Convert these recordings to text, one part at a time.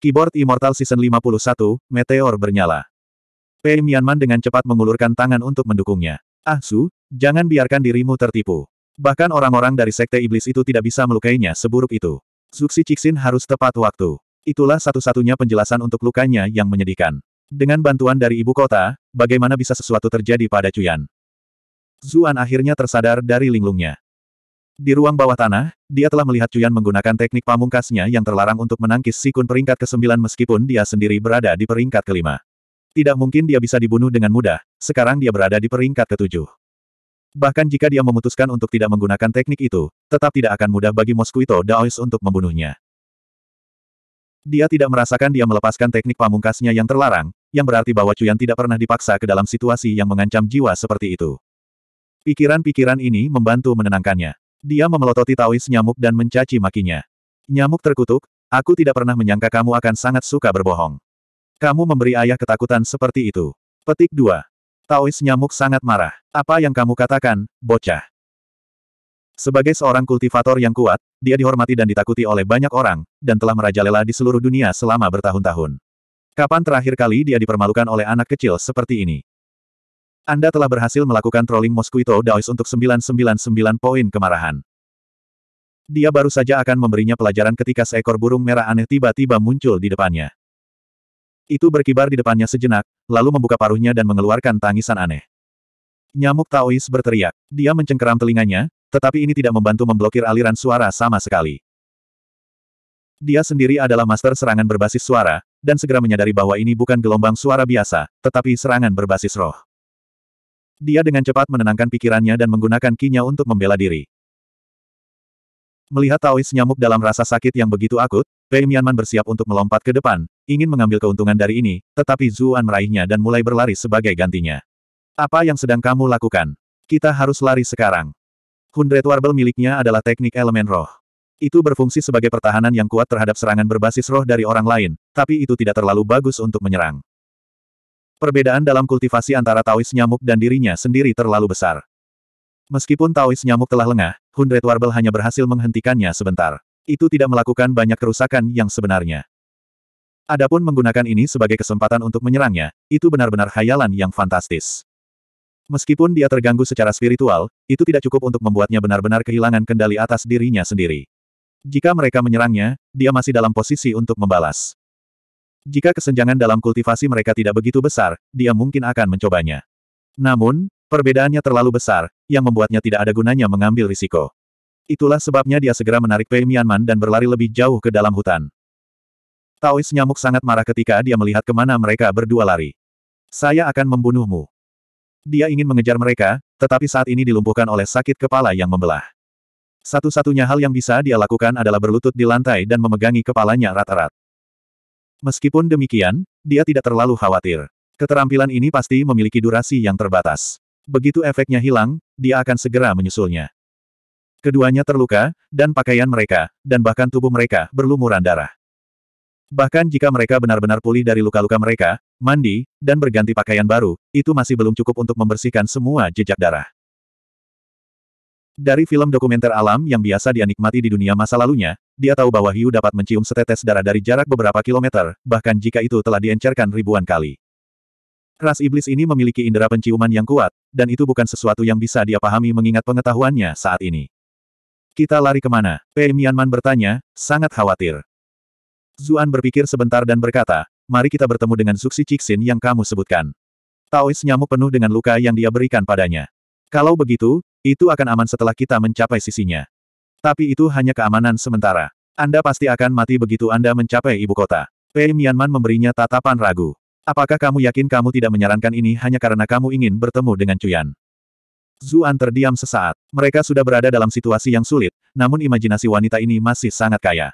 Keyboard Immortal Season 51, Meteor Bernyala. Pei Mianman dengan cepat mengulurkan tangan untuk mendukungnya. Ah Su, jangan biarkan dirimu tertipu. Bahkan orang-orang dari Sekte Iblis itu tidak bisa melukainya seburuk itu. Zuxi Cixin harus tepat waktu. Itulah satu-satunya penjelasan untuk lukanya yang menyedihkan. Dengan bantuan dari ibu kota, bagaimana bisa sesuatu terjadi pada Cuyan? Zuan akhirnya tersadar dari linglungnya. Di ruang bawah tanah, dia telah melihat Cuyan menggunakan teknik pamungkasnya yang terlarang untuk menangkis Sikun peringkat ke-9 meskipun dia sendiri berada di peringkat kelima. Tidak mungkin dia bisa dibunuh dengan mudah, sekarang dia berada di peringkat ketujuh. Bahkan jika dia memutuskan untuk tidak menggunakan teknik itu, tetap tidak akan mudah bagi Mosquito Daois untuk membunuhnya. Dia tidak merasakan dia melepaskan teknik pamungkasnya yang terlarang, yang berarti bahwa Cuyan tidak pernah dipaksa ke dalam situasi yang mengancam jiwa seperti itu. Pikiran-pikiran ini membantu menenangkannya. Dia memelototi tawis nyamuk dan mencaci makinya. Nyamuk terkutuk, aku tidak pernah menyangka kamu akan sangat suka berbohong. Kamu memberi ayah ketakutan seperti itu. Petik 2. Taois nyamuk sangat marah. Apa yang kamu katakan, bocah? Sebagai seorang kultivator yang kuat, dia dihormati dan ditakuti oleh banyak orang, dan telah merajalela di seluruh dunia selama bertahun-tahun. Kapan terakhir kali dia dipermalukan oleh anak kecil seperti ini? Anda telah berhasil melakukan trolling Mosquito Daois untuk 999 poin kemarahan. Dia baru saja akan memberinya pelajaran ketika seekor burung merah aneh tiba-tiba muncul di depannya. Itu berkibar di depannya sejenak, lalu membuka paruhnya dan mengeluarkan tangisan aneh. Nyamuk Taois berteriak. Dia mencengkeram telinganya, tetapi ini tidak membantu memblokir aliran suara sama sekali. Dia sendiri adalah master serangan berbasis suara, dan segera menyadari bahwa ini bukan gelombang suara biasa, tetapi serangan berbasis roh. Dia dengan cepat menenangkan pikirannya dan menggunakan kinya untuk membela diri. Melihat Taois nyamuk dalam rasa sakit yang begitu akut, Pei Mianman bersiap untuk melompat ke depan, ingin mengambil keuntungan dari ini, tetapi Zuan meraihnya dan mulai berlari sebagai gantinya. Apa yang sedang kamu lakukan? Kita harus lari sekarang. Hundred Warble miliknya adalah teknik elemen roh. Itu berfungsi sebagai pertahanan yang kuat terhadap serangan berbasis roh dari orang lain, tapi itu tidak terlalu bagus untuk menyerang. Perbedaan dalam kultivasi antara Taois nyamuk dan dirinya sendiri terlalu besar. Meskipun Taois nyamuk telah lengah, Hundred Warble hanya berhasil menghentikannya sebentar. Itu tidak melakukan banyak kerusakan yang sebenarnya. Adapun menggunakan ini sebagai kesempatan untuk menyerangnya, itu benar-benar khayalan yang fantastis. Meskipun dia terganggu secara spiritual, itu tidak cukup untuk membuatnya benar-benar kehilangan kendali atas dirinya sendiri. Jika mereka menyerangnya, dia masih dalam posisi untuk membalas. Jika kesenjangan dalam kultivasi mereka tidak begitu besar, dia mungkin akan mencobanya. Namun, perbedaannya terlalu besar, yang membuatnya tidak ada gunanya mengambil risiko. Itulah sebabnya dia segera menarik Pei Mianman dan berlari lebih jauh ke dalam hutan. Taois nyamuk sangat marah ketika dia melihat kemana mereka berdua lari. Saya akan membunuhmu. Dia ingin mengejar mereka, tetapi saat ini dilumpuhkan oleh sakit kepala yang membelah. Satu-satunya hal yang bisa dia lakukan adalah berlutut di lantai dan memegangi kepalanya rata-rata. Meskipun demikian, dia tidak terlalu khawatir. Keterampilan ini pasti memiliki durasi yang terbatas. Begitu efeknya hilang, dia akan segera menyusulnya. Keduanya terluka, dan pakaian mereka, dan bahkan tubuh mereka, berlumuran darah. Bahkan jika mereka benar-benar pulih dari luka-luka mereka, mandi, dan berganti pakaian baru, itu masih belum cukup untuk membersihkan semua jejak darah. Dari film dokumenter alam yang biasa dianikmati di dunia masa lalunya, dia tahu bahwa Hiu dapat mencium setetes darah dari jarak beberapa kilometer, bahkan jika itu telah diencerkan ribuan kali. Ras iblis ini memiliki indera penciuman yang kuat, dan itu bukan sesuatu yang bisa dia pahami mengingat pengetahuannya saat ini. Kita lari kemana? Pei Mianman bertanya, sangat khawatir. Zuan berpikir sebentar dan berkata, mari kita bertemu dengan Suksi Cixin yang kamu sebutkan. Taois nyamuk penuh dengan luka yang dia berikan padanya. Kalau begitu, itu akan aman setelah kita mencapai sisinya. Tapi itu hanya keamanan sementara. Anda pasti akan mati begitu Anda mencapai ibu kota. Pei Mianman memberinya tatapan ragu. Apakah kamu yakin kamu tidak menyarankan ini hanya karena kamu ingin bertemu dengan Cuyan? Zuan terdiam sesaat. Mereka sudah berada dalam situasi yang sulit, namun imajinasi wanita ini masih sangat kaya.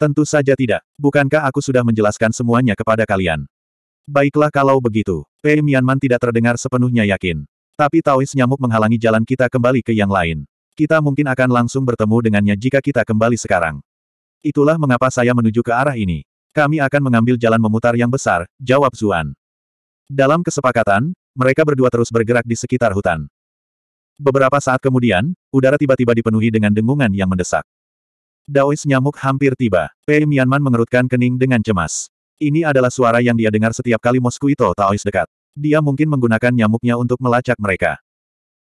Tentu saja tidak. Bukankah aku sudah menjelaskan semuanya kepada kalian? Baiklah kalau begitu. Pei Mianman tidak terdengar sepenuhnya yakin. Tapi Taois nyamuk menghalangi jalan kita kembali ke yang lain. Kita mungkin akan langsung bertemu dengannya jika kita kembali sekarang. Itulah mengapa saya menuju ke arah ini. Kami akan mengambil jalan memutar yang besar, jawab Zuan. Dalam kesepakatan, mereka berdua terus bergerak di sekitar hutan. Beberapa saat kemudian, udara tiba-tiba dipenuhi dengan dengungan yang mendesak. Daois nyamuk hampir tiba. Pei Mianman mengerutkan kening dengan cemas. Ini adalah suara yang dia dengar setiap kali Moskuito Taois dekat. Dia mungkin menggunakan nyamuknya untuk melacak mereka.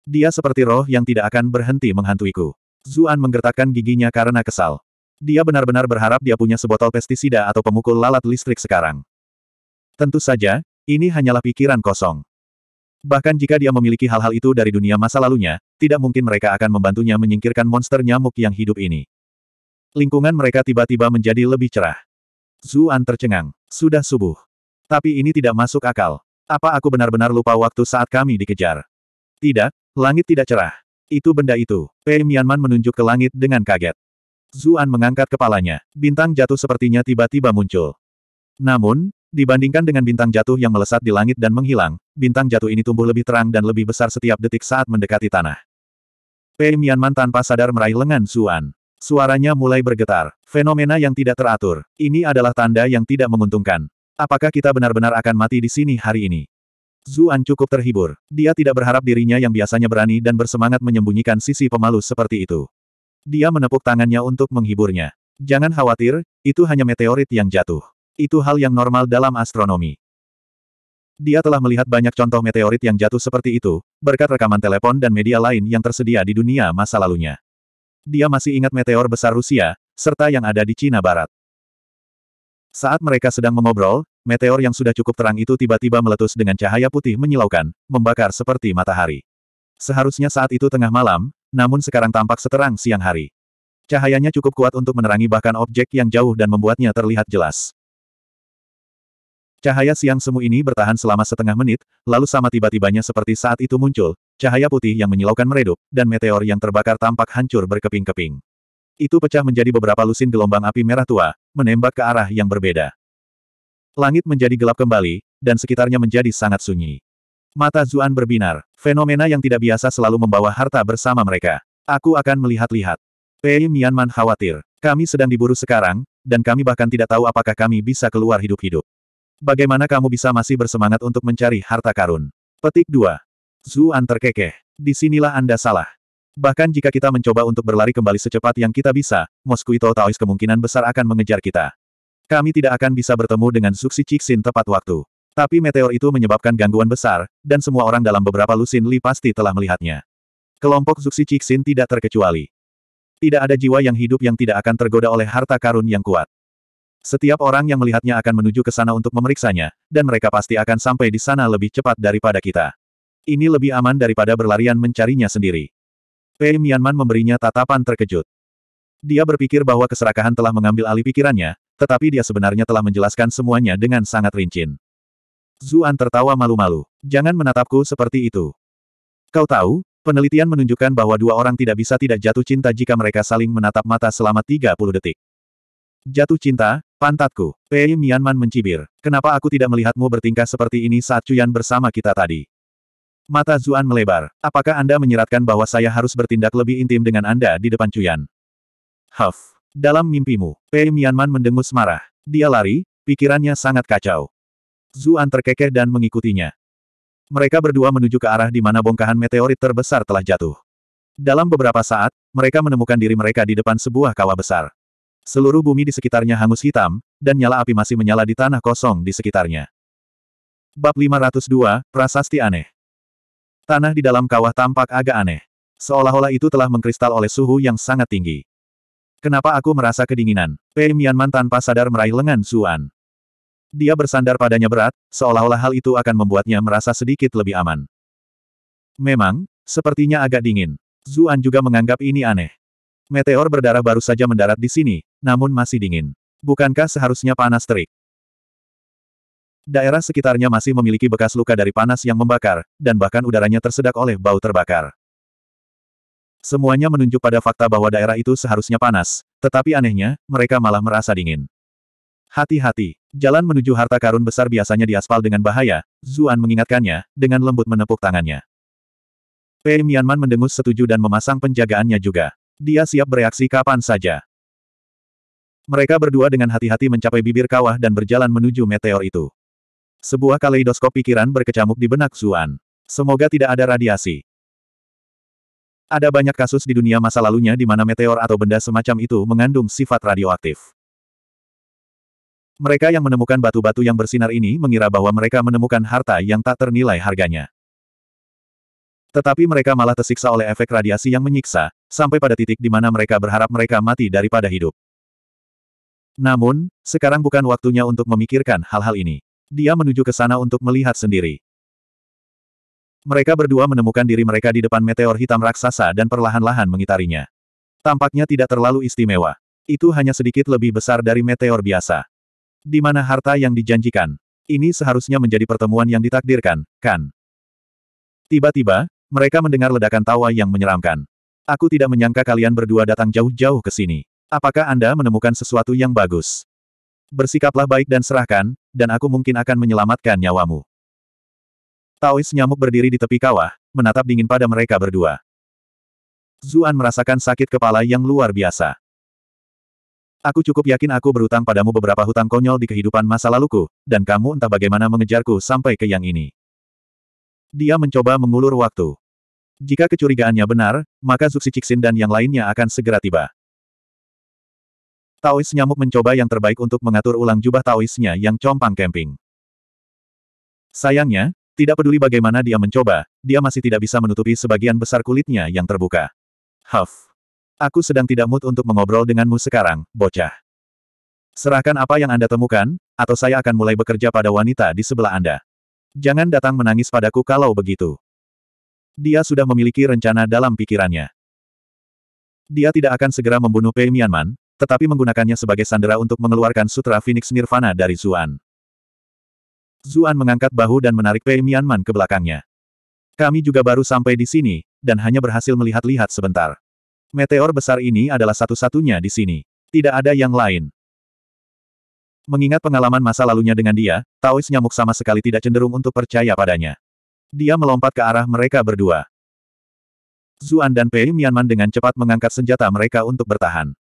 Dia seperti roh yang tidak akan berhenti menghantuiku. Zuan menggertakkan giginya karena kesal. Dia benar-benar berharap dia punya sebotol pestisida atau pemukul lalat listrik sekarang. Tentu saja, ini hanyalah pikiran kosong. Bahkan jika dia memiliki hal-hal itu dari dunia masa lalunya, tidak mungkin mereka akan membantunya menyingkirkan monster nyamuk yang hidup ini. Lingkungan mereka tiba-tiba menjadi lebih cerah. Zuan tercengang. Sudah subuh. Tapi ini tidak masuk akal. Apa aku benar-benar lupa waktu saat kami dikejar? Tidak, Langit tidak cerah. Itu benda itu. Pei Mianman menunjuk ke langit dengan kaget. Zuan mengangkat kepalanya. Bintang jatuh sepertinya tiba-tiba muncul. Namun, dibandingkan dengan bintang jatuh yang melesat di langit dan menghilang, bintang jatuh ini tumbuh lebih terang dan lebih besar setiap detik saat mendekati tanah. Pei Mianman tanpa sadar meraih lengan Zuan. Suaranya mulai bergetar. Fenomena yang tidak teratur. Ini adalah tanda yang tidak menguntungkan. Apakah kita benar-benar akan mati di sini hari ini? Zuan cukup terhibur. Dia tidak berharap dirinya yang biasanya berani dan bersemangat menyembunyikan sisi pemalu seperti itu. Dia menepuk tangannya untuk menghiburnya. Jangan khawatir, itu hanya meteorit yang jatuh. Itu hal yang normal dalam astronomi. Dia telah melihat banyak contoh meteorit yang jatuh seperti itu, berkat rekaman telepon dan media lain yang tersedia di dunia masa lalunya. Dia masih ingat meteor besar Rusia, serta yang ada di Cina Barat. Saat mereka sedang mengobrol, meteor yang sudah cukup terang itu tiba-tiba meletus dengan cahaya putih menyilaukan, membakar seperti matahari. Seharusnya saat itu tengah malam, namun sekarang tampak seterang siang hari. Cahayanya cukup kuat untuk menerangi bahkan objek yang jauh dan membuatnya terlihat jelas. Cahaya siang semu ini bertahan selama setengah menit, lalu sama tiba-tibanya seperti saat itu muncul, cahaya putih yang menyilaukan meredup, dan meteor yang terbakar tampak hancur berkeping-keping. Itu pecah menjadi beberapa lusin gelombang api merah tua, menembak ke arah yang berbeda. Langit menjadi gelap kembali, dan sekitarnya menjadi sangat sunyi. Mata Zuan berbinar. Fenomena yang tidak biasa selalu membawa harta bersama mereka. Aku akan melihat-lihat. Pei Mianman khawatir. Kami sedang diburu sekarang, dan kami bahkan tidak tahu apakah kami bisa keluar hidup-hidup. Bagaimana kamu bisa masih bersemangat untuk mencari harta karun? Petik 2. Zuan terkekeh. Disinilah Anda salah. Bahkan jika kita mencoba untuk berlari kembali secepat yang kita bisa, Moskuito Taois kemungkinan besar akan mengejar kita. Kami tidak akan bisa bertemu dengan Suksi Cixin tepat waktu. Tapi meteor itu menyebabkan gangguan besar, dan semua orang dalam beberapa lusin Li pasti telah melihatnya. Kelompok Zuxi Cixin tidak terkecuali. Tidak ada jiwa yang hidup yang tidak akan tergoda oleh harta karun yang kuat. Setiap orang yang melihatnya akan menuju ke sana untuk memeriksanya, dan mereka pasti akan sampai di sana lebih cepat daripada kita. Ini lebih aman daripada berlarian mencarinya sendiri. Pei Mianman memberinya tatapan terkejut. Dia berpikir bahwa keserakahan telah mengambil alih pikirannya, tetapi dia sebenarnya telah menjelaskan semuanya dengan sangat rinci. Zuan tertawa malu-malu. Jangan menatapku seperti itu. Kau tahu, penelitian menunjukkan bahwa dua orang tidak bisa tidak jatuh cinta jika mereka saling menatap mata selama 30 detik. Jatuh cinta, pantatku. Pei Mianman mencibir. Kenapa aku tidak melihatmu bertingkah seperti ini saat Cuyan bersama kita tadi? Mata Zuan melebar. Apakah Anda menyeratkan bahwa saya harus bertindak lebih intim dengan Anda di depan Cuyan? Huff. Dalam mimpimu, Pei Mianman mendengus marah. Dia lari, pikirannya sangat kacau. Zuan terkekeh dan mengikutinya. Mereka berdua menuju ke arah di mana bongkahan meteorit terbesar telah jatuh. Dalam beberapa saat, mereka menemukan diri mereka di depan sebuah kawah besar. Seluruh bumi di sekitarnya hangus hitam, dan nyala api masih menyala di tanah kosong di sekitarnya. Bab 502, Prasasti Aneh Tanah di dalam kawah tampak agak aneh. Seolah-olah itu telah mengkristal oleh suhu yang sangat tinggi. Kenapa aku merasa kedinginan? Pei Mianman tanpa sadar meraih lengan Zuan. Dia bersandar padanya berat, seolah-olah hal itu akan membuatnya merasa sedikit lebih aman. Memang, sepertinya agak dingin. Zuan juga menganggap ini aneh. Meteor berdarah baru saja mendarat di sini, namun masih dingin. Bukankah seharusnya panas terik? Daerah sekitarnya masih memiliki bekas luka dari panas yang membakar, dan bahkan udaranya tersedak oleh bau terbakar. Semuanya menunjuk pada fakta bahwa daerah itu seharusnya panas, tetapi anehnya, mereka malah merasa dingin. Hati-hati, jalan menuju harta karun besar biasanya diaspal dengan bahaya, Zuan mengingatkannya, dengan lembut menepuk tangannya. Pei Mianman mendengus setuju dan memasang penjagaannya juga. Dia siap bereaksi kapan saja. Mereka berdua dengan hati-hati mencapai bibir kawah dan berjalan menuju meteor itu. Sebuah kaleidoskop pikiran berkecamuk di benak Zuan. Semoga tidak ada radiasi. Ada banyak kasus di dunia masa lalunya di mana meteor atau benda semacam itu mengandung sifat radioaktif. Mereka yang menemukan batu-batu yang bersinar ini mengira bahwa mereka menemukan harta yang tak ternilai harganya. Tetapi mereka malah tersiksa oleh efek radiasi yang menyiksa, sampai pada titik di mana mereka berharap mereka mati daripada hidup. Namun, sekarang bukan waktunya untuk memikirkan hal-hal ini. Dia menuju ke sana untuk melihat sendiri. Mereka berdua menemukan diri mereka di depan meteor hitam raksasa dan perlahan-lahan mengitarinya. Tampaknya tidak terlalu istimewa. Itu hanya sedikit lebih besar dari meteor biasa. Di mana harta yang dijanjikan? Ini seharusnya menjadi pertemuan yang ditakdirkan, kan? Tiba-tiba, mereka mendengar ledakan tawa yang menyeramkan. Aku tidak menyangka kalian berdua datang jauh-jauh ke sini. Apakah Anda menemukan sesuatu yang bagus? Bersikaplah baik dan serahkan, dan aku mungkin akan menyelamatkan nyawamu. Taois nyamuk berdiri di tepi kawah, menatap dingin pada mereka berdua. Zuan merasakan sakit kepala yang luar biasa. Aku cukup yakin aku berutang padamu beberapa hutang konyol di kehidupan masa laluku, dan kamu entah bagaimana mengejarku sampai ke yang ini. Dia mencoba mengulur waktu. Jika kecurigaannya benar, maka Zuxi Cixin dan yang lainnya akan segera tiba. Taois nyamuk mencoba yang terbaik untuk mengatur ulang jubah Taoisnya yang compang camping. Sayangnya, tidak peduli bagaimana dia mencoba, dia masih tidak bisa menutupi sebagian besar kulitnya yang terbuka. Huff. Aku sedang tidak mood untuk mengobrol denganmu sekarang, bocah. Serahkan apa yang Anda temukan, atau saya akan mulai bekerja pada wanita di sebelah Anda. Jangan datang menangis padaku kalau begitu. Dia sudah memiliki rencana dalam pikirannya. Dia tidak akan segera membunuh Pei Mianman, tetapi menggunakannya sebagai sandera untuk mengeluarkan sutra Phoenix Nirvana dari Zuan. Zuan mengangkat bahu dan menarik Pei Mianman ke belakangnya. Kami juga baru sampai di sini, dan hanya berhasil melihat-lihat sebentar. Meteor besar ini adalah satu-satunya di sini. Tidak ada yang lain. Mengingat pengalaman masa lalunya dengan dia, Taois nyamuk sama sekali tidak cenderung untuk percaya padanya. Dia melompat ke arah mereka berdua. Zuan dan Pei Mianman dengan cepat mengangkat senjata mereka untuk bertahan.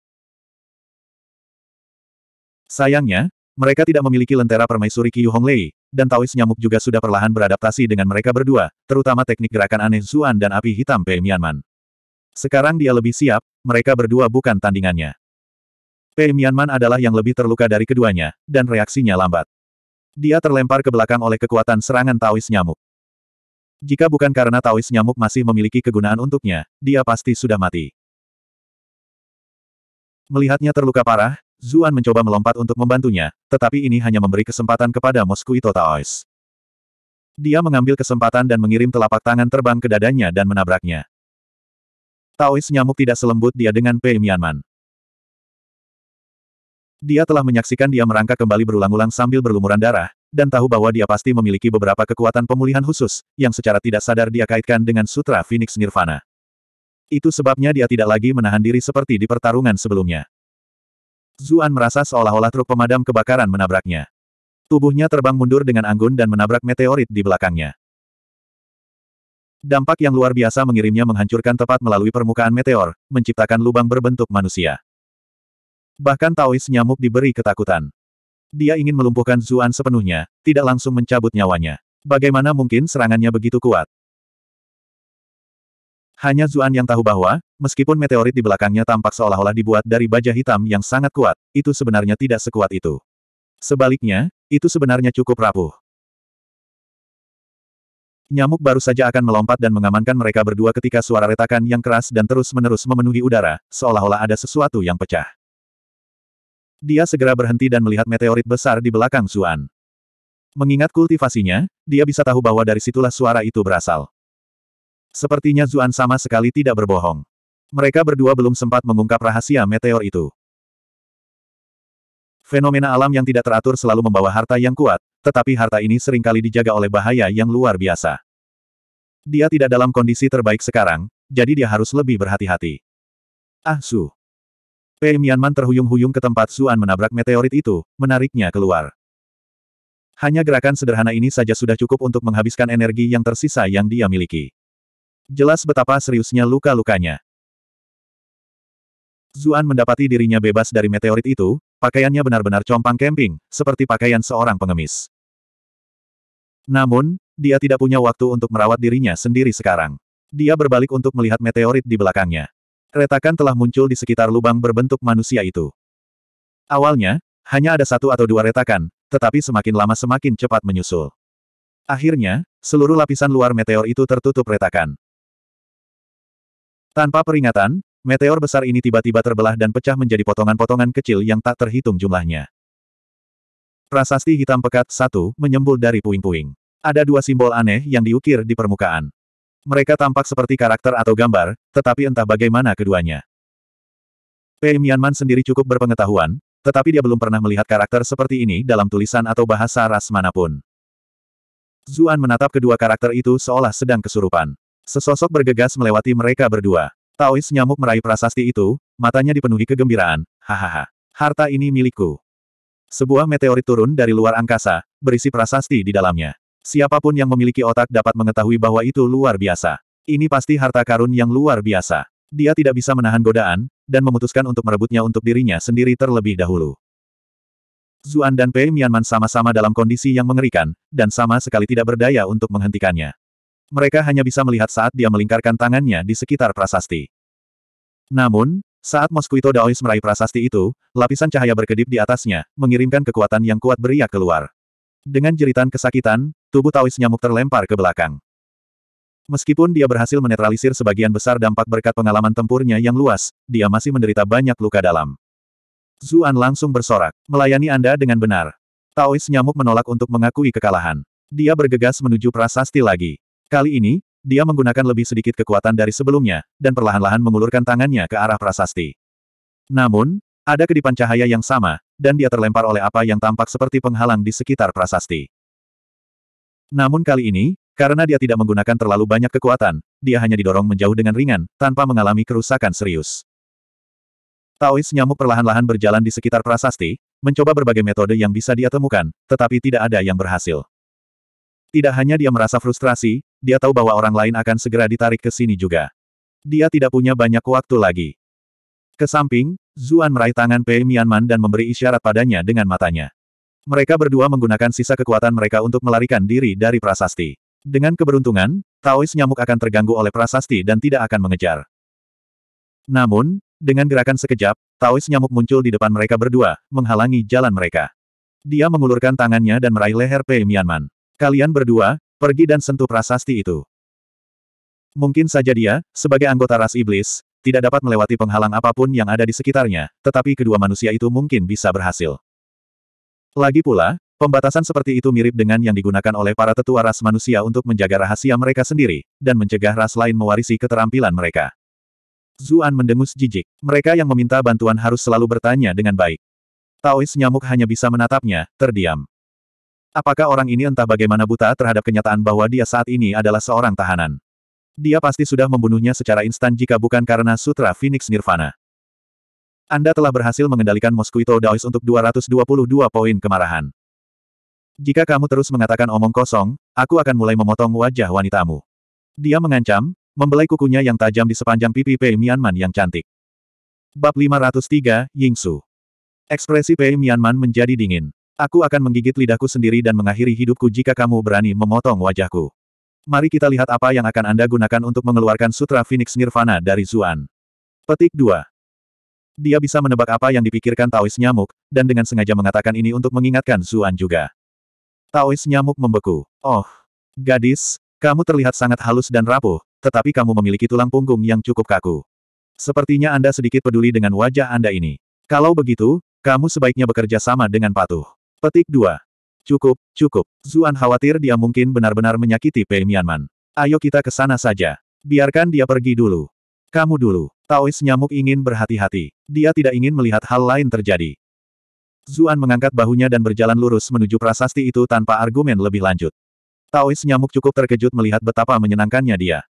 Sayangnya, mereka tidak memiliki lentera permaisuri Qiu Honglei, dan Taois nyamuk juga sudah perlahan beradaptasi dengan mereka berdua, terutama teknik gerakan aneh Zuan dan api hitam Pei Mianman. Sekarang dia lebih siap, mereka berdua bukan tandingannya. Pei Mianman adalah yang lebih terluka dari keduanya, dan reaksinya lambat. Dia terlempar ke belakang oleh kekuatan serangan Taois nyamuk. Jika bukan karena Taois nyamuk masih memiliki kegunaan untuknya, dia pasti sudah mati. Melihatnya terluka parah, Zuan mencoba melompat untuk membantunya, tetapi ini hanya memberi kesempatan kepada Mosquito Taois. Dia mengambil kesempatan dan mengirim telapak tangan terbang ke dadanya dan menabraknya. Taois nyamuk tidak selembut dia dengan Pei Mianman. Dia telah menyaksikan dia merangkak kembali berulang-ulang sambil berlumuran darah, dan tahu bahwa dia pasti memiliki beberapa kekuatan pemulihan khusus, yang secara tidak sadar dia kaitkan dengan Sutra Phoenix Nirvana. Itu sebabnya dia tidak lagi menahan diri seperti di pertarungan sebelumnya. Zuan merasa seolah-olah truk pemadam kebakaran menabraknya. Tubuhnya terbang mundur dengan anggun dan menabrak meteorit di belakangnya. Dampak yang luar biasa mengirimnya menghancurkan tepat melalui permukaan meteor, menciptakan lubang berbentuk manusia. Bahkan Taois nyamuk diberi ketakutan. Dia ingin melumpuhkan Zuan sepenuhnya, tidak langsung mencabut nyawanya. Bagaimana mungkin serangannya begitu kuat? Hanya Zuan yang tahu bahwa, meskipun meteorit di belakangnya tampak seolah-olah dibuat dari baja hitam yang sangat kuat, itu sebenarnya tidak sekuat itu. Sebaliknya, itu sebenarnya cukup rapuh. Nyamuk baru saja akan melompat dan mengamankan mereka berdua ketika suara retakan yang keras dan terus-menerus memenuhi udara, seolah-olah ada sesuatu yang pecah. Dia segera berhenti dan melihat meteorit besar di belakang Zuan. Mengingat kultivasinya, dia bisa tahu bahwa dari situlah suara itu berasal. Sepertinya Zuan sama sekali tidak berbohong. Mereka berdua belum sempat mengungkap rahasia meteor itu. Fenomena alam yang tidak teratur selalu membawa harta yang kuat, tetapi harta ini seringkali dijaga oleh bahaya yang luar biasa. Dia tidak dalam kondisi terbaik sekarang, jadi dia harus lebih berhati-hati. Ah Su. Pei Mianman terhuyung-huyung ke tempat Zuan menabrak meteorit itu, menariknya keluar. Hanya gerakan sederhana ini saja sudah cukup untuk menghabiskan energi yang tersisa yang dia miliki. Jelas betapa seriusnya luka-lukanya. Zuan mendapati dirinya bebas dari meteorit itu, pakaiannya benar-benar compang camping, seperti pakaian seorang pengemis. Namun, dia tidak punya waktu untuk merawat dirinya sendiri sekarang. Dia berbalik untuk melihat meteorit di belakangnya. Retakan telah muncul di sekitar lubang berbentuk manusia itu. Awalnya, hanya ada satu atau dua retakan, tetapi semakin lama semakin cepat menyusul. Akhirnya, seluruh lapisan luar meteor itu tertutup retakan. Tanpa peringatan, meteor besar ini tiba-tiba terbelah dan pecah menjadi potongan-potongan kecil yang tak terhitung jumlahnya. Prasasti hitam pekat satu menyembul dari puing-puing. Ada dua simbol aneh yang diukir di permukaan. Mereka tampak seperti karakter atau gambar, tetapi entah bagaimana keduanya. Pei Mianman sendiri cukup berpengetahuan, tetapi dia belum pernah melihat karakter seperti ini dalam tulisan atau bahasa ras manapun. Zuan menatap kedua karakter itu seolah sedang kesurupan. Sesosok bergegas melewati mereka berdua. Taois nyamuk meraih prasasti itu, matanya dipenuhi kegembiraan. Hahaha. Harta ini milikku. Sebuah meteorit turun dari luar angkasa, berisi prasasti di dalamnya. Siapapun yang memiliki otak dapat mengetahui bahwa itu luar biasa. Ini pasti harta karun yang luar biasa. Dia tidak bisa menahan godaan, dan memutuskan untuk merebutnya untuk dirinya sendiri terlebih dahulu. Zuan dan Pei Mianman sama-sama dalam kondisi yang mengerikan, dan sama sekali tidak berdaya untuk menghentikannya mereka hanya bisa melihat saat dia melingkarkan tangannya di sekitar prasasti. Namun, saat Moskuito Daois meraih prasasti itu, lapisan cahaya berkedip di atasnya, mengirimkan kekuatan yang kuat beriak keluar. Dengan jeritan kesakitan, tubuh Taois nyamuk terlempar ke belakang. Meskipun dia berhasil menetralisir sebagian besar dampak berkat pengalaman tempurnya yang luas, dia masih menderita banyak luka dalam. Zuan langsung bersorak, melayani Anda dengan benar. Taois nyamuk menolak untuk mengakui kekalahan. Dia bergegas menuju prasasti lagi. Kali ini, dia menggunakan lebih sedikit kekuatan dari sebelumnya, dan perlahan-lahan mengulurkan tangannya ke arah prasasti. Namun, ada kedipan cahaya yang sama, dan dia terlempar oleh apa yang tampak seperti penghalang di sekitar prasasti. Namun kali ini, karena dia tidak menggunakan terlalu banyak kekuatan, dia hanya didorong menjauh dengan ringan, tanpa mengalami kerusakan serius. Taois nyamuk perlahan-lahan berjalan di sekitar prasasti, mencoba berbagai metode yang bisa dia temukan, tetapi tidak ada yang berhasil. Tidak hanya dia merasa frustrasi, dia tahu bahwa orang lain akan segera ditarik ke sini juga. Dia tidak punya banyak waktu lagi. Ke samping, Zuan meraih tangan Pei Mianman dan memberi isyarat padanya dengan matanya. Mereka berdua menggunakan sisa kekuatan mereka untuk melarikan diri dari prasasti. Dengan keberuntungan, Taois nyamuk akan terganggu oleh prasasti dan tidak akan mengejar. Namun, dengan gerakan sekejap, Taois nyamuk muncul di depan mereka berdua, menghalangi jalan mereka. Dia mengulurkan tangannya dan meraih leher Pei Mianman. Kalian berdua, Pergi dan sentuh prasasti itu. Mungkin saja dia, sebagai anggota ras iblis, tidak dapat melewati penghalang apapun yang ada di sekitarnya, tetapi kedua manusia itu mungkin bisa berhasil. Lagi pula, pembatasan seperti itu mirip dengan yang digunakan oleh para tetua ras manusia untuk menjaga rahasia mereka sendiri, dan mencegah ras lain mewarisi keterampilan mereka. Zuan mendengus jijik. Mereka yang meminta bantuan harus selalu bertanya dengan baik. Taois nyamuk hanya bisa menatapnya, terdiam. Apakah orang ini entah bagaimana buta terhadap kenyataan bahwa dia saat ini adalah seorang tahanan? Dia pasti sudah membunuhnya secara instan jika bukan karena Sutra Phoenix Nirvana. Anda telah berhasil mengendalikan Mosquito Daois untuk 222 poin kemarahan. Jika kamu terus mengatakan omong kosong, aku akan mulai memotong wajah wanitamu. Dia mengancam, membelai kukunya yang tajam di sepanjang pipi Pei Mianman yang cantik. Bab 503, Yingsu. Ekspresi Pei Mianman menjadi dingin. Aku akan menggigit lidahku sendiri dan mengakhiri hidupku jika kamu berani memotong wajahku. Mari kita lihat apa yang akan Anda gunakan untuk mengeluarkan Sutra Phoenix Nirvana dari Zuan. Petik 2. Dia bisa menebak apa yang dipikirkan Taois nyamuk, dan dengan sengaja mengatakan ini untuk mengingatkan Zuan juga. Taois nyamuk membeku. Oh, gadis, kamu terlihat sangat halus dan rapuh, tetapi kamu memiliki tulang punggung yang cukup kaku. Sepertinya Anda sedikit peduli dengan wajah Anda ini. Kalau begitu, kamu sebaiknya bekerja sama dengan patuh. Petik 2. Cukup, cukup. Zuan khawatir dia mungkin benar-benar menyakiti Pei Mianman. Ayo kita ke sana saja. Biarkan dia pergi dulu. Kamu dulu. Taois nyamuk ingin berhati-hati. Dia tidak ingin melihat hal lain terjadi. Zuan mengangkat bahunya dan berjalan lurus menuju prasasti itu tanpa argumen lebih lanjut. Taois nyamuk cukup terkejut melihat betapa menyenangkannya dia.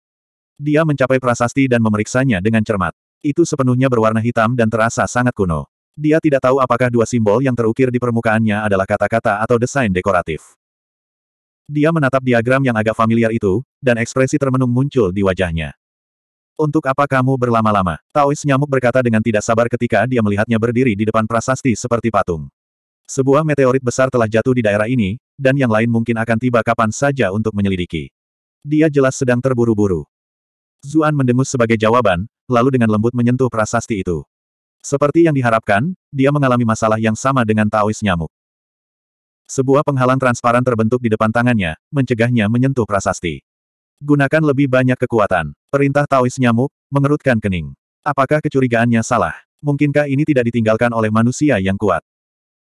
Dia mencapai prasasti dan memeriksanya dengan cermat. Itu sepenuhnya berwarna hitam dan terasa sangat kuno. Dia tidak tahu apakah dua simbol yang terukir di permukaannya adalah kata-kata atau desain dekoratif. Dia menatap diagram yang agak familiar itu, dan ekspresi termenung muncul di wajahnya. Untuk apa kamu berlama-lama? Taois nyamuk berkata dengan tidak sabar ketika dia melihatnya berdiri di depan prasasti seperti patung. Sebuah meteorit besar telah jatuh di daerah ini, dan yang lain mungkin akan tiba kapan saja untuk menyelidiki. Dia jelas sedang terburu-buru. Zuan mendengus sebagai jawaban, lalu dengan lembut menyentuh prasasti itu. Seperti yang diharapkan, dia mengalami masalah yang sama dengan Taois nyamuk. Sebuah penghalang transparan terbentuk di depan tangannya, mencegahnya menyentuh prasasti. Gunakan lebih banyak kekuatan. Perintah Taois nyamuk, mengerutkan kening. Apakah kecurigaannya salah? Mungkinkah ini tidak ditinggalkan oleh manusia yang kuat?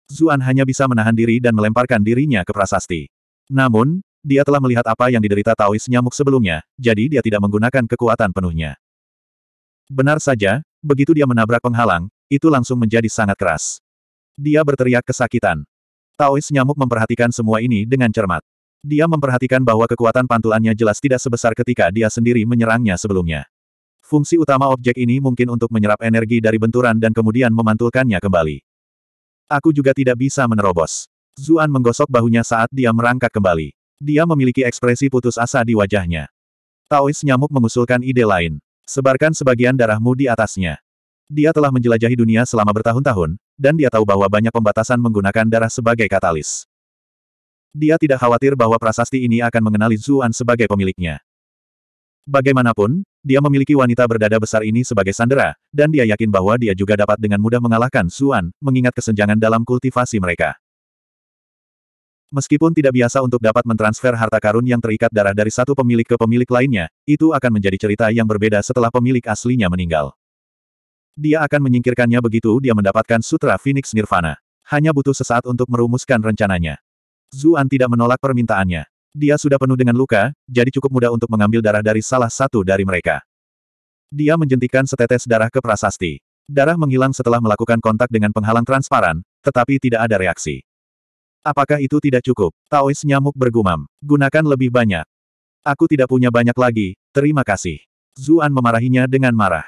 Zuan hanya bisa menahan diri dan melemparkan dirinya ke prasasti. Namun, dia telah melihat apa yang diderita Taois nyamuk sebelumnya, jadi dia tidak menggunakan kekuatan penuhnya. Benar saja, Begitu dia menabrak penghalang, itu langsung menjadi sangat keras. Dia berteriak kesakitan. Taois nyamuk memperhatikan semua ini dengan cermat. Dia memperhatikan bahwa kekuatan pantulannya jelas tidak sebesar ketika dia sendiri menyerangnya sebelumnya. Fungsi utama objek ini mungkin untuk menyerap energi dari benturan dan kemudian memantulkannya kembali. Aku juga tidak bisa menerobos. Zuan menggosok bahunya saat dia merangkak kembali. Dia memiliki ekspresi putus asa di wajahnya. Taois nyamuk mengusulkan ide lain. Sebarkan sebagian darahmu di atasnya. Dia telah menjelajahi dunia selama bertahun-tahun, dan dia tahu bahwa banyak pembatasan menggunakan darah sebagai katalis. Dia tidak khawatir bahwa prasasti ini akan mengenali Zuan sebagai pemiliknya. Bagaimanapun, dia memiliki wanita berdada besar ini sebagai sandera, dan dia yakin bahwa dia juga dapat dengan mudah mengalahkan Zuan, mengingat kesenjangan dalam kultivasi mereka. Meskipun tidak biasa untuk dapat mentransfer harta karun yang terikat darah dari satu pemilik ke pemilik lainnya, itu akan menjadi cerita yang berbeda setelah pemilik aslinya meninggal. Dia akan menyingkirkannya begitu dia mendapatkan Sutra Phoenix Nirvana. Hanya butuh sesaat untuk merumuskan rencananya. Zuan tidak menolak permintaannya. Dia sudah penuh dengan luka, jadi cukup mudah untuk mengambil darah dari salah satu dari mereka. Dia menjentikan setetes darah ke prasasti. Darah menghilang setelah melakukan kontak dengan penghalang transparan, tetapi tidak ada reaksi. Apakah itu tidak cukup? Taois nyamuk bergumam. Gunakan lebih banyak. Aku tidak punya banyak lagi, terima kasih. Zuan memarahinya dengan marah.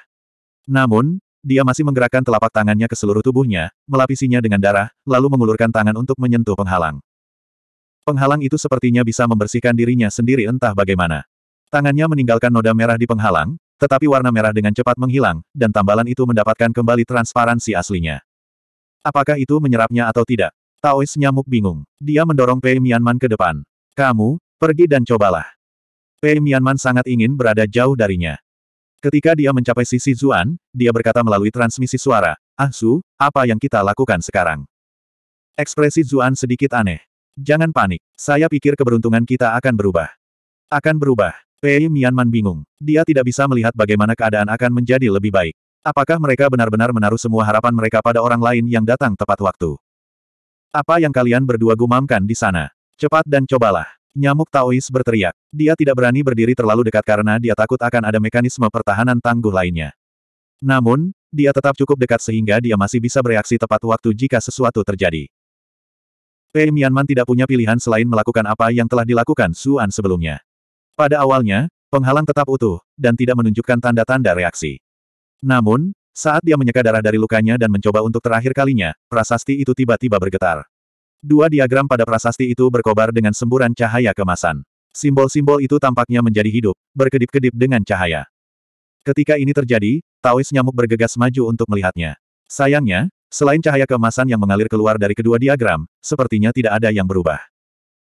Namun, dia masih menggerakkan telapak tangannya ke seluruh tubuhnya, melapisinya dengan darah, lalu mengulurkan tangan untuk menyentuh penghalang. Penghalang itu sepertinya bisa membersihkan dirinya sendiri entah bagaimana. Tangannya meninggalkan noda merah di penghalang, tetapi warna merah dengan cepat menghilang, dan tambalan itu mendapatkan kembali transparansi aslinya. Apakah itu menyerapnya atau tidak? Taois nyamuk bingung. Dia mendorong Pei Mianman ke depan. Kamu, pergi dan cobalah. Pei Mianman sangat ingin berada jauh darinya. Ketika dia mencapai sisi Zuan, dia berkata melalui transmisi suara, Ah Su, apa yang kita lakukan sekarang? Ekspresi Zuan sedikit aneh. Jangan panik, saya pikir keberuntungan kita akan berubah. Akan berubah. Pei Mianman bingung. Dia tidak bisa melihat bagaimana keadaan akan menjadi lebih baik. Apakah mereka benar-benar menaruh semua harapan mereka pada orang lain yang datang tepat waktu? Apa yang kalian berdua gumamkan di sana? Cepat dan cobalah. Nyamuk Taois berteriak. Dia tidak berani berdiri terlalu dekat karena dia takut akan ada mekanisme pertahanan tangguh lainnya. Namun, dia tetap cukup dekat sehingga dia masih bisa bereaksi tepat waktu jika sesuatu terjadi. Pei eh, Mianman tidak punya pilihan selain melakukan apa yang telah dilakukan Suan sebelumnya. Pada awalnya, penghalang tetap utuh, dan tidak menunjukkan tanda-tanda reaksi. Namun, saat dia menyeka darah dari lukanya dan mencoba untuk terakhir kalinya, prasasti itu tiba-tiba bergetar. Dua diagram pada prasasti itu berkobar dengan semburan cahaya kemasan. Simbol-simbol itu tampaknya menjadi hidup, berkedip-kedip dengan cahaya. Ketika ini terjadi, Tawis nyamuk bergegas maju untuk melihatnya. Sayangnya, selain cahaya kemasan yang mengalir keluar dari kedua diagram, sepertinya tidak ada yang berubah.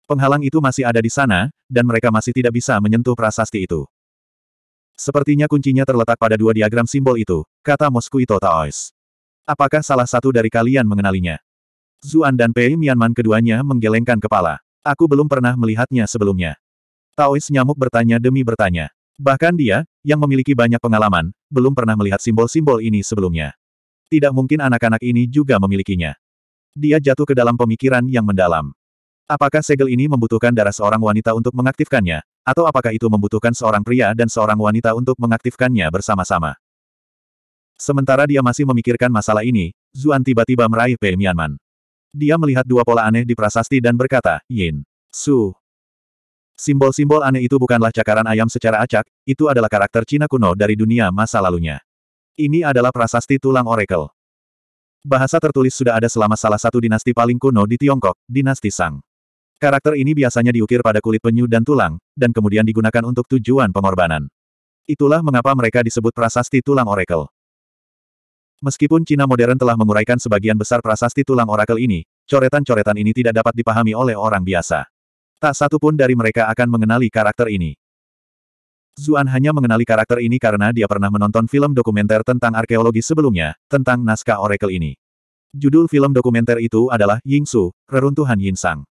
Penghalang itu masih ada di sana, dan mereka masih tidak bisa menyentuh prasasti itu. Sepertinya kuncinya terletak pada dua diagram simbol itu, kata Mosquito Taois. Apakah salah satu dari kalian mengenalinya? Zuan dan Pei Mianman keduanya menggelengkan kepala. Aku belum pernah melihatnya sebelumnya. Taois nyamuk bertanya demi bertanya. Bahkan dia, yang memiliki banyak pengalaman, belum pernah melihat simbol-simbol ini sebelumnya. Tidak mungkin anak-anak ini juga memilikinya. Dia jatuh ke dalam pemikiran yang mendalam. Apakah segel ini membutuhkan darah seorang wanita untuk mengaktifkannya, atau apakah itu membutuhkan seorang pria dan seorang wanita untuk mengaktifkannya bersama-sama? Sementara dia masih memikirkan masalah ini, Zuan tiba-tiba meraih Pei Mianman. Dia melihat dua pola aneh di prasasti dan berkata, Yin, Su, Simbol-simbol aneh itu bukanlah cakaran ayam secara acak, itu adalah karakter Cina kuno dari dunia masa lalunya. Ini adalah prasasti tulang oracle. Bahasa tertulis sudah ada selama salah satu dinasti paling kuno di Tiongkok, dinasti Sang. Karakter ini biasanya diukir pada kulit penyu dan tulang, dan kemudian digunakan untuk tujuan pengorbanan. Itulah mengapa mereka disebut prasasti tulang oracle. Meskipun Cina modern telah menguraikan sebagian besar prasasti tulang oracle ini, coretan-coretan ini tidak dapat dipahami oleh orang biasa. Tak satu pun dari mereka akan mengenali karakter ini. Zuan hanya mengenali karakter ini karena dia pernah menonton film dokumenter tentang arkeologi sebelumnya, tentang naskah oracle ini. Judul film dokumenter itu adalah Ying Su, Reruntuhan Yin Sang.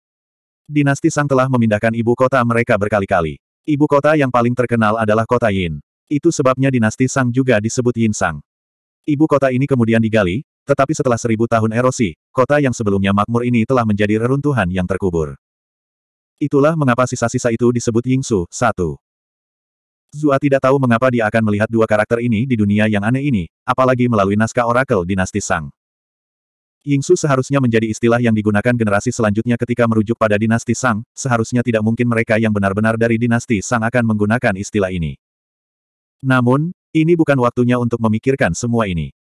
Dinasti Sang telah memindahkan ibu kota mereka berkali-kali. Ibu kota yang paling terkenal adalah kota Yin. Itu sebabnya dinasti Sang juga disebut Yin Sang. Ibu kota ini kemudian digali, tetapi setelah seribu tahun erosi, kota yang sebelumnya makmur ini telah menjadi reruntuhan yang terkubur. Itulah mengapa sisa-sisa itu disebut Yingsu, satu. Zua tidak tahu mengapa dia akan melihat dua karakter ini di dunia yang aneh ini, apalagi melalui naskah oracle dinasti Sang. Ying Su seharusnya menjadi istilah yang digunakan generasi selanjutnya ketika merujuk pada dinasti Sang, seharusnya tidak mungkin mereka yang benar-benar dari dinasti Sang akan menggunakan istilah ini. Namun, ini bukan waktunya untuk memikirkan semua ini.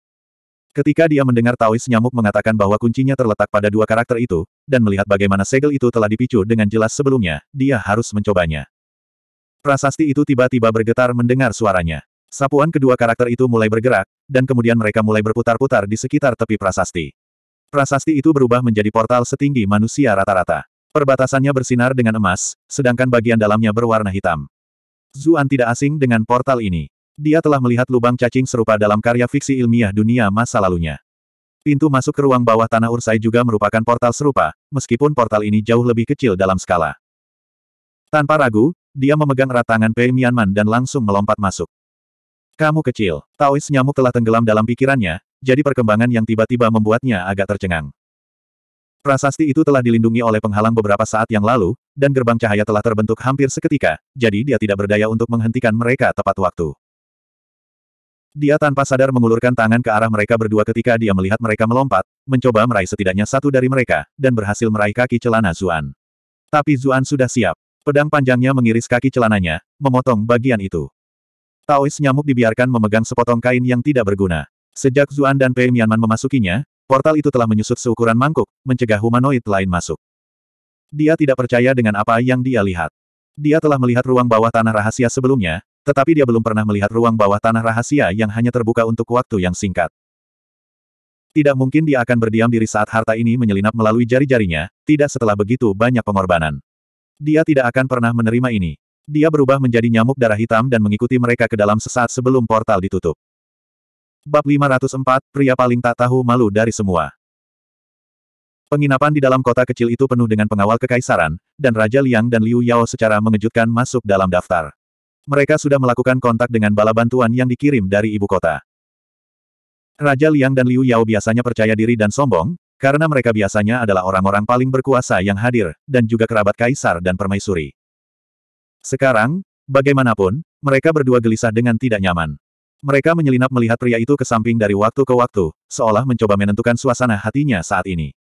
Ketika dia mendengar Taois nyamuk mengatakan bahwa kuncinya terletak pada dua karakter itu, dan melihat bagaimana segel itu telah dipicu dengan jelas sebelumnya, dia harus mencobanya. Prasasti itu tiba-tiba bergetar mendengar suaranya. Sapuan kedua karakter itu mulai bergerak, dan kemudian mereka mulai berputar-putar di sekitar tepi prasasti. Prasasti itu berubah menjadi portal setinggi manusia rata-rata. Perbatasannya bersinar dengan emas, sedangkan bagian dalamnya berwarna hitam. Zuan tidak asing dengan portal ini. Dia telah melihat lubang cacing serupa dalam karya fiksi ilmiah dunia masa lalunya. Pintu masuk ke ruang bawah tanah Ursai juga merupakan portal serupa, meskipun portal ini jauh lebih kecil dalam skala. Tanpa ragu, dia memegang erat tangan Pei Mianman dan langsung melompat masuk. Kamu kecil. Taois nyamuk telah tenggelam dalam pikirannya, jadi perkembangan yang tiba-tiba membuatnya agak tercengang. Prasasti itu telah dilindungi oleh penghalang beberapa saat yang lalu, dan gerbang cahaya telah terbentuk hampir seketika, jadi dia tidak berdaya untuk menghentikan mereka tepat waktu. Dia tanpa sadar mengulurkan tangan ke arah mereka berdua ketika dia melihat mereka melompat, mencoba meraih setidaknya satu dari mereka, dan berhasil meraih kaki celana Zuan. Tapi Zuan sudah siap. Pedang panjangnya mengiris kaki celananya, memotong bagian itu. Taois nyamuk dibiarkan memegang sepotong kain yang tidak berguna. Sejak Zuan dan Pei Mianman memasukinya, portal itu telah menyusut seukuran mangkuk, mencegah humanoid lain masuk. Dia tidak percaya dengan apa yang dia lihat. Dia telah melihat ruang bawah tanah rahasia sebelumnya, tetapi dia belum pernah melihat ruang bawah tanah rahasia yang hanya terbuka untuk waktu yang singkat. Tidak mungkin dia akan berdiam diri saat harta ini menyelinap melalui jari-jarinya, tidak setelah begitu banyak pengorbanan. Dia tidak akan pernah menerima ini. Dia berubah menjadi nyamuk darah hitam dan mengikuti mereka ke dalam sesaat sebelum portal ditutup. Bab 504, pria paling tak tahu malu dari semua. Penginapan di dalam kota kecil itu penuh dengan pengawal kekaisaran, dan Raja Liang dan Liu Yao secara mengejutkan masuk dalam daftar. Mereka sudah melakukan kontak dengan bala bantuan yang dikirim dari ibu kota. Raja Liang dan Liu Yao biasanya percaya diri dan sombong, karena mereka biasanya adalah orang-orang paling berkuasa yang hadir, dan juga kerabat kaisar dan permaisuri. Sekarang, bagaimanapun, mereka berdua gelisah dengan tidak nyaman. Mereka menyelinap melihat pria itu ke samping dari waktu ke waktu, seolah mencoba menentukan suasana hatinya saat ini.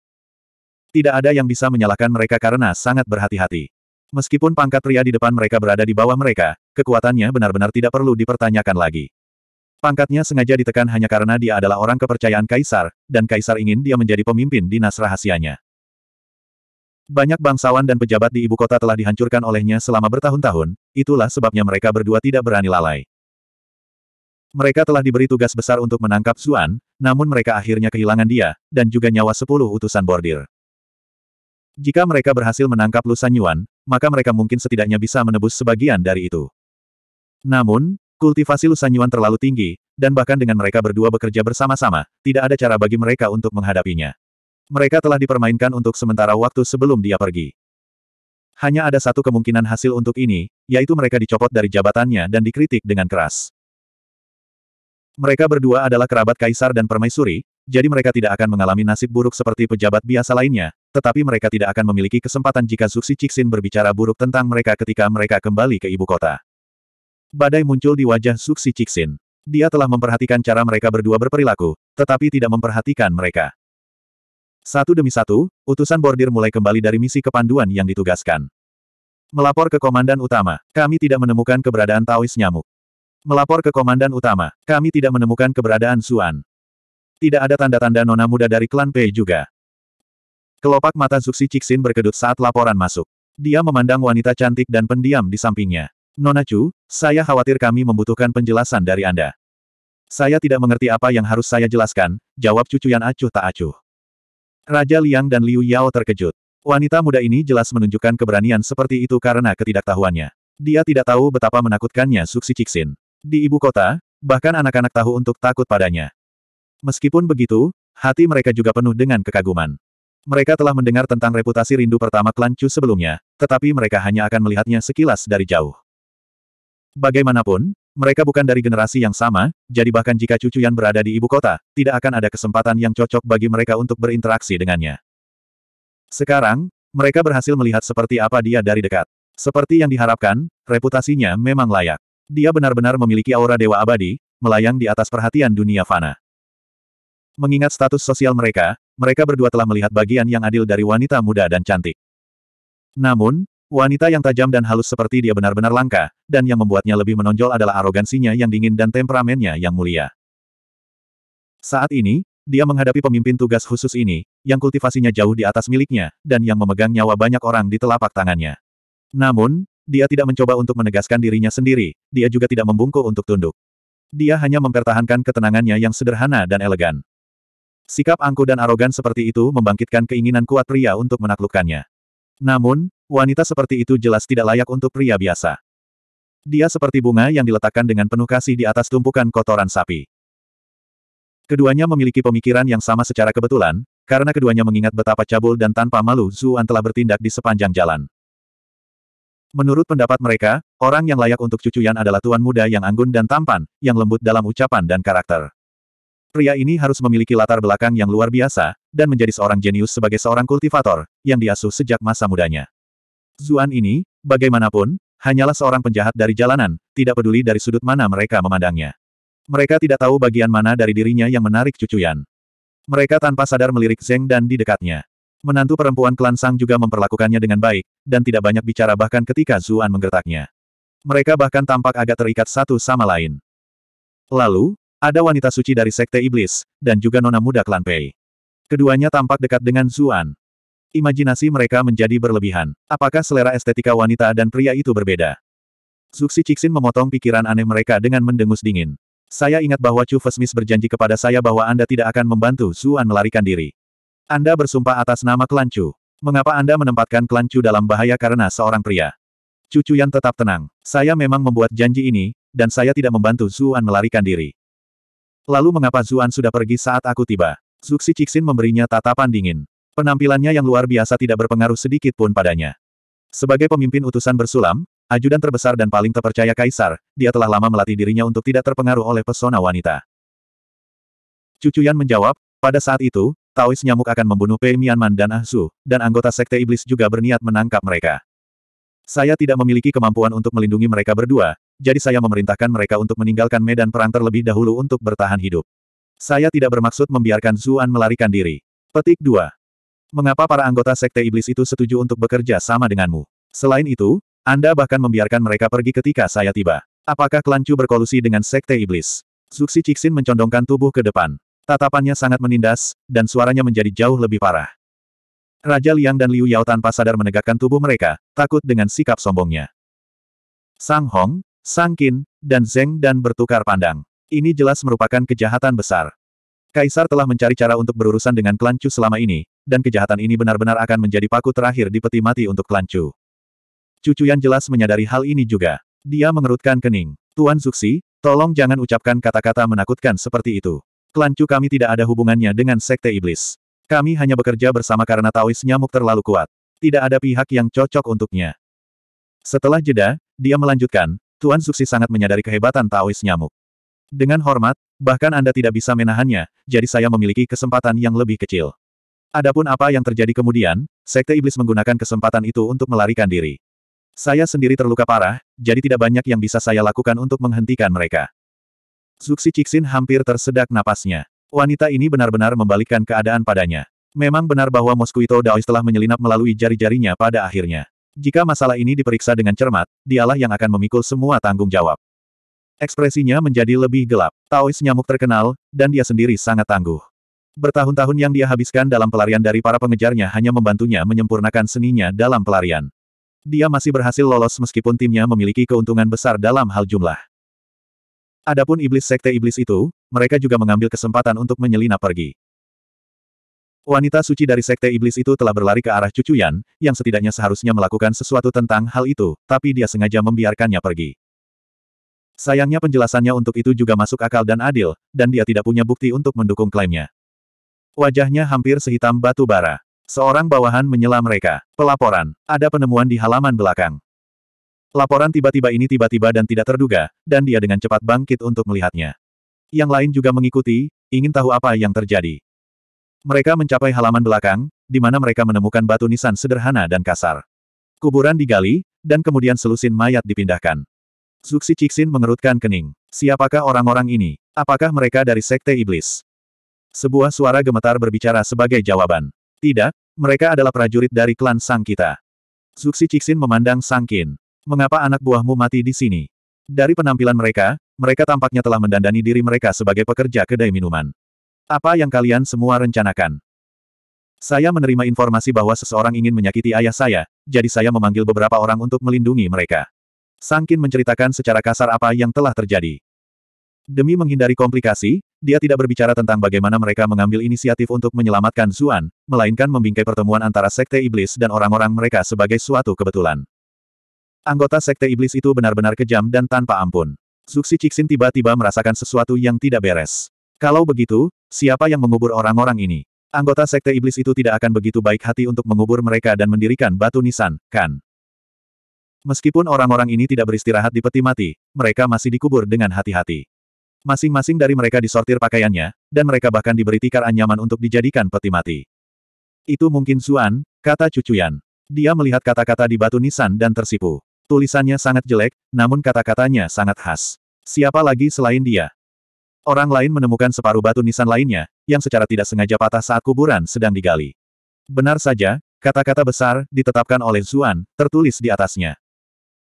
Tidak ada yang bisa menyalahkan mereka karena sangat berhati-hati. Meskipun pangkat pria di depan mereka berada di bawah mereka, kekuatannya benar-benar tidak perlu dipertanyakan lagi. Pangkatnya sengaja ditekan hanya karena dia adalah orang kepercayaan kaisar, dan kaisar ingin dia menjadi pemimpin dinas rahasianya. Banyak bangsawan dan pejabat di ibu kota telah dihancurkan olehnya selama bertahun-tahun, itulah sebabnya mereka berdua tidak berani lalai. Mereka telah diberi tugas besar untuk menangkap Zuan, namun mereka akhirnya kehilangan dia, dan juga nyawa sepuluh utusan bordir. Jika mereka berhasil menangkap Lusan Yuan, maka mereka mungkin setidaknya bisa menebus sebagian dari itu. Namun, kultivasi Lusan Yuan terlalu tinggi, dan bahkan dengan mereka berdua bekerja bersama-sama, tidak ada cara bagi mereka untuk menghadapinya. Mereka telah dipermainkan untuk sementara waktu sebelum dia pergi. Hanya ada satu kemungkinan hasil untuk ini, yaitu mereka dicopot dari jabatannya dan dikritik dengan keras. Mereka berdua adalah kerabat kaisar dan permaisuri, jadi mereka tidak akan mengalami nasib buruk seperti pejabat biasa lainnya, tetapi mereka tidak akan memiliki kesempatan jika Zuxi Cixin berbicara buruk tentang mereka ketika mereka kembali ke ibu kota. Badai muncul di wajah Zuxi Cixin. Dia telah memperhatikan cara mereka berdua berperilaku, tetapi tidak memperhatikan mereka. Satu demi satu, utusan bordir mulai kembali dari misi kepanduan yang ditugaskan. Melapor ke komandan utama, kami tidak menemukan keberadaan Taois nyamuk. Melapor ke Komandan Utama, kami tidak menemukan keberadaan Suan. Tidak ada tanda-tanda nona muda dari klan Pei juga. Kelopak mata Zuxi Cixin berkedut saat laporan masuk. Dia memandang wanita cantik dan pendiam di sampingnya. Nona Chu, saya khawatir kami membutuhkan penjelasan dari Anda. Saya tidak mengerti apa yang harus saya jelaskan, jawab cucu yang acuh tak acuh. Raja Liang dan Liu Yao terkejut. Wanita muda ini jelas menunjukkan keberanian seperti itu karena ketidaktahuannya. Dia tidak tahu betapa menakutkannya Suksi Cixin. Di ibu kota, bahkan anak-anak tahu untuk takut padanya. Meskipun begitu, hati mereka juga penuh dengan kekaguman. Mereka telah mendengar tentang reputasi rindu pertama klan Chu sebelumnya, tetapi mereka hanya akan melihatnya sekilas dari jauh. Bagaimanapun, mereka bukan dari generasi yang sama, jadi bahkan jika cucu yang berada di ibu kota, tidak akan ada kesempatan yang cocok bagi mereka untuk berinteraksi dengannya. Sekarang, mereka berhasil melihat seperti apa dia dari dekat. Seperti yang diharapkan, reputasinya memang layak. Dia benar-benar memiliki aura dewa abadi, melayang di atas perhatian dunia fana. Mengingat status sosial mereka, mereka berdua telah melihat bagian yang adil dari wanita muda dan cantik. Namun, wanita yang tajam dan halus seperti dia benar-benar langka, dan yang membuatnya lebih menonjol adalah arogansinya yang dingin dan temperamennya yang mulia. Saat ini, dia menghadapi pemimpin tugas khusus ini, yang kultivasinya jauh di atas miliknya, dan yang memegang nyawa banyak orang di telapak tangannya. Namun, dia tidak mencoba untuk menegaskan dirinya sendiri, dia juga tidak membungkuk untuk tunduk. Dia hanya mempertahankan ketenangannya yang sederhana dan elegan. Sikap angkuh dan arogan seperti itu membangkitkan keinginan kuat pria untuk menaklukkannya. Namun, wanita seperti itu jelas tidak layak untuk pria biasa. Dia seperti bunga yang diletakkan dengan penuh kasih di atas tumpukan kotoran sapi. Keduanya memiliki pemikiran yang sama secara kebetulan, karena keduanya mengingat betapa cabul dan tanpa malu Zuan telah bertindak di sepanjang jalan. Menurut pendapat mereka, orang yang layak untuk cucuyan adalah tuan muda yang anggun dan tampan, yang lembut dalam ucapan dan karakter. Pria ini harus memiliki latar belakang yang luar biasa, dan menjadi seorang jenius sebagai seorang kultivator, yang diasuh sejak masa mudanya. Zuan ini, bagaimanapun, hanyalah seorang penjahat dari jalanan, tidak peduli dari sudut mana mereka memandangnya. Mereka tidak tahu bagian mana dari dirinya yang menarik cucuyan. Mereka tanpa sadar melirik Zeng dan di dekatnya. Menantu perempuan klan Sang juga memperlakukannya dengan baik, dan tidak banyak bicara bahkan ketika Zuan menggertaknya. Mereka bahkan tampak agak terikat satu sama lain. Lalu, ada wanita suci dari Sekte Iblis, dan juga nona muda klan Pei. Keduanya tampak dekat dengan Zuan. Imajinasi mereka menjadi berlebihan. Apakah selera estetika wanita dan pria itu berbeda? Zuxi Cixin memotong pikiran aneh mereka dengan mendengus dingin. Saya ingat bahwa Chu Fesmis berjanji kepada saya bahwa Anda tidak akan membantu Zuan melarikan diri. Anda bersumpah atas nama Kelancu. Mengapa Anda menempatkan Kelancu dalam bahaya karena seorang pria? Cucu Yan tetap tenang. Saya memang membuat janji ini, dan saya tidak membantu Zuan melarikan diri. Lalu mengapa Zuan sudah pergi saat aku tiba? Zuxi Cixin memberinya tatapan dingin. Penampilannya yang luar biasa tidak berpengaruh sedikit pun padanya. Sebagai pemimpin utusan bersulam, ajudan terbesar dan paling terpercaya kaisar, dia telah lama melatih dirinya untuk tidak terpengaruh oleh pesona wanita. Cucu Yan menjawab, pada saat itu, Taois nyamuk akan membunuh Pei Mianman dan Ah Su, dan anggota Sekte Iblis juga berniat menangkap mereka. Saya tidak memiliki kemampuan untuk melindungi mereka berdua, jadi saya memerintahkan mereka untuk meninggalkan medan perang terlebih dahulu untuk bertahan hidup. Saya tidak bermaksud membiarkan Zuan melarikan diri. Petik 2. Mengapa para anggota Sekte Iblis itu setuju untuk bekerja sama denganmu? Selain itu, Anda bahkan membiarkan mereka pergi ketika saya tiba. Apakah Klan Chu berkolusi dengan Sekte Iblis? Zuxi Cixin mencondongkan tubuh ke depan. Tatapannya sangat menindas, dan suaranya menjadi jauh lebih parah. Raja Liang dan Liu Yao tanpa sadar menegakkan tubuh mereka, takut dengan sikap sombongnya. Sang Hong, Sang Qin, dan Zeng dan bertukar pandang. Ini jelas merupakan kejahatan besar. Kaisar telah mencari cara untuk berurusan dengan klan Chu selama ini, dan kejahatan ini benar-benar akan menjadi paku terakhir di peti mati untuk klan Chu. yang jelas menyadari hal ini juga. Dia mengerutkan kening. Tuan Zuxi, tolong jangan ucapkan kata-kata menakutkan seperti itu. Klan Chu kami tidak ada hubungannya dengan Sekte Iblis. Kami hanya bekerja bersama karena Taois nyamuk terlalu kuat. Tidak ada pihak yang cocok untuknya. Setelah jeda, dia melanjutkan, Tuan Suksi sangat menyadari kehebatan Taois nyamuk. Dengan hormat, bahkan Anda tidak bisa menahannya, jadi saya memiliki kesempatan yang lebih kecil. Adapun apa yang terjadi kemudian, Sekte Iblis menggunakan kesempatan itu untuk melarikan diri. Saya sendiri terluka parah, jadi tidak banyak yang bisa saya lakukan untuk menghentikan mereka. Zuxi Cixin hampir tersedak napasnya. Wanita ini benar-benar membalikkan keadaan padanya. Memang benar bahwa Mosquito Daois telah menyelinap melalui jari-jarinya pada akhirnya. Jika masalah ini diperiksa dengan cermat, dialah yang akan memikul semua tanggung jawab. Ekspresinya menjadi lebih gelap. Taois nyamuk terkenal, dan dia sendiri sangat tangguh. Bertahun-tahun yang dia habiskan dalam pelarian dari para pengejarnya hanya membantunya menyempurnakan seninya dalam pelarian. Dia masih berhasil lolos meskipun timnya memiliki keuntungan besar dalam hal jumlah. Adapun iblis sekte iblis itu, mereka juga mengambil kesempatan untuk menyelinap pergi. Wanita suci dari sekte iblis itu telah berlari ke arah cucu Yan, yang setidaknya seharusnya melakukan sesuatu tentang hal itu, tapi dia sengaja membiarkannya pergi. Sayangnya penjelasannya untuk itu juga masuk akal dan adil, dan dia tidak punya bukti untuk mendukung klaimnya. Wajahnya hampir sehitam batu bara. Seorang bawahan menyela mereka. Pelaporan. Ada penemuan di halaman belakang. Laporan tiba-tiba ini tiba-tiba dan tidak terduga, dan dia dengan cepat bangkit untuk melihatnya. Yang lain juga mengikuti, ingin tahu apa yang terjadi. Mereka mencapai halaman belakang, di mana mereka menemukan batu nisan sederhana dan kasar. Kuburan digali, dan kemudian selusin mayat dipindahkan. Zuxi Cixin mengerutkan kening. Siapakah orang-orang ini? Apakah mereka dari Sekte Iblis? Sebuah suara gemetar berbicara sebagai jawaban. Tidak, mereka adalah prajurit dari klan Sang Kita. Zuxi Cixin memandang Sang Kin. Mengapa anak buahmu mati di sini? Dari penampilan mereka, mereka tampaknya telah mendandani diri mereka sebagai pekerja kedai minuman. Apa yang kalian semua rencanakan? Saya menerima informasi bahwa seseorang ingin menyakiti ayah saya, jadi saya memanggil beberapa orang untuk melindungi mereka. Sangkin menceritakan secara kasar apa yang telah terjadi. Demi menghindari komplikasi, dia tidak berbicara tentang bagaimana mereka mengambil inisiatif untuk menyelamatkan Zuan, melainkan membingkai pertemuan antara Sekte Iblis dan orang-orang mereka sebagai suatu kebetulan. Anggota sekte iblis itu benar-benar kejam dan tanpa ampun. Zuxi Cixin tiba-tiba merasakan sesuatu yang tidak beres. Kalau begitu, siapa yang mengubur orang-orang ini? Anggota sekte iblis itu tidak akan begitu baik hati untuk mengubur mereka dan mendirikan batu nisan, kan? Meskipun orang-orang ini tidak beristirahat di peti mati, mereka masih dikubur dengan hati-hati. Masing-masing dari mereka disortir pakaiannya, dan mereka bahkan diberi tikar anyaman untuk dijadikan peti mati. Itu mungkin Zuan, kata cucuyan. Dia melihat kata-kata di batu nisan dan tersipu. Tulisannya sangat jelek, namun kata-katanya sangat khas. Siapa lagi selain dia? Orang lain menemukan separuh batu nisan lainnya, yang secara tidak sengaja patah saat kuburan sedang digali. Benar saja, kata-kata besar, ditetapkan oleh Zuan, tertulis di atasnya.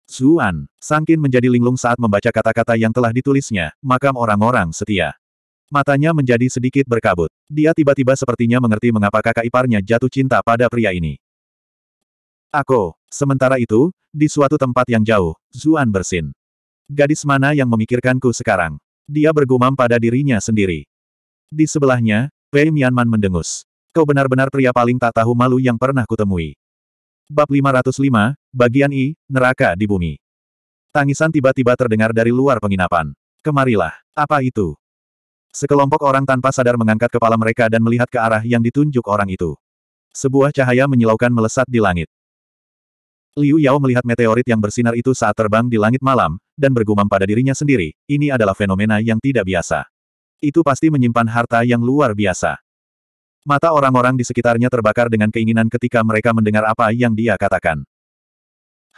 Zuan, Sangkin menjadi linglung saat membaca kata-kata yang telah ditulisnya, makam orang-orang setia. Matanya menjadi sedikit berkabut. Dia tiba-tiba sepertinya mengerti mengapa kakak iparnya jatuh cinta pada pria ini. Aku, Sementara itu, di suatu tempat yang jauh, Zuan bersin. Gadis mana yang memikirkanku sekarang? Dia bergumam pada dirinya sendiri. Di sebelahnya, Pei Mianman mendengus. Kau benar-benar pria paling tak tahu malu yang pernah kutemui. Bab 505, Bagian I, Neraka di Bumi. Tangisan tiba-tiba terdengar dari luar penginapan. Kemarilah, apa itu? Sekelompok orang tanpa sadar mengangkat kepala mereka dan melihat ke arah yang ditunjuk orang itu. Sebuah cahaya menyilaukan melesat di langit. Liu Yao melihat meteorit yang bersinar itu saat terbang di langit malam, dan bergumam pada dirinya sendiri, ini adalah fenomena yang tidak biasa. Itu pasti menyimpan harta yang luar biasa. Mata orang-orang di sekitarnya terbakar dengan keinginan ketika mereka mendengar apa yang dia katakan.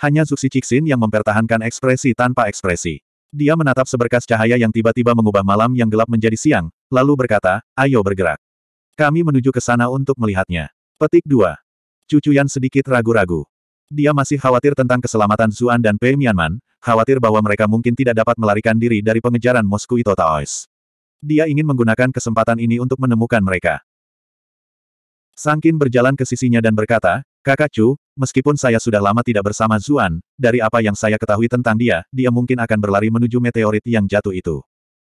Hanya Zuxi Cixin yang mempertahankan ekspresi tanpa ekspresi. Dia menatap seberkas cahaya yang tiba-tiba mengubah malam yang gelap menjadi siang, lalu berkata, ayo bergerak. Kami menuju ke sana untuk melihatnya. Petik 2. Cucuyan sedikit ragu-ragu. Dia masih khawatir tentang keselamatan Zuan dan Pei Mianman, khawatir bahwa mereka mungkin tidak dapat melarikan diri dari pengejaran Moskuito Taois. Dia ingin menggunakan kesempatan ini untuk menemukan mereka. Sangkin berjalan ke sisinya dan berkata, Kakak Chu, meskipun saya sudah lama tidak bersama Zuan, dari apa yang saya ketahui tentang dia, dia mungkin akan berlari menuju meteorit yang jatuh itu.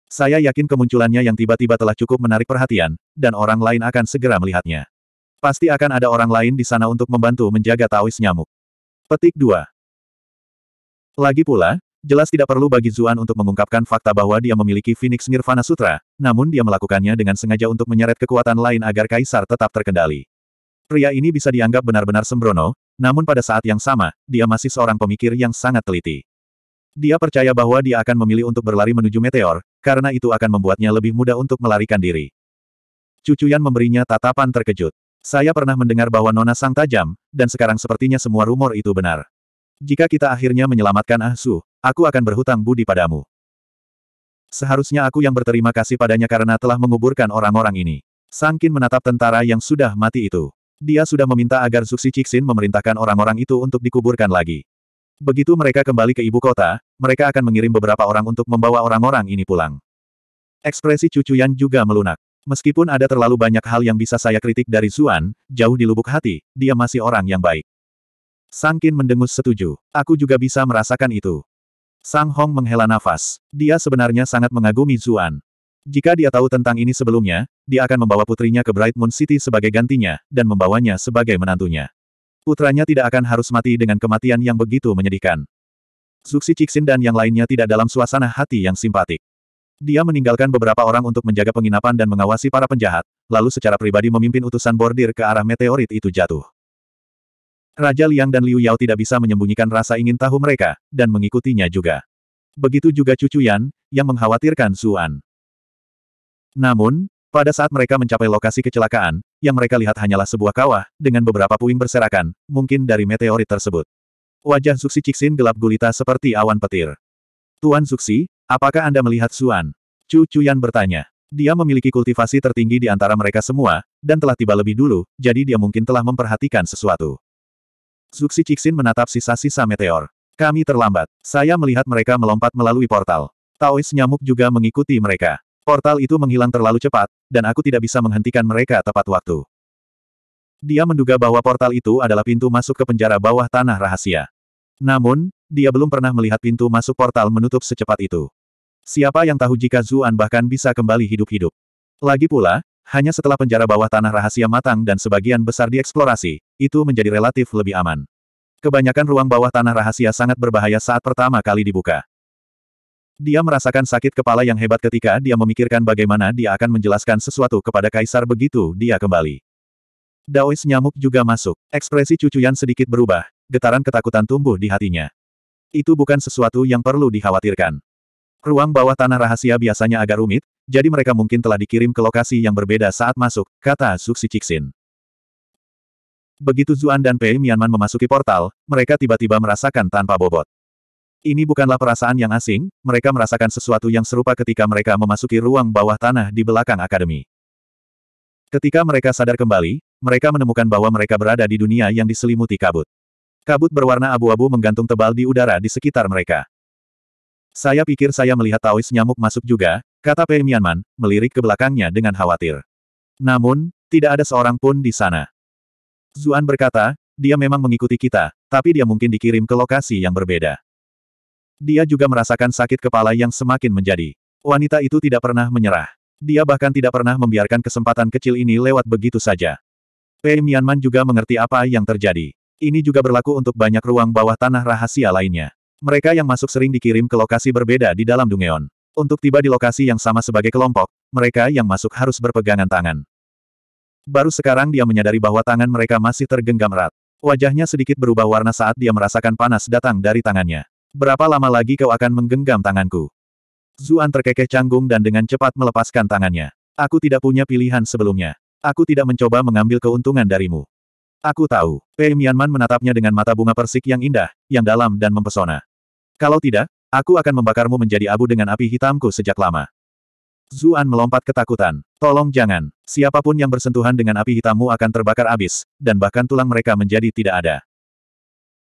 Saya yakin kemunculannya yang tiba-tiba telah cukup menarik perhatian, dan orang lain akan segera melihatnya. Pasti akan ada orang lain di sana untuk membantu menjaga Taois nyamuk. Petik 2. Lagi pula, jelas tidak perlu bagi Zuan untuk mengungkapkan fakta bahwa dia memiliki Phoenix Nirvana Sutra, namun dia melakukannya dengan sengaja untuk menyeret kekuatan lain agar Kaisar tetap terkendali. Pria ini bisa dianggap benar-benar sembrono, namun pada saat yang sama, dia masih seorang pemikir yang sangat teliti. Dia percaya bahwa dia akan memilih untuk berlari menuju meteor, karena itu akan membuatnya lebih mudah untuk melarikan diri. Cucuyan memberinya tatapan terkejut. Saya pernah mendengar bahwa Nona Sang tajam, dan sekarang sepertinya semua rumor itu benar. Jika kita akhirnya menyelamatkan Ah Su, aku akan berhutang budi padamu. Seharusnya aku yang berterima kasih padanya karena telah menguburkan orang-orang ini. Sangkin menatap tentara yang sudah mati itu. Dia sudah meminta agar Suksi Cixin memerintahkan orang-orang itu untuk dikuburkan lagi. Begitu mereka kembali ke ibu kota, mereka akan mengirim beberapa orang untuk membawa orang-orang ini pulang. Ekspresi cucu yang juga melunak. Meskipun ada terlalu banyak hal yang bisa saya kritik dari Zuan, jauh di lubuk hati, dia masih orang yang baik. Sangkin mendengus setuju. Aku juga bisa merasakan itu. Sang Hong menghela nafas. Dia sebenarnya sangat mengagumi Zuan. Jika dia tahu tentang ini sebelumnya, dia akan membawa putrinya ke Bright Moon City sebagai gantinya, dan membawanya sebagai menantunya. Putranya tidak akan harus mati dengan kematian yang begitu menyedihkan. Zuxi Cixin dan yang lainnya tidak dalam suasana hati yang simpatik. Dia meninggalkan beberapa orang untuk menjaga penginapan dan mengawasi para penjahat, lalu secara pribadi memimpin utusan bordir ke arah meteorit itu jatuh. Raja Liang dan Liu Yao tidak bisa menyembunyikan rasa ingin tahu mereka, dan mengikutinya juga. Begitu juga Cucu Yan, yang mengkhawatirkan Suan. Namun, pada saat mereka mencapai lokasi kecelakaan, yang mereka lihat hanyalah sebuah kawah, dengan beberapa puing berserakan, mungkin dari meteorit tersebut. Wajah Xi Cixin gelap gulita seperti awan petir. Tuan Xi. Apakah Anda melihat Suan? Chu Chuyan bertanya. Dia memiliki kultivasi tertinggi di antara mereka semua, dan telah tiba lebih dulu, jadi dia mungkin telah memperhatikan sesuatu. Zuxi Cixin menatap sisa-sisa meteor. Kami terlambat. Saya melihat mereka melompat melalui portal. Taois nyamuk juga mengikuti mereka. Portal itu menghilang terlalu cepat, dan aku tidak bisa menghentikan mereka tepat waktu. Dia menduga bahwa portal itu adalah pintu masuk ke penjara bawah tanah rahasia. Namun, dia belum pernah melihat pintu masuk portal menutup secepat itu. Siapa yang tahu jika Zuan bahkan bisa kembali hidup-hidup. Lagi pula, hanya setelah penjara bawah tanah rahasia matang dan sebagian besar dieksplorasi, itu menjadi relatif lebih aman. Kebanyakan ruang bawah tanah rahasia sangat berbahaya saat pertama kali dibuka. Dia merasakan sakit kepala yang hebat ketika dia memikirkan bagaimana dia akan menjelaskan sesuatu kepada kaisar begitu dia kembali. Daois nyamuk juga masuk. Ekspresi cucuyan sedikit berubah, getaran ketakutan tumbuh di hatinya. Itu bukan sesuatu yang perlu dikhawatirkan. Ruang bawah tanah rahasia biasanya agak rumit, jadi mereka mungkin telah dikirim ke lokasi yang berbeda saat masuk, kata Suksi Cixin. Begitu Zuan dan Pei Mianman memasuki portal, mereka tiba-tiba merasakan tanpa bobot. Ini bukanlah perasaan yang asing, mereka merasakan sesuatu yang serupa ketika mereka memasuki ruang bawah tanah di belakang akademi. Ketika mereka sadar kembali, mereka menemukan bahwa mereka berada di dunia yang diselimuti kabut. Kabut berwarna abu-abu menggantung tebal di udara di sekitar mereka. Saya pikir saya melihat Taois nyamuk masuk juga, kata Pei Mianman, melirik ke belakangnya dengan khawatir. Namun, tidak ada seorang pun di sana. Zuan berkata, dia memang mengikuti kita, tapi dia mungkin dikirim ke lokasi yang berbeda. Dia juga merasakan sakit kepala yang semakin menjadi. Wanita itu tidak pernah menyerah. Dia bahkan tidak pernah membiarkan kesempatan kecil ini lewat begitu saja. Pei Mianman juga mengerti apa yang terjadi. Ini juga berlaku untuk banyak ruang bawah tanah rahasia lainnya. Mereka yang masuk sering dikirim ke lokasi berbeda di dalam Dungeon. Untuk tiba di lokasi yang sama sebagai kelompok, mereka yang masuk harus berpegangan tangan. Baru sekarang dia menyadari bahwa tangan mereka masih tergenggam erat. Wajahnya sedikit berubah warna saat dia merasakan panas datang dari tangannya. Berapa lama lagi kau akan menggenggam tanganku? Zuan terkekeh canggung dan dengan cepat melepaskan tangannya. Aku tidak punya pilihan sebelumnya. Aku tidak mencoba mengambil keuntungan darimu. Aku tahu. Pei Mianman menatapnya dengan mata bunga persik yang indah, yang dalam dan mempesona. Kalau tidak, aku akan membakarmu menjadi abu dengan api hitamku sejak lama. Zuan melompat ketakutan. Tolong jangan. Siapapun yang bersentuhan dengan api hitammu akan terbakar abis, dan bahkan tulang mereka menjadi tidak ada.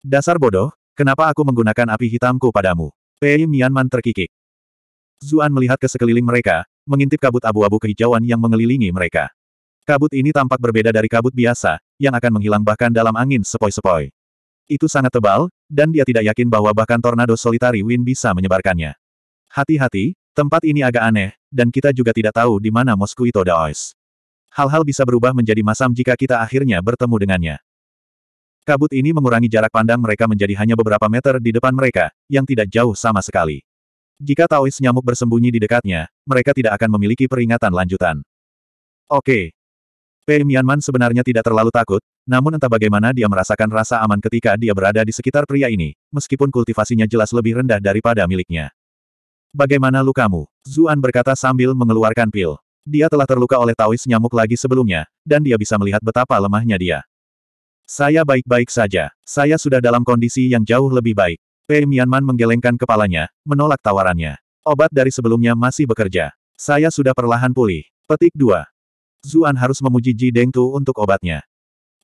Dasar bodoh, kenapa aku menggunakan api hitamku padamu? Pei Mianman terkikik. Zuan melihat ke sekeliling mereka, mengintip kabut abu-abu kehijauan yang mengelilingi mereka. Kabut ini tampak berbeda dari kabut biasa, yang akan menghilang bahkan dalam angin sepoi-sepoi. Itu sangat tebal, dan dia tidak yakin bahwa bahkan tornado solitari Win bisa menyebarkannya. Hati-hati, tempat ini agak aneh, dan kita juga tidak tahu di mana Mosquito Daois. Hal-hal bisa berubah menjadi masam jika kita akhirnya bertemu dengannya. Kabut ini mengurangi jarak pandang mereka menjadi hanya beberapa meter di depan mereka, yang tidak jauh sama sekali. Jika Taois nyamuk bersembunyi di dekatnya, mereka tidak akan memiliki peringatan lanjutan. Oke, Pei Mianman sebenarnya tidak terlalu takut, namun entah bagaimana dia merasakan rasa aman ketika dia berada di sekitar pria ini, meskipun kultivasinya jelas lebih rendah daripada miliknya. Bagaimana lukamu? Zuan berkata sambil mengeluarkan pil. Dia telah terluka oleh tawis nyamuk lagi sebelumnya, dan dia bisa melihat betapa lemahnya dia. Saya baik-baik saja. Saya sudah dalam kondisi yang jauh lebih baik. Pei Mianman menggelengkan kepalanya, menolak tawarannya. Obat dari sebelumnya masih bekerja. Saya sudah perlahan pulih. Petik 2. Zuan harus memuji Ji Dengtu untuk obatnya.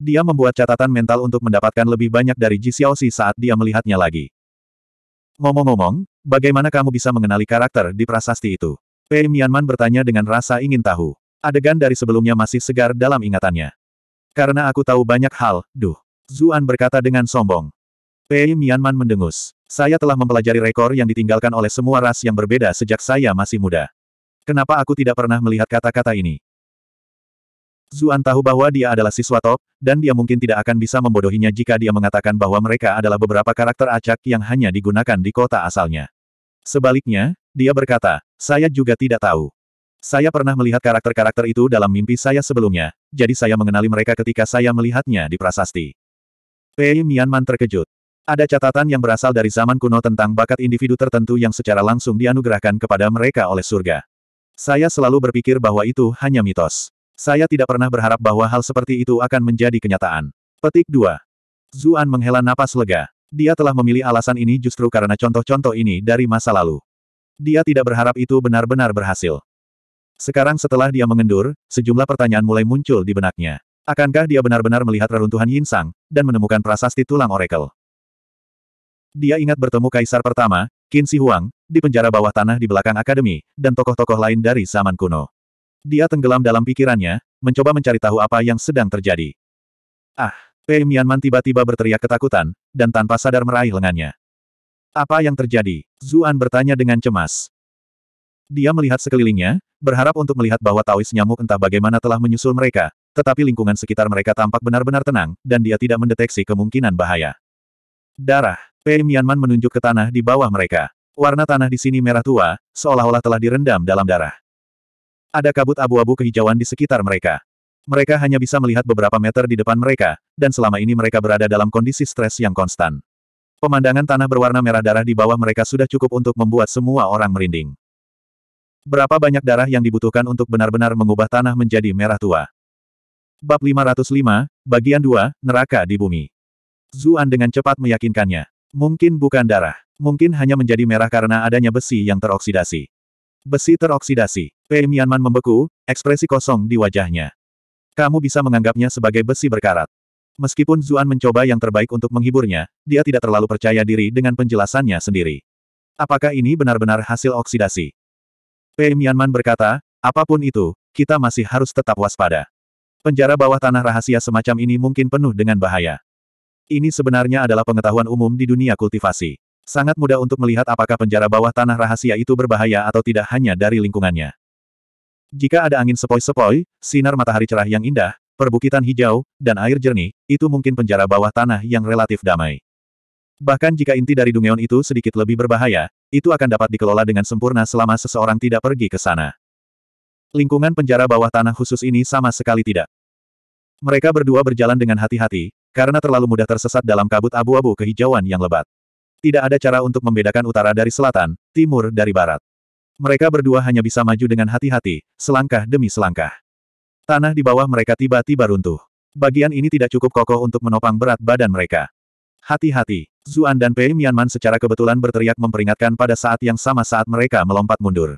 Dia membuat catatan mental untuk mendapatkan lebih banyak dari Ji Xiaoxi saat dia melihatnya lagi. Ngomong-ngomong, bagaimana kamu bisa mengenali karakter di prasasti itu? Pei Mianman bertanya dengan rasa ingin tahu. Adegan dari sebelumnya masih segar dalam ingatannya. Karena aku tahu banyak hal, duh. Zuan berkata dengan sombong. Pei Mianman mendengus. Saya telah mempelajari rekor yang ditinggalkan oleh semua ras yang berbeda sejak saya masih muda. Kenapa aku tidak pernah melihat kata-kata ini? Zuan tahu bahwa dia adalah siswa top, dan dia mungkin tidak akan bisa membodohinya jika dia mengatakan bahwa mereka adalah beberapa karakter acak yang hanya digunakan di kota asalnya. Sebaliknya, dia berkata, saya juga tidak tahu. Saya pernah melihat karakter-karakter itu dalam mimpi saya sebelumnya, jadi saya mengenali mereka ketika saya melihatnya di prasasti. Pei Mianman terkejut. Ada catatan yang berasal dari zaman kuno tentang bakat individu tertentu yang secara langsung dianugerahkan kepada mereka oleh surga. Saya selalu berpikir bahwa itu hanya mitos. Saya tidak pernah berharap bahwa hal seperti itu akan menjadi kenyataan. Petik 2. Zuan menghela napas lega. Dia telah memilih alasan ini justru karena contoh-contoh ini dari masa lalu. Dia tidak berharap itu benar-benar berhasil. Sekarang setelah dia mengendur, sejumlah pertanyaan mulai muncul di benaknya. Akankah dia benar-benar melihat reruntuhan Yinsang, dan menemukan prasasti tulang oracle? Dia ingat bertemu kaisar pertama, Qin Shi Huang, di penjara bawah tanah di belakang akademi, dan tokoh-tokoh lain dari zaman kuno. Dia tenggelam dalam pikirannya, mencoba mencari tahu apa yang sedang terjadi. Ah, Pei Mianman tiba-tiba berteriak ketakutan, dan tanpa sadar meraih lengannya. Apa yang terjadi? Zuan bertanya dengan cemas. Dia melihat sekelilingnya, berharap untuk melihat bahwa Taois nyamuk entah bagaimana telah menyusul mereka, tetapi lingkungan sekitar mereka tampak benar-benar tenang, dan dia tidak mendeteksi kemungkinan bahaya. Darah. Pei Mianman menunjuk ke tanah di bawah mereka. Warna tanah di sini merah tua, seolah-olah telah direndam dalam darah. Ada kabut abu-abu kehijauan di sekitar mereka. Mereka hanya bisa melihat beberapa meter di depan mereka, dan selama ini mereka berada dalam kondisi stres yang konstan. Pemandangan tanah berwarna merah darah di bawah mereka sudah cukup untuk membuat semua orang merinding. Berapa banyak darah yang dibutuhkan untuk benar-benar mengubah tanah menjadi merah tua? Bab 505, Bagian 2, Neraka di Bumi. Zuan dengan cepat meyakinkannya. Mungkin bukan darah. Mungkin hanya menjadi merah karena adanya besi yang teroksidasi. Besi teroksidasi. Pei Mianman membeku, ekspresi kosong di wajahnya. Kamu bisa menganggapnya sebagai besi berkarat. Meskipun Zuan mencoba yang terbaik untuk menghiburnya, dia tidak terlalu percaya diri dengan penjelasannya sendiri. Apakah ini benar-benar hasil oksidasi? Pei Mianman berkata, apapun itu, kita masih harus tetap waspada. Penjara bawah tanah rahasia semacam ini mungkin penuh dengan bahaya. Ini sebenarnya adalah pengetahuan umum di dunia kultivasi. Sangat mudah untuk melihat apakah penjara bawah tanah rahasia itu berbahaya atau tidak hanya dari lingkungannya. Jika ada angin sepoi-sepoi, sinar matahari cerah yang indah, perbukitan hijau, dan air jernih, itu mungkin penjara bawah tanah yang relatif damai. Bahkan jika inti dari Dungeon itu sedikit lebih berbahaya, itu akan dapat dikelola dengan sempurna selama seseorang tidak pergi ke sana. Lingkungan penjara bawah tanah khusus ini sama sekali tidak. Mereka berdua berjalan dengan hati-hati, karena terlalu mudah tersesat dalam kabut abu-abu kehijauan yang lebat. Tidak ada cara untuk membedakan utara dari selatan, timur dari barat. Mereka berdua hanya bisa maju dengan hati-hati, selangkah demi selangkah. Tanah di bawah mereka tiba-tiba runtuh. Bagian ini tidak cukup kokoh untuk menopang berat badan mereka. Hati-hati, Zuan dan Pei Mianman secara kebetulan berteriak memperingatkan pada saat yang sama saat mereka melompat mundur.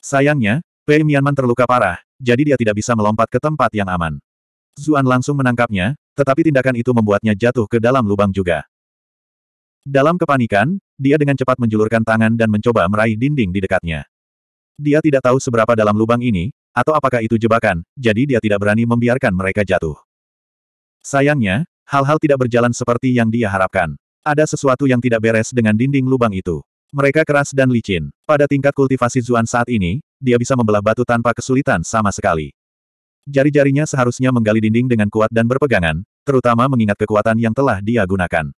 Sayangnya, Pei Mianman terluka parah, jadi dia tidak bisa melompat ke tempat yang aman. Zuan langsung menangkapnya, tetapi tindakan itu membuatnya jatuh ke dalam lubang juga. Dalam kepanikan, dia dengan cepat menjulurkan tangan dan mencoba meraih dinding di dekatnya. Dia tidak tahu seberapa dalam lubang ini, atau apakah itu jebakan, jadi dia tidak berani membiarkan mereka jatuh. Sayangnya, hal-hal tidak berjalan seperti yang dia harapkan. Ada sesuatu yang tidak beres dengan dinding lubang itu. Mereka keras dan licin. Pada tingkat kultivasi Zuan saat ini, dia bisa membelah batu tanpa kesulitan sama sekali. Jari-jarinya seharusnya menggali dinding dengan kuat dan berpegangan, terutama mengingat kekuatan yang telah dia gunakan.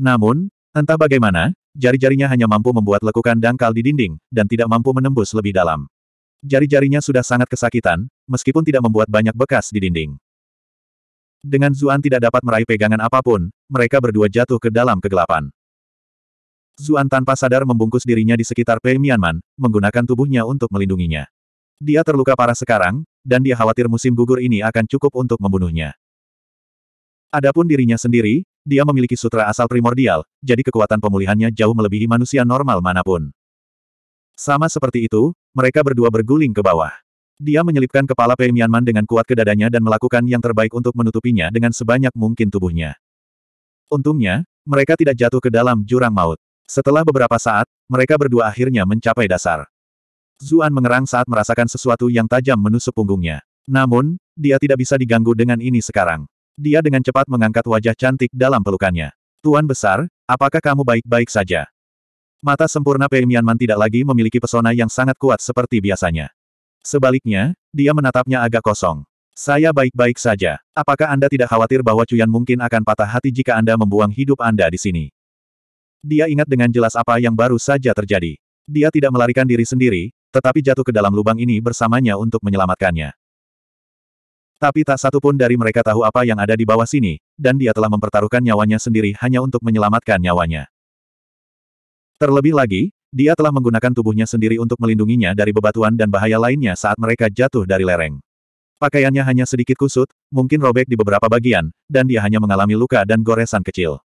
Namun, entah bagaimana, jari-jarinya hanya mampu membuat lekukan dangkal di dinding, dan tidak mampu menembus lebih dalam. Jari-jarinya sudah sangat kesakitan, meskipun tidak membuat banyak bekas di dinding. Dengan Zuan tidak dapat meraih pegangan apapun, mereka berdua jatuh ke dalam kegelapan. Zuan tanpa sadar membungkus dirinya di sekitar Pei Mianman, menggunakan tubuhnya untuk melindunginya. Dia terluka parah sekarang, dan dia khawatir musim gugur ini akan cukup untuk membunuhnya. Adapun dirinya sendiri, dia memiliki sutra asal primordial, jadi kekuatan pemulihannya jauh melebihi manusia normal manapun. Sama seperti itu, mereka berdua berguling ke bawah. Dia menyelipkan kepala Pei Mianman dengan kuat ke dadanya dan melakukan yang terbaik untuk menutupinya dengan sebanyak mungkin tubuhnya. Untungnya, mereka tidak jatuh ke dalam jurang maut. Setelah beberapa saat, mereka berdua akhirnya mencapai dasar. Zuan mengerang saat merasakan sesuatu yang tajam menusuk punggungnya. Namun, dia tidak bisa diganggu dengan ini sekarang. Dia dengan cepat mengangkat wajah cantik dalam pelukannya. Tuan besar, apakah kamu baik-baik saja? Mata sempurna Pei Mianman tidak lagi memiliki pesona yang sangat kuat seperti biasanya. Sebaliknya, dia menatapnya agak kosong. Saya baik-baik saja. Apakah Anda tidak khawatir bahwa Cuyan mungkin akan patah hati jika Anda membuang hidup Anda di sini? Dia ingat dengan jelas apa yang baru saja terjadi. Dia tidak melarikan diri sendiri, tetapi jatuh ke dalam lubang ini bersamanya untuk menyelamatkannya. Tapi tak satu pun dari mereka tahu apa yang ada di bawah sini, dan dia telah mempertaruhkan nyawanya sendiri hanya untuk menyelamatkan nyawanya. Terlebih lagi, dia telah menggunakan tubuhnya sendiri untuk melindunginya dari bebatuan dan bahaya lainnya saat mereka jatuh dari lereng. Pakaiannya hanya sedikit kusut, mungkin robek di beberapa bagian, dan dia hanya mengalami luka dan goresan kecil.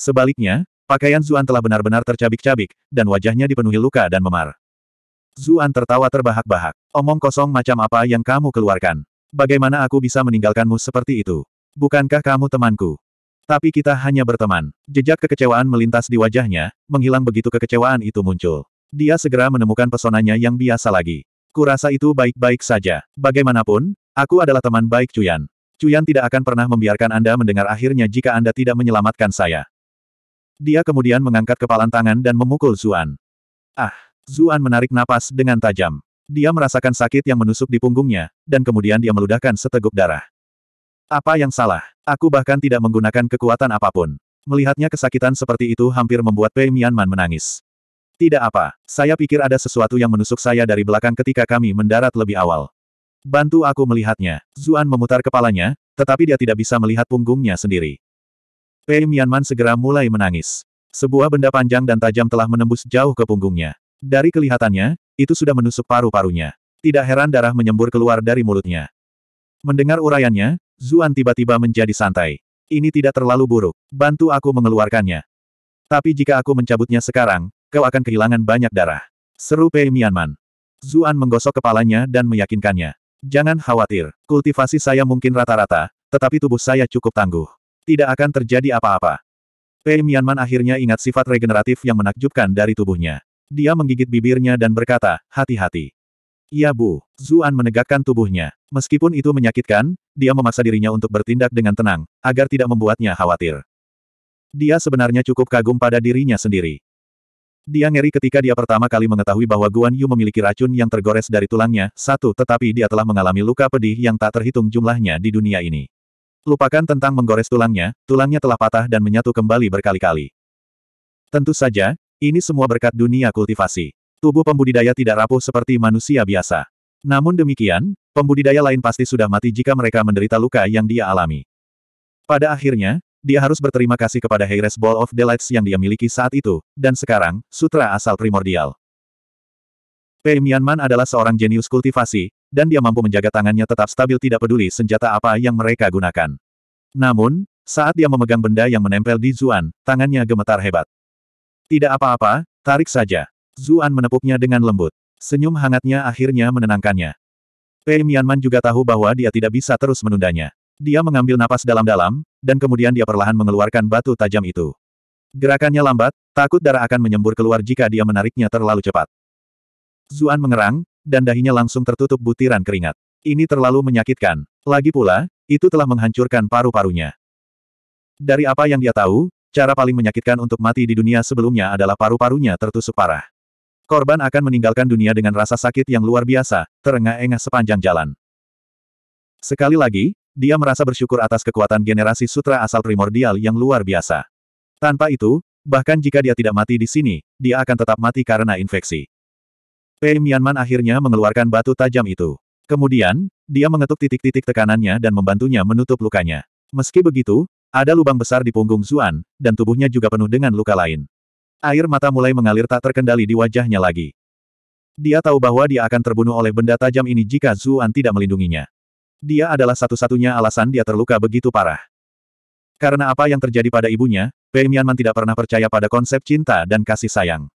Sebaliknya, pakaian Zuan telah benar-benar tercabik-cabik, dan wajahnya dipenuhi luka dan memar. Zuan tertawa terbahak-bahak. Omong kosong macam apa yang kamu keluarkan? Bagaimana aku bisa meninggalkanmu seperti itu? Bukankah kamu temanku? Tapi kita hanya berteman. Jejak kekecewaan melintas di wajahnya, menghilang begitu kekecewaan itu muncul. Dia segera menemukan pesonanya yang biasa lagi. Kurasa itu baik-baik saja. Bagaimanapun, aku adalah teman baik Cuyan. Cuyan tidak akan pernah membiarkan Anda mendengar akhirnya jika Anda tidak menyelamatkan saya. Dia kemudian mengangkat kepalan tangan dan memukul Zuan. Ah, Zuan menarik napas dengan tajam. Dia merasakan sakit yang menusuk di punggungnya, dan kemudian dia meludahkan seteguk darah. Apa yang salah? Aku bahkan tidak menggunakan kekuatan apapun. Melihatnya kesakitan seperti itu hampir membuat Pei Mianman menangis. Tidak apa, saya pikir ada sesuatu yang menusuk saya dari belakang ketika kami mendarat lebih awal. Bantu aku melihatnya. Zuan memutar kepalanya, tetapi dia tidak bisa melihat punggungnya sendiri. Pei Mianman segera mulai menangis. Sebuah benda panjang dan tajam telah menembus jauh ke punggungnya. Dari kelihatannya, itu sudah menusuk paru-parunya. Tidak heran darah menyembur keluar dari mulutnya. Mendengar uraiannya, Zuan tiba-tiba menjadi santai. Ini tidak terlalu buruk. Bantu aku mengeluarkannya. Tapi jika aku mencabutnya sekarang, kau akan kehilangan banyak darah. Seru Pei Mianman. Zuan menggosok kepalanya dan meyakinkannya. Jangan khawatir, kultivasi saya mungkin rata-rata, tetapi tubuh saya cukup tangguh. Tidak akan terjadi apa-apa. Pei Mianman akhirnya ingat sifat regeneratif yang menakjubkan dari tubuhnya. Dia menggigit bibirnya dan berkata, hati-hati. Ya, Bu, Zuan menegakkan tubuhnya. Meskipun itu menyakitkan, dia memaksa dirinya untuk bertindak dengan tenang, agar tidak membuatnya khawatir. Dia sebenarnya cukup kagum pada dirinya sendiri. Dia ngeri ketika dia pertama kali mengetahui bahwa Guan Yu memiliki racun yang tergores dari tulangnya, satu tetapi dia telah mengalami luka pedih yang tak terhitung jumlahnya di dunia ini. Lupakan tentang menggores tulangnya, tulangnya telah patah dan menyatu kembali berkali-kali. Tentu saja, ini semua berkat dunia kultivasi. Tubuh pembudidaya tidak rapuh seperti manusia biasa. Namun demikian, pembudidaya lain pasti sudah mati jika mereka menderita luka yang dia alami. Pada akhirnya, dia harus berterima kasih kepada Heires Ball of Delights yang dia miliki saat itu, dan sekarang, sutra asal primordial. Pei Mianman adalah seorang jenius kultivasi, dan dia mampu menjaga tangannya tetap stabil tidak peduli senjata apa yang mereka gunakan. Namun, saat dia memegang benda yang menempel di Zuan, tangannya gemetar hebat. Tidak apa-apa, tarik saja. Zuan menepuknya dengan lembut. Senyum hangatnya akhirnya menenangkannya. Pei Mianman juga tahu bahwa dia tidak bisa terus menundanya. Dia mengambil napas dalam-dalam, dan kemudian dia perlahan mengeluarkan batu tajam itu. Gerakannya lambat, takut darah akan menyembur keluar jika dia menariknya terlalu cepat. Zuan mengerang, dan dahinya langsung tertutup butiran keringat. Ini terlalu menyakitkan. Lagi pula, itu telah menghancurkan paru-parunya. Dari apa yang dia tahu, Cara paling menyakitkan untuk mati di dunia sebelumnya adalah paru-parunya tertusuk parah. Korban akan meninggalkan dunia dengan rasa sakit yang luar biasa, terengah-engah sepanjang jalan. Sekali lagi, dia merasa bersyukur atas kekuatan generasi sutra asal primordial yang luar biasa. Tanpa itu, bahkan jika dia tidak mati di sini, dia akan tetap mati karena infeksi. Pei Mianman akhirnya mengeluarkan batu tajam itu. Kemudian, dia mengetuk titik-titik tekanannya dan membantunya menutup lukanya. Meski begitu, ada lubang besar di punggung Zuan, dan tubuhnya juga penuh dengan luka lain. Air mata mulai mengalir tak terkendali di wajahnya lagi. Dia tahu bahwa dia akan terbunuh oleh benda tajam ini jika Zuan tidak melindunginya. Dia adalah satu-satunya alasan dia terluka begitu parah. Karena apa yang terjadi pada ibunya, Pei Mianman tidak pernah percaya pada konsep cinta dan kasih sayang.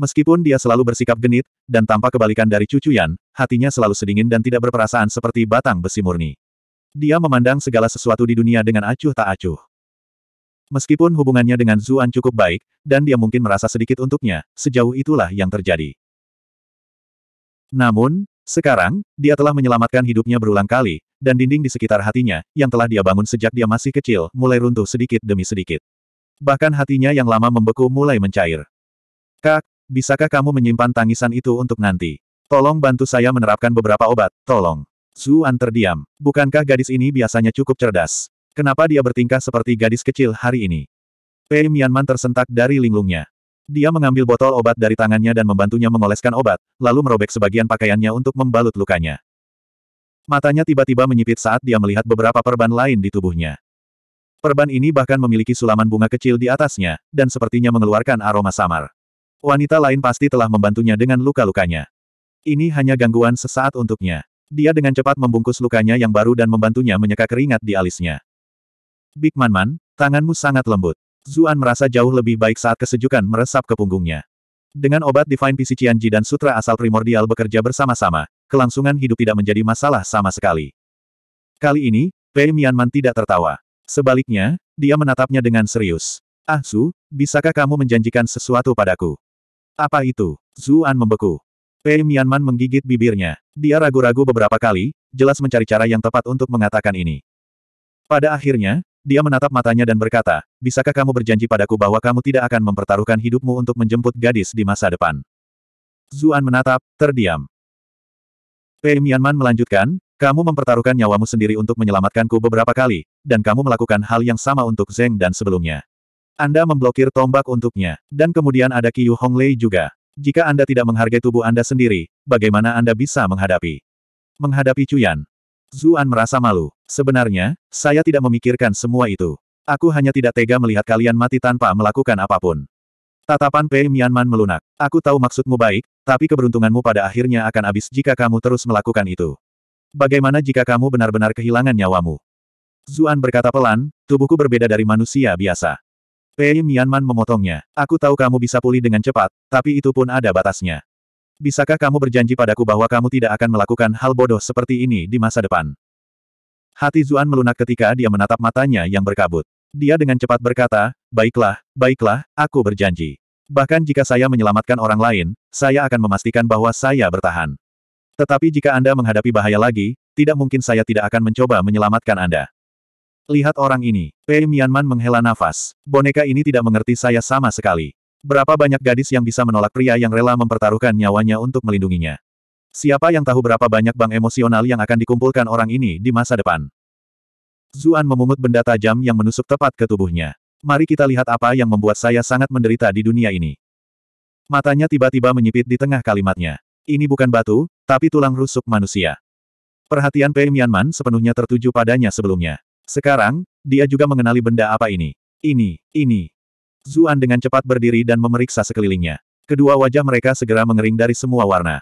Meskipun dia selalu bersikap genit, dan tampak kebalikan dari cucuyan, hatinya selalu sedingin dan tidak berperasaan seperti batang besi murni. Dia memandang segala sesuatu di dunia dengan acuh tak acuh. Meskipun hubungannya dengan Zuan cukup baik, dan dia mungkin merasa sedikit untuknya, sejauh itulah yang terjadi. Namun, sekarang, dia telah menyelamatkan hidupnya berulang kali, dan dinding di sekitar hatinya, yang telah dia bangun sejak dia masih kecil, mulai runtuh sedikit demi sedikit. Bahkan hatinya yang lama membeku mulai mencair. Kak, bisakah kamu menyimpan tangisan itu untuk nanti? Tolong bantu saya menerapkan beberapa obat, tolong. Zuan terdiam. Bukankah gadis ini biasanya cukup cerdas? Kenapa dia bertingkah seperti gadis kecil hari ini? Pei Mianman tersentak dari linglungnya. Dia mengambil botol obat dari tangannya dan membantunya mengoleskan obat, lalu merobek sebagian pakaiannya untuk membalut lukanya. Matanya tiba-tiba menyipit saat dia melihat beberapa perban lain di tubuhnya. Perban ini bahkan memiliki sulaman bunga kecil di atasnya, dan sepertinya mengeluarkan aroma samar. Wanita lain pasti telah membantunya dengan luka-lukanya. Ini hanya gangguan sesaat untuknya. Dia dengan cepat membungkus lukanya yang baru dan membantunya menyeka keringat di alisnya. Big Man Man, tanganmu sangat lembut. Zuan merasa jauh lebih baik saat kesejukan meresap ke punggungnya. Dengan obat Divine cianji dan sutra asal primordial bekerja bersama-sama, kelangsungan hidup tidak menjadi masalah sama sekali. Kali ini, Pei Mianman tidak tertawa. Sebaliknya, dia menatapnya dengan serius. Ah Su, bisakah kamu menjanjikan sesuatu padaku? Apa itu? Zuan membeku. Pei Mianman menggigit bibirnya. Dia ragu-ragu beberapa kali, jelas mencari cara yang tepat untuk mengatakan ini. Pada akhirnya, dia menatap matanya dan berkata, Bisakah kamu berjanji padaku bahwa kamu tidak akan mempertaruhkan hidupmu untuk menjemput gadis di masa depan? Zuan menatap, terdiam. Pei eh, Mianman melanjutkan, Kamu mempertaruhkan nyawamu sendiri untuk menyelamatkanku beberapa kali, dan kamu melakukan hal yang sama untuk Zeng dan sebelumnya. Anda memblokir tombak untuknya, dan kemudian ada Qiu Honglei juga. Jika Anda tidak menghargai tubuh Anda sendiri, bagaimana Anda bisa menghadapi? Menghadapi Cuyan. Zuan merasa malu. Sebenarnya, saya tidak memikirkan semua itu. Aku hanya tidak tega melihat kalian mati tanpa melakukan apapun. Tatapan Pei Mianman melunak. Aku tahu maksudmu baik, tapi keberuntunganmu pada akhirnya akan habis jika kamu terus melakukan itu. Bagaimana jika kamu benar-benar kehilangan nyawamu? Zuan berkata pelan, tubuhku berbeda dari manusia biasa. Pei Mianman memotongnya. Aku tahu kamu bisa pulih dengan cepat, tapi itu pun ada batasnya. Bisakah kamu berjanji padaku bahwa kamu tidak akan melakukan hal bodoh seperti ini di masa depan? Hati Zuan melunak ketika dia menatap matanya yang berkabut. Dia dengan cepat berkata, baiklah, baiklah, aku berjanji. Bahkan jika saya menyelamatkan orang lain, saya akan memastikan bahwa saya bertahan. Tetapi jika Anda menghadapi bahaya lagi, tidak mungkin saya tidak akan mencoba menyelamatkan Anda. Lihat orang ini. Pei Mianman menghela nafas. Boneka ini tidak mengerti saya sama sekali. Berapa banyak gadis yang bisa menolak pria yang rela mempertaruhkan nyawanya untuk melindunginya? Siapa yang tahu berapa banyak bank emosional yang akan dikumpulkan orang ini di masa depan? Zuan memungut benda tajam yang menusuk tepat ke tubuhnya. Mari kita lihat apa yang membuat saya sangat menderita di dunia ini. Matanya tiba-tiba menyipit di tengah kalimatnya. Ini bukan batu, tapi tulang rusuk manusia. Perhatian Pei Mianman sepenuhnya tertuju padanya sebelumnya. Sekarang, dia juga mengenali benda apa ini. Ini, ini. Zuan dengan cepat berdiri dan memeriksa sekelilingnya. Kedua wajah mereka segera mengering dari semua warna.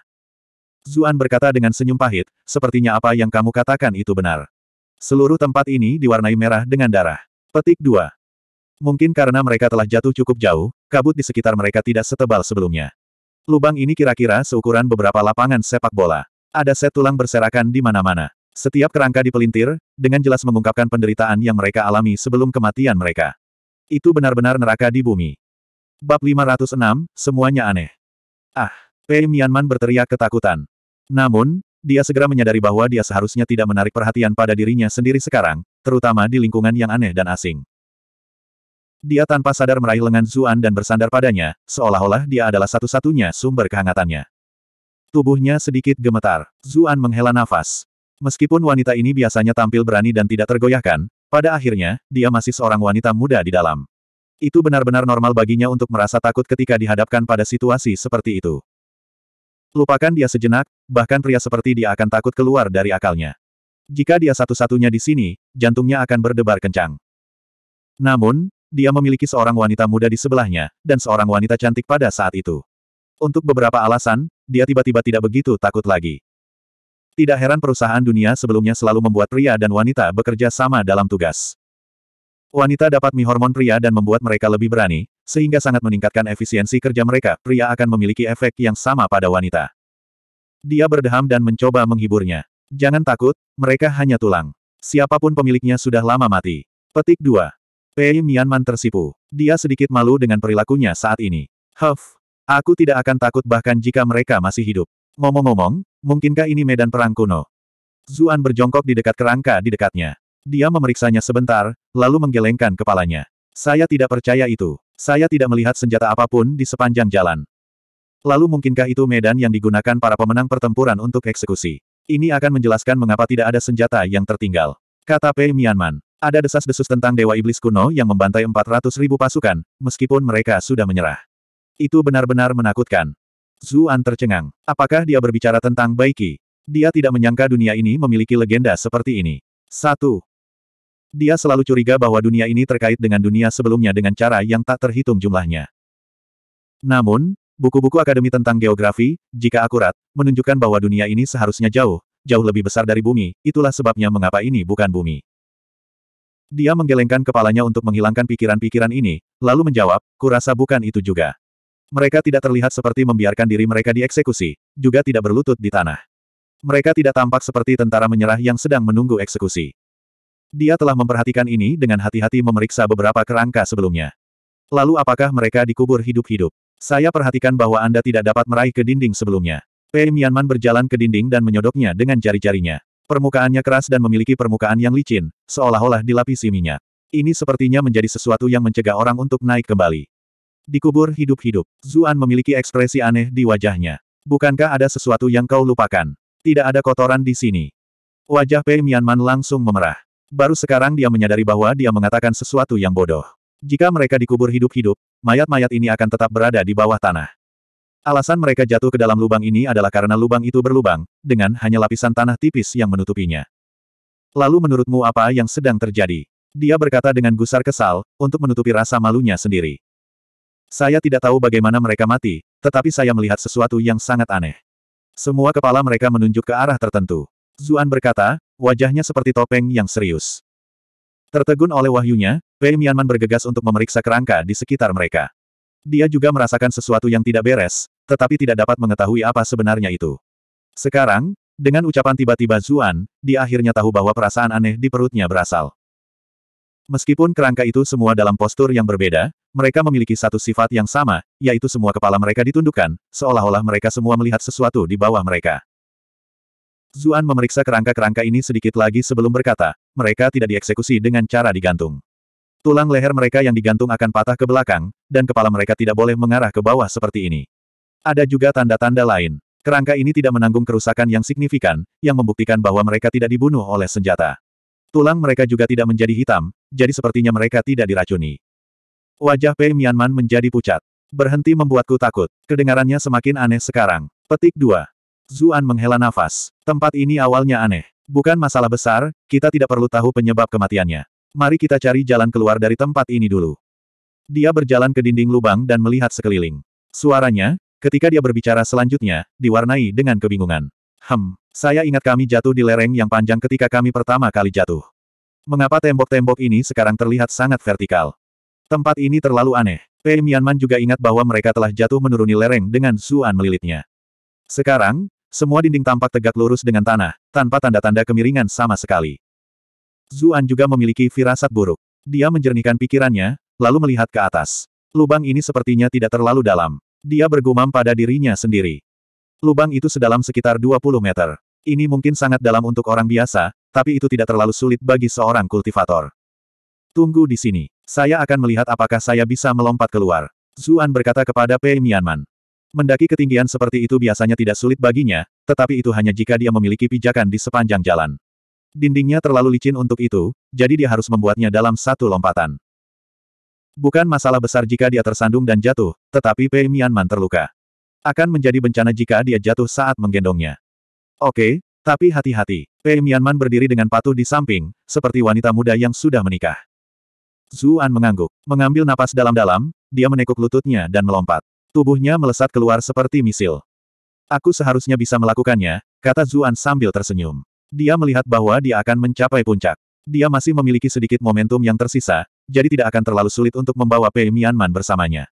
Zuan berkata dengan senyum pahit, sepertinya apa yang kamu katakan itu benar. Seluruh tempat ini diwarnai merah dengan darah. Petik 2. Mungkin karena mereka telah jatuh cukup jauh, kabut di sekitar mereka tidak setebal sebelumnya. Lubang ini kira-kira seukuran beberapa lapangan sepak bola. Ada set tulang berserakan di mana-mana. Setiap kerangka dipelintir, dengan jelas mengungkapkan penderitaan yang mereka alami sebelum kematian mereka. Itu benar-benar neraka di bumi. Bab 506, semuanya aneh. Ah, Pei Mianman berteriak ketakutan. Namun, dia segera menyadari bahwa dia seharusnya tidak menarik perhatian pada dirinya sendiri sekarang, terutama di lingkungan yang aneh dan asing. Dia tanpa sadar meraih lengan Zuan dan bersandar padanya, seolah-olah dia adalah satu-satunya sumber kehangatannya. Tubuhnya sedikit gemetar. Zuan menghela nafas. Meskipun wanita ini biasanya tampil berani dan tidak tergoyahkan, pada akhirnya, dia masih seorang wanita muda di dalam. Itu benar-benar normal baginya untuk merasa takut ketika dihadapkan pada situasi seperti itu. Lupakan dia sejenak, bahkan pria seperti dia akan takut keluar dari akalnya. Jika dia satu-satunya di sini, jantungnya akan berdebar kencang. Namun, dia memiliki seorang wanita muda di sebelahnya, dan seorang wanita cantik pada saat itu. Untuk beberapa alasan, dia tiba-tiba tidak begitu takut lagi. Tidak heran perusahaan dunia sebelumnya selalu membuat pria dan wanita bekerja sama dalam tugas. Wanita dapat mihormon pria dan membuat mereka lebih berani, sehingga sangat meningkatkan efisiensi kerja mereka. Pria akan memiliki efek yang sama pada wanita. Dia berdeham dan mencoba menghiburnya. Jangan takut, mereka hanya tulang. Siapapun pemiliknya sudah lama mati. Petik 2. Pei Mianman tersipu. Dia sedikit malu dengan perilakunya saat ini. Huff. Aku tidak akan takut bahkan jika mereka masih hidup. Ngomong-ngomong, mungkinkah ini medan perang kuno? Zuan berjongkok di dekat kerangka di dekatnya. Dia memeriksanya sebentar, lalu menggelengkan kepalanya. Saya tidak percaya itu. Saya tidak melihat senjata apapun di sepanjang jalan. Lalu mungkinkah itu medan yang digunakan para pemenang pertempuran untuk eksekusi? Ini akan menjelaskan mengapa tidak ada senjata yang tertinggal. Kata Pei Mianman. Ada desas-desus tentang Dewa Iblis kuno yang membantai 400 ribu pasukan, meskipun mereka sudah menyerah. Itu benar-benar menakutkan. Zuan tercengang. Apakah dia berbicara tentang Baiki? Dia tidak menyangka dunia ini memiliki legenda seperti ini. Satu. Dia selalu curiga bahwa dunia ini terkait dengan dunia sebelumnya dengan cara yang tak terhitung jumlahnya. Namun, buku-buku akademi tentang geografi, jika akurat, menunjukkan bahwa dunia ini seharusnya jauh, jauh lebih besar dari bumi, itulah sebabnya mengapa ini bukan bumi. Dia menggelengkan kepalanya untuk menghilangkan pikiran-pikiran ini, lalu menjawab, kurasa bukan itu juga. Mereka tidak terlihat seperti membiarkan diri mereka dieksekusi, juga tidak berlutut di tanah. Mereka tidak tampak seperti tentara menyerah yang sedang menunggu eksekusi. Dia telah memperhatikan ini dengan hati-hati memeriksa beberapa kerangka sebelumnya. Lalu apakah mereka dikubur hidup-hidup? Saya perhatikan bahwa Anda tidak dapat meraih ke dinding sebelumnya. Pei Mianman berjalan ke dinding dan menyodoknya dengan jari-jarinya. Permukaannya keras dan memiliki permukaan yang licin, seolah-olah dilapisi minyak. Ini sepertinya menjadi sesuatu yang mencegah orang untuk naik kembali. Dikubur hidup-hidup. Zuan memiliki ekspresi aneh di wajahnya. Bukankah ada sesuatu yang kau lupakan? Tidak ada kotoran di sini. Wajah Pei Mianman langsung memerah. Baru sekarang dia menyadari bahwa dia mengatakan sesuatu yang bodoh. Jika mereka dikubur hidup-hidup, mayat-mayat ini akan tetap berada di bawah tanah. Alasan mereka jatuh ke dalam lubang ini adalah karena lubang itu berlubang, dengan hanya lapisan tanah tipis yang menutupinya. Lalu menurutmu apa yang sedang terjadi? Dia berkata dengan gusar kesal, untuk menutupi rasa malunya sendiri. Saya tidak tahu bagaimana mereka mati, tetapi saya melihat sesuatu yang sangat aneh. Semua kepala mereka menunjuk ke arah tertentu. Zuan berkata, wajahnya seperti topeng yang serius. Tertegun oleh wahyunya, Pei Mianman bergegas untuk memeriksa kerangka di sekitar mereka. Dia juga merasakan sesuatu yang tidak beres, tetapi tidak dapat mengetahui apa sebenarnya itu. Sekarang, dengan ucapan tiba-tiba Zuan, dia akhirnya tahu bahwa perasaan aneh di perutnya berasal. Meskipun kerangka itu semua dalam postur yang berbeda, mereka memiliki satu sifat yang sama, yaitu semua kepala mereka ditundukkan, seolah-olah mereka semua melihat sesuatu di bawah mereka. Zuan memeriksa kerangka-kerangka ini sedikit lagi sebelum berkata, mereka tidak dieksekusi dengan cara digantung. Tulang leher mereka yang digantung akan patah ke belakang, dan kepala mereka tidak boleh mengarah ke bawah seperti ini. Ada juga tanda-tanda lain. Kerangka ini tidak menanggung kerusakan yang signifikan, yang membuktikan bahwa mereka tidak dibunuh oleh senjata. Tulang mereka juga tidak menjadi hitam, jadi sepertinya mereka tidak diracuni. Wajah Pei Mianman menjadi pucat. Berhenti membuatku takut. Kedengarannya semakin aneh sekarang. Petik 2. Zuan menghela nafas. Tempat ini awalnya aneh. Bukan masalah besar, kita tidak perlu tahu penyebab kematiannya. Mari kita cari jalan keluar dari tempat ini dulu. Dia berjalan ke dinding lubang dan melihat sekeliling. Suaranya, ketika dia berbicara selanjutnya, diwarnai dengan kebingungan. Hem, saya ingat kami jatuh di lereng yang panjang ketika kami pertama kali jatuh. Mengapa tembok-tembok ini sekarang terlihat sangat vertikal? Tempat ini terlalu aneh. Pei Mianman juga ingat bahwa mereka telah jatuh menuruni lereng dengan Zuan melilitnya. Sekarang, semua dinding tampak tegak lurus dengan tanah, tanpa tanda-tanda kemiringan sama sekali. Zuan juga memiliki firasat buruk. Dia menjernihkan pikirannya, lalu melihat ke atas. Lubang ini sepertinya tidak terlalu dalam. Dia bergumam pada dirinya sendiri. Lubang itu sedalam sekitar 20 meter. Ini mungkin sangat dalam untuk orang biasa, tapi itu tidak terlalu sulit bagi seorang kultivator. Tunggu di sini. Saya akan melihat apakah saya bisa melompat keluar. Zuan berkata kepada Pei Mianman. Mendaki ketinggian seperti itu biasanya tidak sulit baginya, tetapi itu hanya jika dia memiliki pijakan di sepanjang jalan. Dindingnya terlalu licin untuk itu, jadi dia harus membuatnya dalam satu lompatan. Bukan masalah besar jika dia tersandung dan jatuh, tetapi Pei Mianman terluka. Akan menjadi bencana jika dia jatuh saat menggendongnya. Oke, tapi hati-hati, Pei Mianman berdiri dengan patuh di samping, seperti wanita muda yang sudah menikah. Zuan mengangguk, mengambil napas dalam-dalam, dia menekuk lututnya dan melompat. Tubuhnya melesat keluar seperti misil. Aku seharusnya bisa melakukannya, kata Zuan sambil tersenyum. Dia melihat bahwa dia akan mencapai puncak. Dia masih memiliki sedikit momentum yang tersisa, jadi tidak akan terlalu sulit untuk membawa Pei Mianman bersamanya.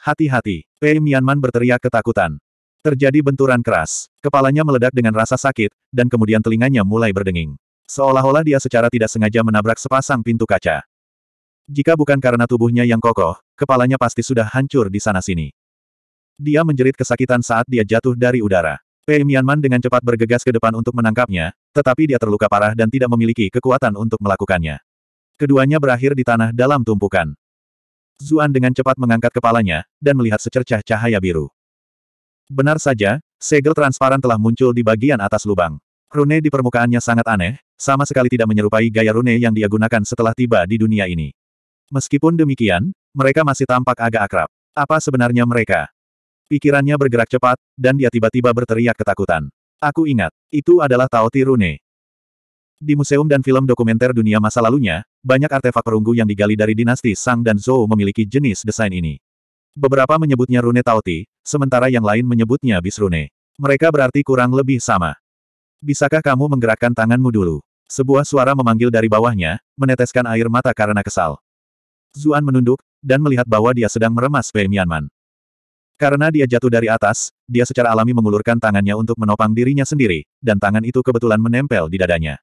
Hati-hati, Pei Mianman berteriak ketakutan. Terjadi benturan keras, kepalanya meledak dengan rasa sakit, dan kemudian telinganya mulai berdenging. Seolah-olah dia secara tidak sengaja menabrak sepasang pintu kaca. Jika bukan karena tubuhnya yang kokoh, kepalanya pasti sudah hancur di sana-sini. Dia menjerit kesakitan saat dia jatuh dari udara. Pei Mianman dengan cepat bergegas ke depan untuk menangkapnya, tetapi dia terluka parah dan tidak memiliki kekuatan untuk melakukannya. Keduanya berakhir di tanah dalam tumpukan. Zuan dengan cepat mengangkat kepalanya, dan melihat secercah cahaya biru. Benar saja, segel transparan telah muncul di bagian atas lubang. Rune di permukaannya sangat aneh, sama sekali tidak menyerupai gaya rune yang dia gunakan setelah tiba di dunia ini. Meskipun demikian, mereka masih tampak agak akrab. Apa sebenarnya mereka? Pikirannya bergerak cepat, dan dia tiba-tiba berteriak ketakutan. Aku ingat, itu adalah Taoti Rune. Di museum dan film dokumenter dunia masa lalunya, banyak artefak perunggu yang digali dari dinasti Sang dan Zhou memiliki jenis desain ini. Beberapa menyebutnya rune Tauti, sementara yang lain menyebutnya Bis Rune. Mereka berarti kurang lebih sama. Bisakah kamu menggerakkan tanganmu dulu? Sebuah suara memanggil dari bawahnya, meneteskan air mata karena kesal. Zuan menunduk, dan melihat bahwa dia sedang meremas Bei Mianman. Karena dia jatuh dari atas, dia secara alami mengulurkan tangannya untuk menopang dirinya sendiri, dan tangan itu kebetulan menempel di dadanya.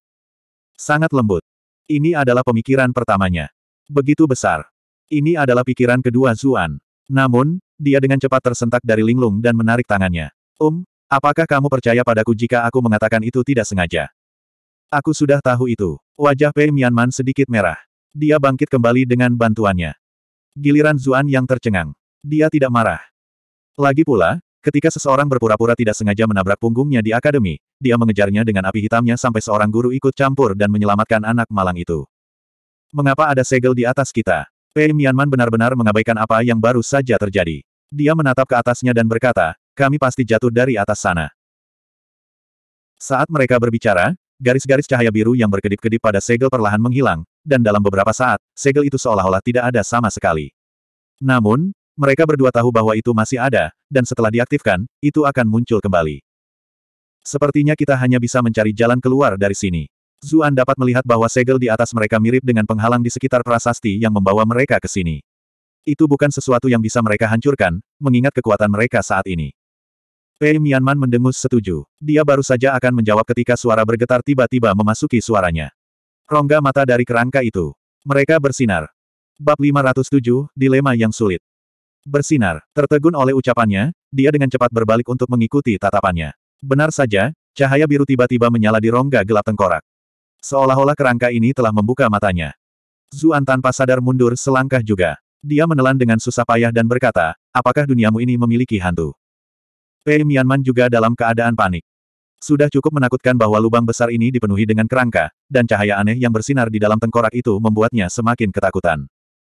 Sangat lembut. Ini adalah pemikiran pertamanya. Begitu besar. Ini adalah pikiran kedua Zuan. Namun, dia dengan cepat tersentak dari linglung dan menarik tangannya. Um, apakah kamu percaya padaku jika aku mengatakan itu tidak sengaja? Aku sudah tahu itu. Wajah Pei Mianman sedikit merah. Dia bangkit kembali dengan bantuannya. Giliran Zuan yang tercengang. Dia tidak marah. Lagi pula, Ketika seseorang berpura-pura tidak sengaja menabrak punggungnya di akademi, dia mengejarnya dengan api hitamnya sampai seorang guru ikut campur dan menyelamatkan anak malang itu. Mengapa ada segel di atas kita? Pei Mianman benar-benar mengabaikan apa yang baru saja terjadi. Dia menatap ke atasnya dan berkata, kami pasti jatuh dari atas sana. Saat mereka berbicara, garis-garis cahaya biru yang berkedip-kedip pada segel perlahan menghilang, dan dalam beberapa saat, segel itu seolah-olah tidak ada sama sekali. Namun, mereka berdua tahu bahwa itu masih ada, dan setelah diaktifkan, itu akan muncul kembali. Sepertinya kita hanya bisa mencari jalan keluar dari sini. Zuan dapat melihat bahwa segel di atas mereka mirip dengan penghalang di sekitar prasasti yang membawa mereka ke sini. Itu bukan sesuatu yang bisa mereka hancurkan, mengingat kekuatan mereka saat ini. Pei Mianman mendengus setuju. Dia baru saja akan menjawab ketika suara bergetar tiba-tiba memasuki suaranya. Rongga mata dari kerangka itu. Mereka bersinar. Bab 507, Dilema yang Sulit. Bersinar, tertegun oleh ucapannya, dia dengan cepat berbalik untuk mengikuti tatapannya. Benar saja, cahaya biru tiba-tiba menyala di rongga gelap tengkorak. Seolah-olah kerangka ini telah membuka matanya. Zuan tanpa sadar mundur selangkah juga. Dia menelan dengan susah payah dan berkata, apakah duniamu ini memiliki hantu? Pei Mianman juga dalam keadaan panik. Sudah cukup menakutkan bahwa lubang besar ini dipenuhi dengan kerangka, dan cahaya aneh yang bersinar di dalam tengkorak itu membuatnya semakin ketakutan.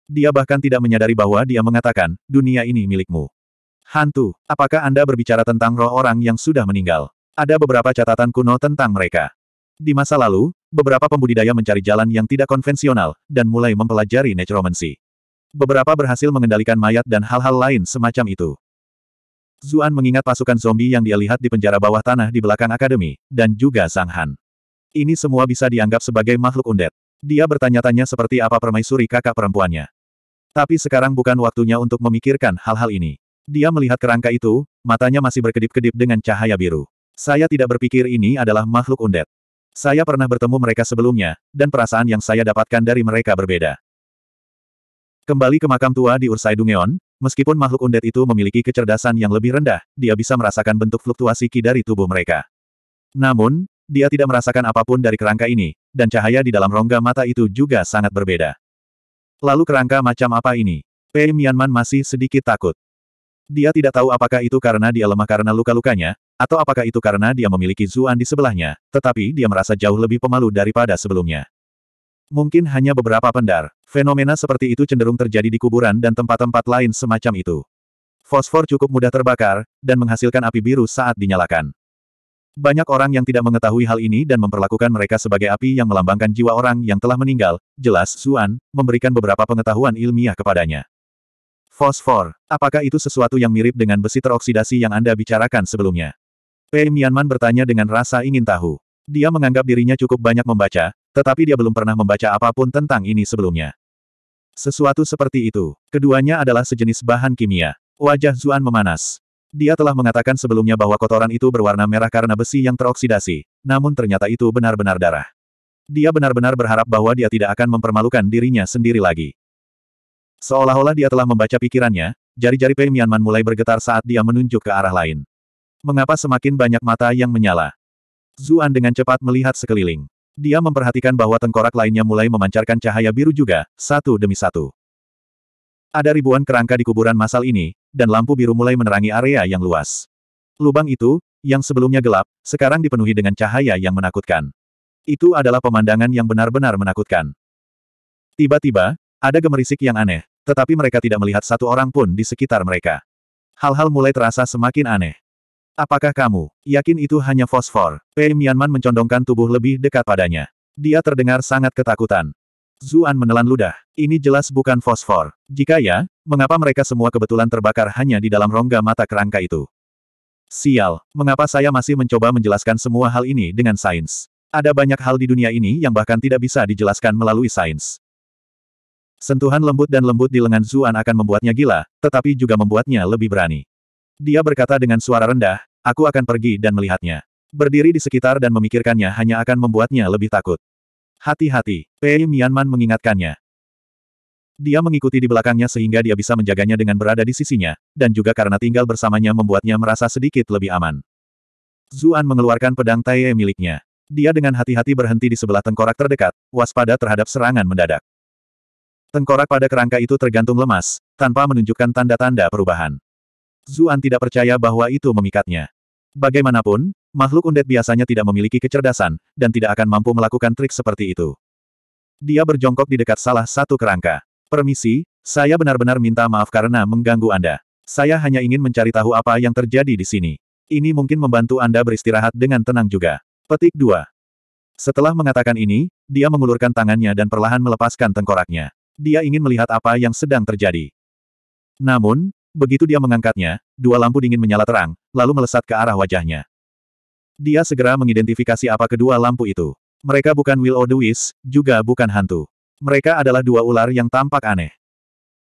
Dia bahkan tidak menyadari bahwa dia mengatakan, dunia ini milikmu. Hantu, apakah Anda berbicara tentang roh orang yang sudah meninggal? Ada beberapa catatan kuno tentang mereka. Di masa lalu, beberapa pembudidaya mencari jalan yang tidak konvensional, dan mulai mempelajari necromancy. Beberapa berhasil mengendalikan mayat dan hal-hal lain semacam itu. Zuan mengingat pasukan zombie yang dia lihat di penjara bawah tanah di belakang akademi, dan juga Sang Han. Ini semua bisa dianggap sebagai makhluk undet. Dia bertanya-tanya seperti apa permaisuri kakak perempuannya. Tapi sekarang bukan waktunya untuk memikirkan hal-hal ini. Dia melihat kerangka itu, matanya masih berkedip-kedip dengan cahaya biru. Saya tidak berpikir ini adalah makhluk undet. Saya pernah bertemu mereka sebelumnya, dan perasaan yang saya dapatkan dari mereka berbeda. Kembali ke makam tua di Ursai Dungeon, meskipun makhluk undet itu memiliki kecerdasan yang lebih rendah, dia bisa merasakan bentuk fluktuasi ki dari tubuh mereka. Namun, dia tidak merasakan apapun dari kerangka ini, dan cahaya di dalam rongga mata itu juga sangat berbeda. Lalu kerangka macam apa ini? Pei Mianman masih sedikit takut. Dia tidak tahu apakah itu karena dia lemah karena luka-lukanya, atau apakah itu karena dia memiliki Zuan di sebelahnya, tetapi dia merasa jauh lebih pemalu daripada sebelumnya. Mungkin hanya beberapa pendar. Fenomena seperti itu cenderung terjadi di kuburan dan tempat-tempat lain semacam itu. Fosfor cukup mudah terbakar, dan menghasilkan api biru saat dinyalakan. Banyak orang yang tidak mengetahui hal ini dan memperlakukan mereka sebagai api yang melambangkan jiwa orang yang telah meninggal, jelas Zuan, memberikan beberapa pengetahuan ilmiah kepadanya. Fosfor. Apakah itu sesuatu yang mirip dengan besi teroksidasi yang Anda bicarakan sebelumnya? Pei Mianman bertanya dengan rasa ingin tahu. Dia menganggap dirinya cukup banyak membaca, tetapi dia belum pernah membaca apapun tentang ini sebelumnya. Sesuatu seperti itu. Keduanya adalah sejenis bahan kimia. Wajah Zuan memanas. Dia telah mengatakan sebelumnya bahwa kotoran itu berwarna merah karena besi yang teroksidasi, namun ternyata itu benar-benar darah. Dia benar-benar berharap bahwa dia tidak akan mempermalukan dirinya sendiri lagi. Seolah-olah dia telah membaca pikirannya, jari-jari Pei Mianman mulai bergetar saat dia menunjuk ke arah lain. Mengapa semakin banyak mata yang menyala? Zuan dengan cepat melihat sekeliling. Dia memperhatikan bahwa tengkorak lainnya mulai memancarkan cahaya biru juga, satu demi satu. Ada ribuan kerangka di kuburan masal ini, dan lampu biru mulai menerangi area yang luas. Lubang itu, yang sebelumnya gelap, sekarang dipenuhi dengan cahaya yang menakutkan. Itu adalah pemandangan yang benar-benar menakutkan. Tiba-tiba, ada gemerisik yang aneh. Tetapi mereka tidak melihat satu orang pun di sekitar mereka. Hal-hal mulai terasa semakin aneh. Apakah kamu yakin itu hanya fosfor? Pei Mianman mencondongkan tubuh lebih dekat padanya. Dia terdengar sangat ketakutan. Zuan menelan ludah. Ini jelas bukan fosfor. Jika ya, mengapa mereka semua kebetulan terbakar hanya di dalam rongga mata kerangka itu? Sial, mengapa saya masih mencoba menjelaskan semua hal ini dengan sains? Ada banyak hal di dunia ini yang bahkan tidak bisa dijelaskan melalui sains. Sentuhan lembut dan lembut di lengan Zuan akan membuatnya gila, tetapi juga membuatnya lebih berani. Dia berkata dengan suara rendah, aku akan pergi dan melihatnya. Berdiri di sekitar dan memikirkannya hanya akan membuatnya lebih takut. Hati-hati, Pei Mianman mengingatkannya. Dia mengikuti di belakangnya sehingga dia bisa menjaganya dengan berada di sisinya, dan juga karena tinggal bersamanya membuatnya merasa sedikit lebih aman. Zuan mengeluarkan pedang Tae miliknya. Dia dengan hati-hati berhenti di sebelah tengkorak terdekat, waspada terhadap serangan mendadak. Tengkorak pada kerangka itu tergantung lemas, tanpa menunjukkan tanda-tanda perubahan. Zuan tidak percaya bahwa itu memikatnya. Bagaimanapun, makhluk undet biasanya tidak memiliki kecerdasan, dan tidak akan mampu melakukan trik seperti itu. Dia berjongkok di dekat salah satu kerangka. Permisi, saya benar-benar minta maaf karena mengganggu Anda. Saya hanya ingin mencari tahu apa yang terjadi di sini. Ini mungkin membantu Anda beristirahat dengan tenang juga. Petik 2. Setelah mengatakan ini, dia mengulurkan tangannya dan perlahan melepaskan tengkoraknya dia ingin melihat apa yang sedang terjadi. Namun, begitu dia mengangkatnya, dua lampu dingin menyala terang, lalu melesat ke arah wajahnya. Dia segera mengidentifikasi apa kedua lampu itu. Mereka bukan Will or the juga bukan hantu. Mereka adalah dua ular yang tampak aneh.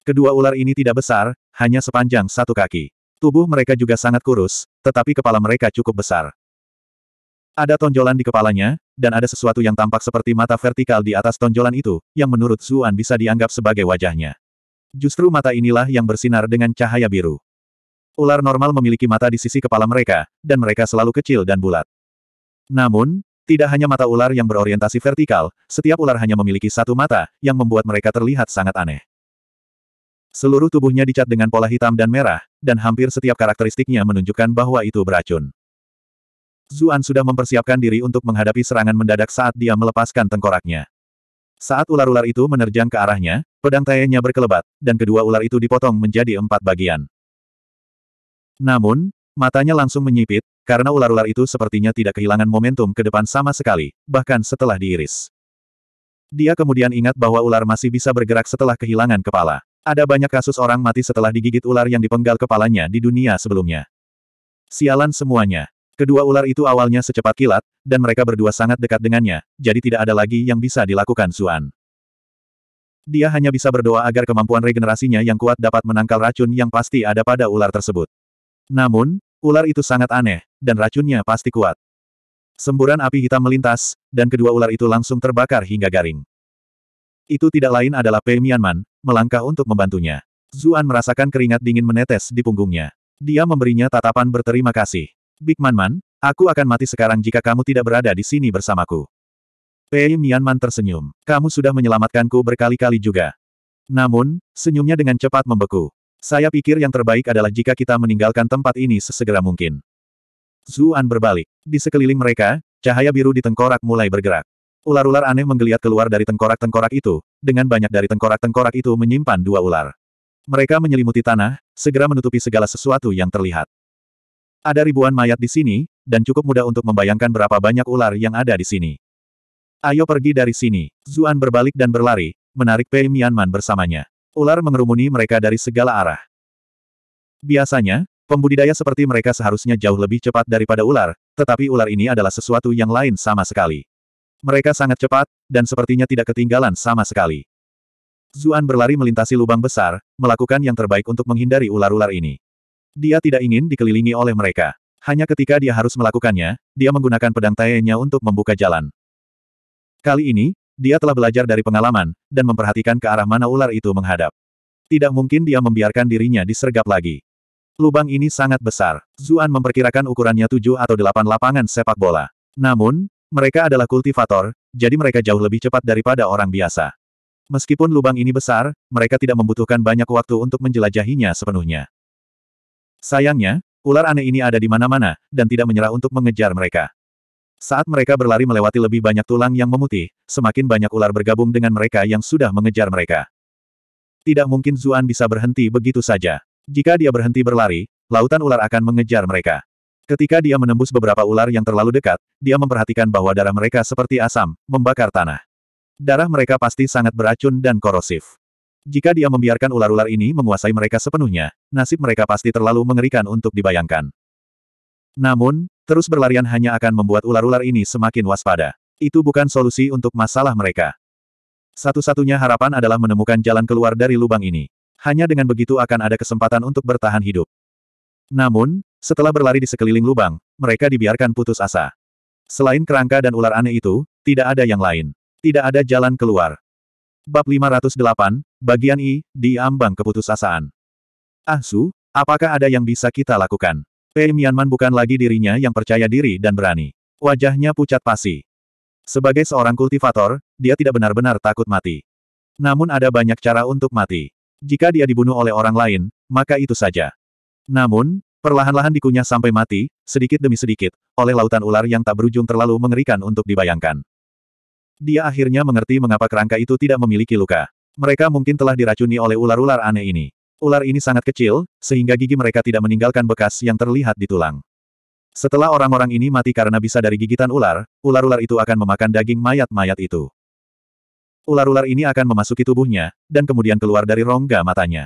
Kedua ular ini tidak besar, hanya sepanjang satu kaki. Tubuh mereka juga sangat kurus, tetapi kepala mereka cukup besar. Ada tonjolan di kepalanya, dan ada sesuatu yang tampak seperti mata vertikal di atas tonjolan itu, yang menurut Zuan bisa dianggap sebagai wajahnya. Justru mata inilah yang bersinar dengan cahaya biru. Ular normal memiliki mata di sisi kepala mereka, dan mereka selalu kecil dan bulat. Namun, tidak hanya mata ular yang berorientasi vertikal, setiap ular hanya memiliki satu mata, yang membuat mereka terlihat sangat aneh. Seluruh tubuhnya dicat dengan pola hitam dan merah, dan hampir setiap karakteristiknya menunjukkan bahwa itu beracun. Zuan sudah mempersiapkan diri untuk menghadapi serangan mendadak saat dia melepaskan tengkoraknya. Saat ular-ular itu menerjang ke arahnya, pedang tayanya berkelebat, dan kedua ular itu dipotong menjadi empat bagian. Namun, matanya langsung menyipit, karena ular-ular itu sepertinya tidak kehilangan momentum ke depan sama sekali, bahkan setelah diiris. Dia kemudian ingat bahwa ular masih bisa bergerak setelah kehilangan kepala. Ada banyak kasus orang mati setelah digigit ular yang dipenggal kepalanya di dunia sebelumnya. Sialan semuanya. Kedua ular itu awalnya secepat kilat, dan mereka berdua sangat dekat dengannya, jadi tidak ada lagi yang bisa dilakukan Zuan. Dia hanya bisa berdoa agar kemampuan regenerasinya yang kuat dapat menangkal racun yang pasti ada pada ular tersebut. Namun, ular itu sangat aneh, dan racunnya pasti kuat. Semburan api hitam melintas, dan kedua ular itu langsung terbakar hingga garing. Itu tidak lain adalah Pei Mianman, melangkah untuk membantunya. Zuan merasakan keringat dingin menetes di punggungnya. Dia memberinya tatapan berterima kasih. Big Man Man, aku akan mati sekarang jika kamu tidak berada di sini bersamaku. Pei Mian Man tersenyum. Kamu sudah menyelamatkanku berkali-kali juga. Namun, senyumnya dengan cepat membeku. Saya pikir yang terbaik adalah jika kita meninggalkan tempat ini sesegera mungkin. Zuan berbalik. Di sekeliling mereka, cahaya biru di tengkorak mulai bergerak. Ular-ular aneh menggeliat keluar dari tengkorak-tengkorak itu, dengan banyak dari tengkorak-tengkorak itu menyimpan dua ular. Mereka menyelimuti tanah, segera menutupi segala sesuatu yang terlihat. Ada ribuan mayat di sini, dan cukup mudah untuk membayangkan berapa banyak ular yang ada di sini. Ayo pergi dari sini. Zuan berbalik dan berlari, menarik Pei Mianman bersamanya. Ular mengerumuni mereka dari segala arah. Biasanya, pembudidaya seperti mereka seharusnya jauh lebih cepat daripada ular, tetapi ular ini adalah sesuatu yang lain sama sekali. Mereka sangat cepat, dan sepertinya tidak ketinggalan sama sekali. Zuan berlari melintasi lubang besar, melakukan yang terbaik untuk menghindari ular-ular ini. Dia tidak ingin dikelilingi oleh mereka. Hanya ketika dia harus melakukannya, dia menggunakan pedang tayenya untuk membuka jalan. Kali ini, dia telah belajar dari pengalaman, dan memperhatikan ke arah mana ular itu menghadap. Tidak mungkin dia membiarkan dirinya disergap lagi. Lubang ini sangat besar. Zuan memperkirakan ukurannya tujuh atau delapan lapangan sepak bola. Namun, mereka adalah kultivator, jadi mereka jauh lebih cepat daripada orang biasa. Meskipun lubang ini besar, mereka tidak membutuhkan banyak waktu untuk menjelajahinya sepenuhnya. Sayangnya, ular aneh ini ada di mana-mana, dan tidak menyerah untuk mengejar mereka. Saat mereka berlari melewati lebih banyak tulang yang memutih, semakin banyak ular bergabung dengan mereka yang sudah mengejar mereka. Tidak mungkin Zuan bisa berhenti begitu saja. Jika dia berhenti berlari, lautan ular akan mengejar mereka. Ketika dia menembus beberapa ular yang terlalu dekat, dia memperhatikan bahwa darah mereka seperti asam, membakar tanah. Darah mereka pasti sangat beracun dan korosif. Jika dia membiarkan ular-ular ini menguasai mereka sepenuhnya, nasib mereka pasti terlalu mengerikan untuk dibayangkan. Namun, terus berlarian hanya akan membuat ular-ular ini semakin waspada. Itu bukan solusi untuk masalah mereka. Satu-satunya harapan adalah menemukan jalan keluar dari lubang ini. Hanya dengan begitu akan ada kesempatan untuk bertahan hidup. Namun, setelah berlari di sekeliling lubang, mereka dibiarkan putus asa. Selain kerangka dan ular aneh itu, tidak ada yang lain. Tidak ada jalan keluar. Bab 508, Bagian I, diambang keputusasaan. Ah Su, apakah ada yang bisa kita lakukan? Pei eh, Mianman bukan lagi dirinya yang percaya diri dan berani. Wajahnya pucat pasi. Sebagai seorang kultivator, dia tidak benar-benar takut mati. Namun ada banyak cara untuk mati. Jika dia dibunuh oleh orang lain, maka itu saja. Namun, perlahan-lahan dikunyah sampai mati, sedikit demi sedikit, oleh lautan ular yang tak berujung terlalu mengerikan untuk dibayangkan. Dia akhirnya mengerti mengapa kerangka itu tidak memiliki luka. Mereka mungkin telah diracuni oleh ular-ular aneh ini. Ular ini sangat kecil, sehingga gigi mereka tidak meninggalkan bekas yang terlihat di tulang. Setelah orang-orang ini mati karena bisa dari gigitan ular, ular-ular itu akan memakan daging mayat-mayat itu. Ular-ular ini akan memasuki tubuhnya, dan kemudian keluar dari rongga matanya.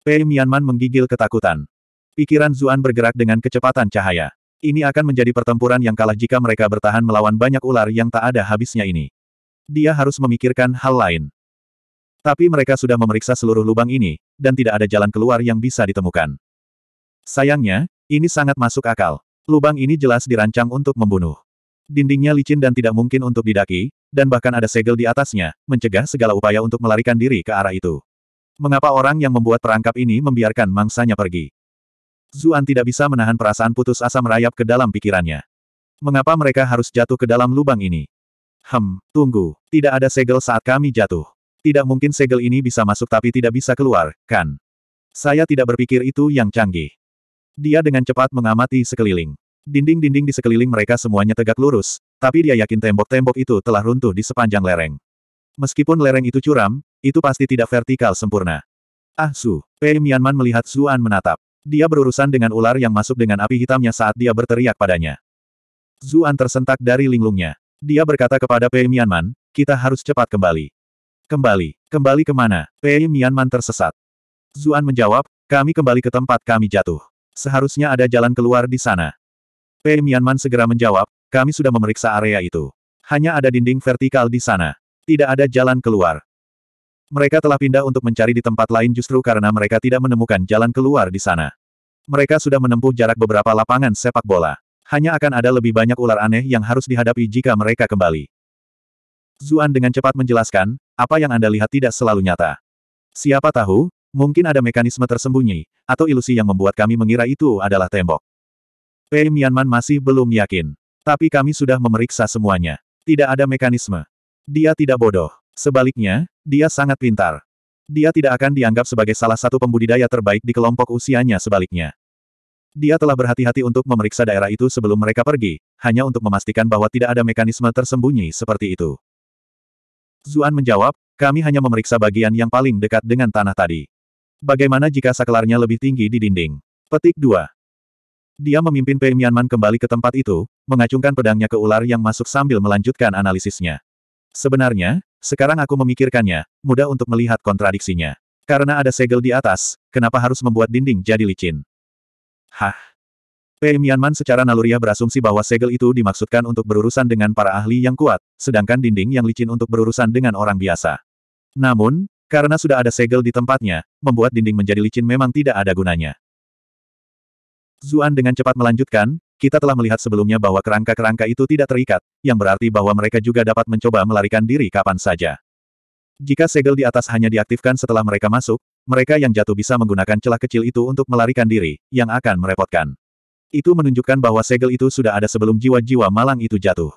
Pei Mianman menggigil ketakutan. Pikiran Zuan bergerak dengan kecepatan cahaya. Ini akan menjadi pertempuran yang kalah jika mereka bertahan melawan banyak ular yang tak ada habisnya ini. Dia harus memikirkan hal lain. Tapi mereka sudah memeriksa seluruh lubang ini, dan tidak ada jalan keluar yang bisa ditemukan. Sayangnya, ini sangat masuk akal. Lubang ini jelas dirancang untuk membunuh. Dindingnya licin dan tidak mungkin untuk didaki, dan bahkan ada segel di atasnya, mencegah segala upaya untuk melarikan diri ke arah itu. Mengapa orang yang membuat perangkap ini membiarkan mangsanya pergi? Zuan tidak bisa menahan perasaan putus asa merayap ke dalam pikirannya. Mengapa mereka harus jatuh ke dalam lubang ini? Hem, tunggu, tidak ada segel saat kami jatuh. Tidak mungkin segel ini bisa masuk tapi tidak bisa keluar, kan? Saya tidak berpikir itu yang canggih. Dia dengan cepat mengamati sekeliling. Dinding-dinding di sekeliling mereka semuanya tegak lurus, tapi dia yakin tembok-tembok itu telah runtuh di sepanjang lereng. Meskipun lereng itu curam, itu pasti tidak vertikal sempurna. Ah Su, Pei Mianman melihat Zuan menatap. Dia berurusan dengan ular yang masuk dengan api hitamnya saat dia berteriak padanya. Zuan tersentak dari linglungnya. Dia berkata kepada Pei Mianman, kita harus cepat kembali. Kembali. Kembali kemana? Pei eh, Mianman tersesat. Zuan menjawab, kami kembali ke tempat kami jatuh. Seharusnya ada jalan keluar di sana. Pei eh, Mianman segera menjawab, kami sudah memeriksa area itu. Hanya ada dinding vertikal di sana. Tidak ada jalan keluar. Mereka telah pindah untuk mencari di tempat lain justru karena mereka tidak menemukan jalan keluar di sana. Mereka sudah menempuh jarak beberapa lapangan sepak bola. Hanya akan ada lebih banyak ular aneh yang harus dihadapi jika mereka kembali. Zuan dengan cepat menjelaskan, apa yang Anda lihat tidak selalu nyata. Siapa tahu, mungkin ada mekanisme tersembunyi, atau ilusi yang membuat kami mengira itu adalah tembok. Pei Mianman masih belum yakin. Tapi kami sudah memeriksa semuanya. Tidak ada mekanisme. Dia tidak bodoh. Sebaliknya, dia sangat pintar. Dia tidak akan dianggap sebagai salah satu pembudidaya terbaik di kelompok usianya sebaliknya. Dia telah berhati-hati untuk memeriksa daerah itu sebelum mereka pergi, hanya untuk memastikan bahwa tidak ada mekanisme tersembunyi seperti itu. Zuan menjawab, kami hanya memeriksa bagian yang paling dekat dengan tanah tadi. Bagaimana jika saklarnya lebih tinggi di dinding? Petik 2. Dia memimpin Pei Mianman kembali ke tempat itu, mengacungkan pedangnya ke ular yang masuk sambil melanjutkan analisisnya. Sebenarnya, sekarang aku memikirkannya, mudah untuk melihat kontradiksinya. Karena ada segel di atas, kenapa harus membuat dinding jadi licin? Hah? Pei Mianman secara naluriah berasumsi bahwa segel itu dimaksudkan untuk berurusan dengan para ahli yang kuat, sedangkan dinding yang licin untuk berurusan dengan orang biasa. Namun, karena sudah ada segel di tempatnya, membuat dinding menjadi licin memang tidak ada gunanya. Zuan dengan cepat melanjutkan, kita telah melihat sebelumnya bahwa kerangka-kerangka itu tidak terikat, yang berarti bahwa mereka juga dapat mencoba melarikan diri kapan saja. Jika segel di atas hanya diaktifkan setelah mereka masuk, mereka yang jatuh bisa menggunakan celah kecil itu untuk melarikan diri, yang akan merepotkan. Itu menunjukkan bahwa segel itu sudah ada sebelum jiwa-jiwa malang itu jatuh.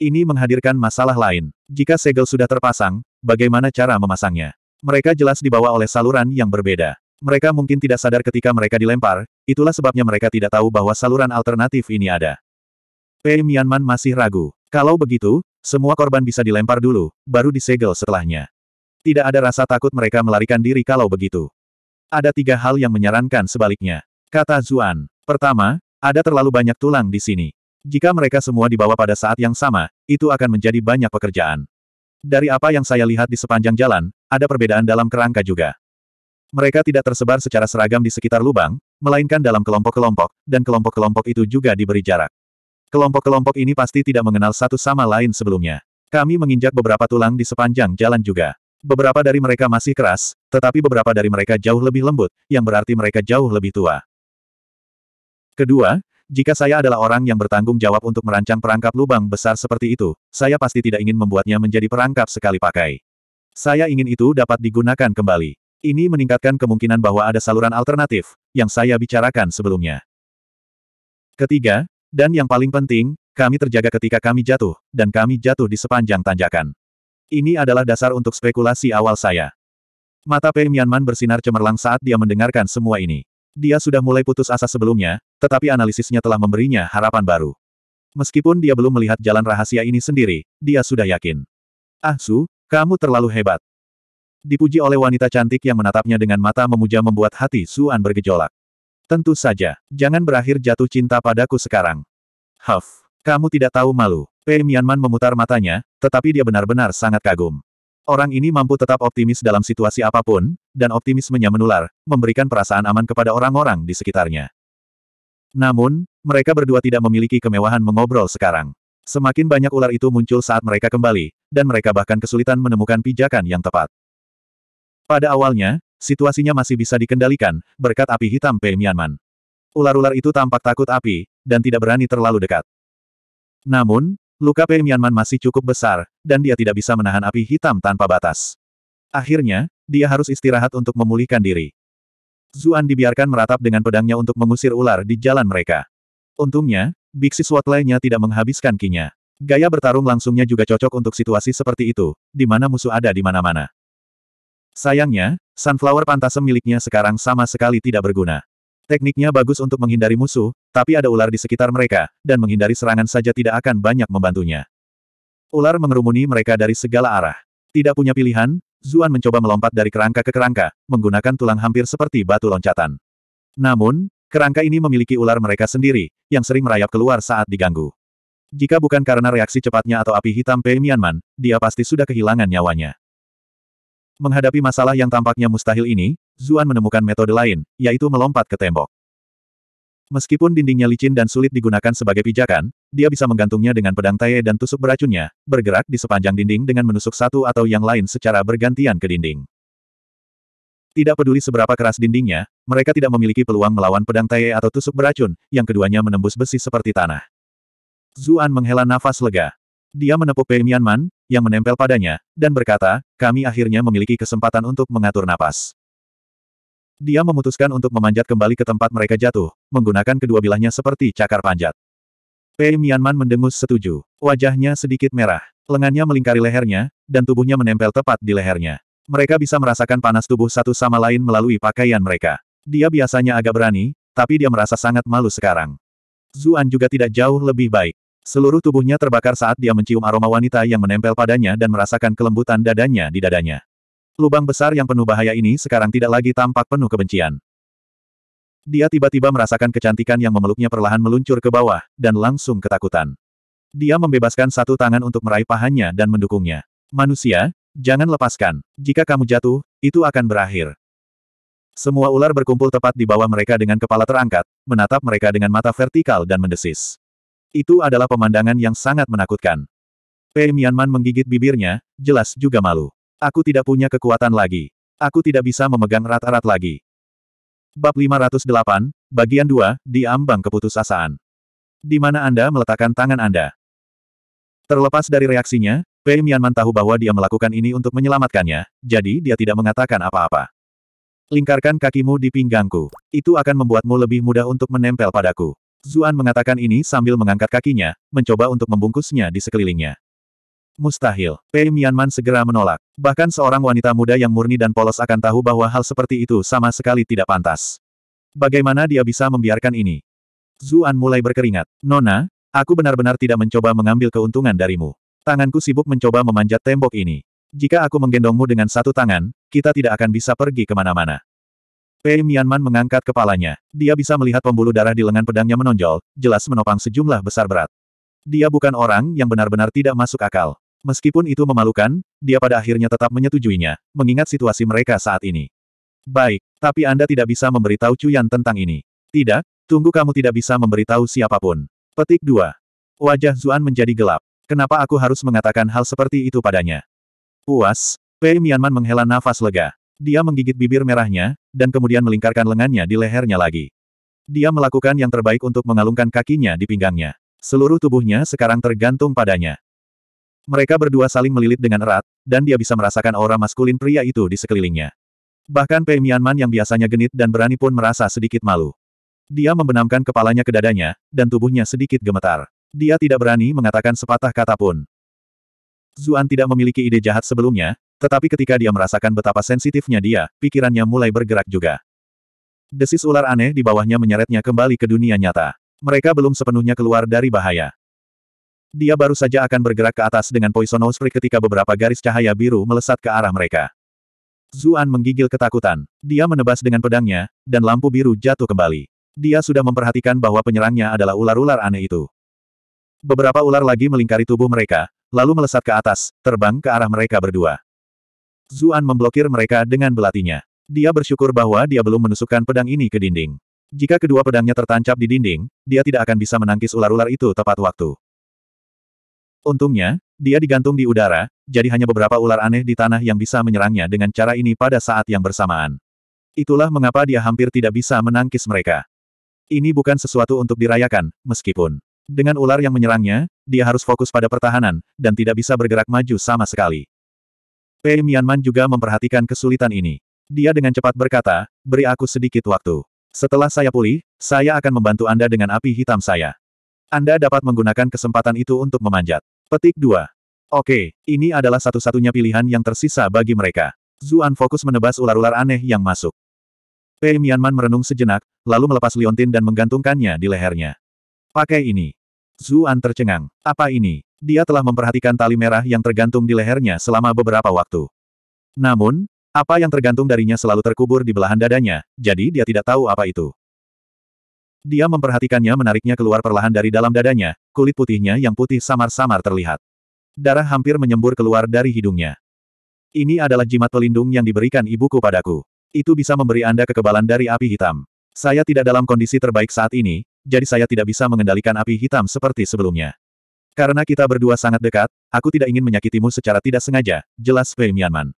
Ini menghadirkan masalah lain. Jika segel sudah terpasang, bagaimana cara memasangnya? Mereka jelas dibawa oleh saluran yang berbeda. Mereka mungkin tidak sadar ketika mereka dilempar, itulah sebabnya mereka tidak tahu bahwa saluran alternatif ini ada. Pei Mianman masih ragu. Kalau begitu, semua korban bisa dilempar dulu, baru disegel setelahnya. Tidak ada rasa takut mereka melarikan diri kalau begitu. Ada tiga hal yang menyarankan sebaliknya. Kata Zuan. Pertama, ada terlalu banyak tulang di sini. Jika mereka semua dibawa pada saat yang sama, itu akan menjadi banyak pekerjaan. Dari apa yang saya lihat di sepanjang jalan, ada perbedaan dalam kerangka juga. Mereka tidak tersebar secara seragam di sekitar lubang, melainkan dalam kelompok-kelompok, dan kelompok-kelompok itu juga diberi jarak. Kelompok-kelompok ini pasti tidak mengenal satu sama lain sebelumnya. Kami menginjak beberapa tulang di sepanjang jalan juga. Beberapa dari mereka masih keras, tetapi beberapa dari mereka jauh lebih lembut, yang berarti mereka jauh lebih tua. Kedua, jika saya adalah orang yang bertanggung jawab untuk merancang perangkap lubang besar seperti itu, saya pasti tidak ingin membuatnya menjadi perangkap sekali pakai. Saya ingin itu dapat digunakan kembali. Ini meningkatkan kemungkinan bahwa ada saluran alternatif, yang saya bicarakan sebelumnya. Ketiga, dan yang paling penting, kami terjaga ketika kami jatuh, dan kami jatuh di sepanjang tanjakan. Ini adalah dasar untuk spekulasi awal saya. Mata Pei Mianman bersinar cemerlang saat dia mendengarkan semua ini. Dia sudah mulai putus asa sebelumnya, tetapi analisisnya telah memberinya harapan baru. Meskipun dia belum melihat jalan rahasia ini sendiri, dia sudah yakin. Ah Su, kamu terlalu hebat. Dipuji oleh wanita cantik yang menatapnya dengan mata memuja membuat hati Suan bergejolak. Tentu saja, jangan berakhir jatuh cinta padaku sekarang. Huff, kamu tidak tahu malu. Pei Mianman memutar matanya, tetapi dia benar-benar sangat kagum. Orang ini mampu tetap optimis dalam situasi apapun, dan optimismenya menular, memberikan perasaan aman kepada orang-orang di sekitarnya. Namun, mereka berdua tidak memiliki kemewahan mengobrol sekarang. Semakin banyak ular itu muncul saat mereka kembali, dan mereka bahkan kesulitan menemukan pijakan yang tepat. Pada awalnya, situasinya masih bisa dikendalikan, berkat api hitam Pei Mianman. Ular-ular itu tampak takut api, dan tidak berani terlalu dekat. Namun, Luka Pei Mianman masih cukup besar, dan dia tidak bisa menahan api hitam tanpa batas. Akhirnya, dia harus istirahat untuk memulihkan diri. Zuan dibiarkan meratap dengan pedangnya untuk mengusir ular di jalan mereka. Untungnya, Biksi Swat lainnya tidak menghabiskan kinya. Gaya bertarung langsungnya juga cocok untuk situasi seperti itu, di mana musuh ada di mana-mana. Sayangnya, Sunflower Pantasem miliknya sekarang sama sekali tidak berguna. Tekniknya bagus untuk menghindari musuh, tapi ada ular di sekitar mereka, dan menghindari serangan saja tidak akan banyak membantunya. Ular mengerumuni mereka dari segala arah. Tidak punya pilihan, Zuan mencoba melompat dari kerangka ke kerangka, menggunakan tulang hampir seperti batu loncatan. Namun, kerangka ini memiliki ular mereka sendiri, yang sering merayap keluar saat diganggu. Jika bukan karena reaksi cepatnya atau api hitam Pei Mianman, dia pasti sudah kehilangan nyawanya. Menghadapi masalah yang tampaknya mustahil ini, Zuan menemukan metode lain, yaitu melompat ke tembok. Meskipun dindingnya licin dan sulit digunakan sebagai pijakan, dia bisa menggantungnya dengan pedang Tae dan tusuk beracunnya, bergerak di sepanjang dinding dengan menusuk satu atau yang lain secara bergantian ke dinding. Tidak peduli seberapa keras dindingnya, mereka tidak memiliki peluang melawan pedang Tae atau tusuk beracun, yang keduanya menembus besi seperti tanah. Zuan menghela nafas lega. Dia menepuk Pei Mianman, yang menempel padanya, dan berkata, kami akhirnya memiliki kesempatan untuk mengatur napas. Dia memutuskan untuk memanjat kembali ke tempat mereka jatuh, menggunakan kedua bilahnya seperti cakar panjat. Pei Mianman mendengus setuju. Wajahnya sedikit merah. Lengannya melingkari lehernya, dan tubuhnya menempel tepat di lehernya. Mereka bisa merasakan panas tubuh satu sama lain melalui pakaian mereka. Dia biasanya agak berani, tapi dia merasa sangat malu sekarang. Zuan juga tidak jauh lebih baik. Seluruh tubuhnya terbakar saat dia mencium aroma wanita yang menempel padanya dan merasakan kelembutan dadanya di dadanya. Lubang besar yang penuh bahaya ini sekarang tidak lagi tampak penuh kebencian. Dia tiba-tiba merasakan kecantikan yang memeluknya perlahan meluncur ke bawah, dan langsung ketakutan. Dia membebaskan satu tangan untuk meraih pahanya dan mendukungnya. Manusia, jangan lepaskan. Jika kamu jatuh, itu akan berakhir. Semua ular berkumpul tepat di bawah mereka dengan kepala terangkat, menatap mereka dengan mata vertikal dan mendesis. Itu adalah pemandangan yang sangat menakutkan. Pei Mianman menggigit bibirnya, jelas juga malu. Aku tidak punya kekuatan lagi. Aku tidak bisa memegang rat-rat lagi. Bab 508, bagian 2, di keputusasaan. Di mana Anda meletakkan tangan Anda? Terlepas dari reaksinya, Pei Mianman tahu bahwa dia melakukan ini untuk menyelamatkannya, jadi dia tidak mengatakan apa-apa. Lingkarkan kakimu di pinggangku. Itu akan membuatmu lebih mudah untuk menempel padaku. Zuan mengatakan ini sambil mengangkat kakinya, mencoba untuk membungkusnya di sekelilingnya. Mustahil. Pei Mianman segera menolak. Bahkan seorang wanita muda yang murni dan polos akan tahu bahwa hal seperti itu sama sekali tidak pantas. Bagaimana dia bisa membiarkan ini? Zuan mulai berkeringat. Nona, aku benar-benar tidak mencoba mengambil keuntungan darimu. Tanganku sibuk mencoba memanjat tembok ini. Jika aku menggendongmu dengan satu tangan, kita tidak akan bisa pergi kemana-mana. Pei Mianman mengangkat kepalanya. Dia bisa melihat pembuluh darah di lengan pedangnya menonjol, jelas menopang sejumlah besar berat. Dia bukan orang yang benar-benar tidak masuk akal. Meskipun itu memalukan, dia pada akhirnya tetap menyetujuinya, mengingat situasi mereka saat ini. Baik, tapi Anda tidak bisa memberitahu Cuyan tentang ini. Tidak, tunggu kamu tidak bisa memberitahu siapapun. Petik 2. Wajah Zuan menjadi gelap. Kenapa aku harus mengatakan hal seperti itu padanya? Puas, Pei Mianman menghela nafas lega. Dia menggigit bibir merahnya, dan kemudian melingkarkan lengannya di lehernya lagi. Dia melakukan yang terbaik untuk mengalungkan kakinya di pinggangnya. Seluruh tubuhnya sekarang tergantung padanya. Mereka berdua saling melilit dengan erat, dan dia bisa merasakan aura maskulin pria itu di sekelilingnya. Bahkan Pei Mianman yang biasanya genit dan berani pun merasa sedikit malu. Dia membenamkan kepalanya ke dadanya, dan tubuhnya sedikit gemetar. Dia tidak berani mengatakan sepatah kata pun. Zuan tidak memiliki ide jahat sebelumnya, tetapi ketika dia merasakan betapa sensitifnya dia, pikirannya mulai bergerak juga. Desis ular aneh di bawahnya menyeretnya kembali ke dunia nyata. Mereka belum sepenuhnya keluar dari bahaya. Dia baru saja akan bergerak ke atas dengan Poisonous Spray ketika beberapa garis cahaya biru melesat ke arah mereka. Zuan menggigil ketakutan. Dia menebas dengan pedangnya, dan lampu biru jatuh kembali. Dia sudah memperhatikan bahwa penyerangnya adalah ular-ular aneh itu. Beberapa ular lagi melingkari tubuh mereka, lalu melesat ke atas, terbang ke arah mereka berdua. Zuan memblokir mereka dengan belatinya. Dia bersyukur bahwa dia belum menusukkan pedang ini ke dinding. Jika kedua pedangnya tertancap di dinding, dia tidak akan bisa menangkis ular-ular itu tepat waktu. Untungnya, dia digantung di udara, jadi hanya beberapa ular aneh di tanah yang bisa menyerangnya dengan cara ini pada saat yang bersamaan. Itulah mengapa dia hampir tidak bisa menangkis mereka. Ini bukan sesuatu untuk dirayakan, meskipun dengan ular yang menyerangnya, dia harus fokus pada pertahanan, dan tidak bisa bergerak maju sama sekali. Pei Mianman juga memperhatikan kesulitan ini. Dia dengan cepat berkata, beri aku sedikit waktu. Setelah saya pulih, saya akan membantu Anda dengan api hitam saya. Anda dapat menggunakan kesempatan itu untuk memanjat. Petik 2. Oke, ini adalah satu-satunya pilihan yang tersisa bagi mereka. Zuan fokus menebas ular-ular aneh yang masuk. Pei Mianman merenung sejenak, lalu melepas liontin dan menggantungkannya di lehernya. Pakai ini. Zuan tercengang. Apa ini? Dia telah memperhatikan tali merah yang tergantung di lehernya selama beberapa waktu. Namun, apa yang tergantung darinya selalu terkubur di belahan dadanya, jadi dia tidak tahu apa itu. Dia memperhatikannya menariknya keluar perlahan dari dalam dadanya, kulit putihnya yang putih samar-samar terlihat. Darah hampir menyembur keluar dari hidungnya. Ini adalah jimat pelindung yang diberikan ibuku padaku. Itu bisa memberi Anda kekebalan dari api hitam. Saya tidak dalam kondisi terbaik saat ini, jadi saya tidak bisa mengendalikan api hitam seperti sebelumnya. Karena kita berdua sangat dekat, aku tidak ingin menyakitimu secara tidak sengaja, jelas Fei Mianman.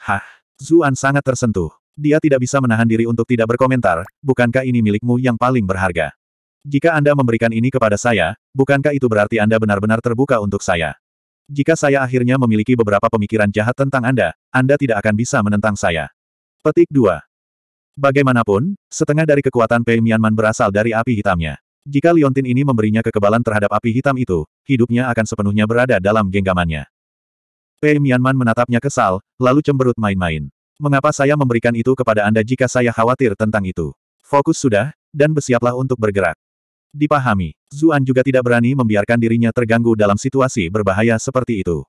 Hah, Zuan sangat tersentuh. Dia tidak bisa menahan diri untuk tidak berkomentar, bukankah ini milikmu yang paling berharga? Jika Anda memberikan ini kepada saya, bukankah itu berarti Anda benar-benar terbuka untuk saya? Jika saya akhirnya memiliki beberapa pemikiran jahat tentang Anda, Anda tidak akan bisa menentang saya. Petik 2. Bagaimanapun, setengah dari kekuatan Pei Mianman berasal dari api hitamnya. Jika liontin ini memberinya kekebalan terhadap api hitam itu, hidupnya akan sepenuhnya berada dalam genggamannya. Pei Mianman menatapnya kesal, lalu cemberut main-main. Mengapa saya memberikan itu kepada Anda jika saya khawatir tentang itu? Fokus sudah, dan bersiaplah untuk bergerak. Dipahami, Zuan juga tidak berani membiarkan dirinya terganggu dalam situasi berbahaya seperti itu.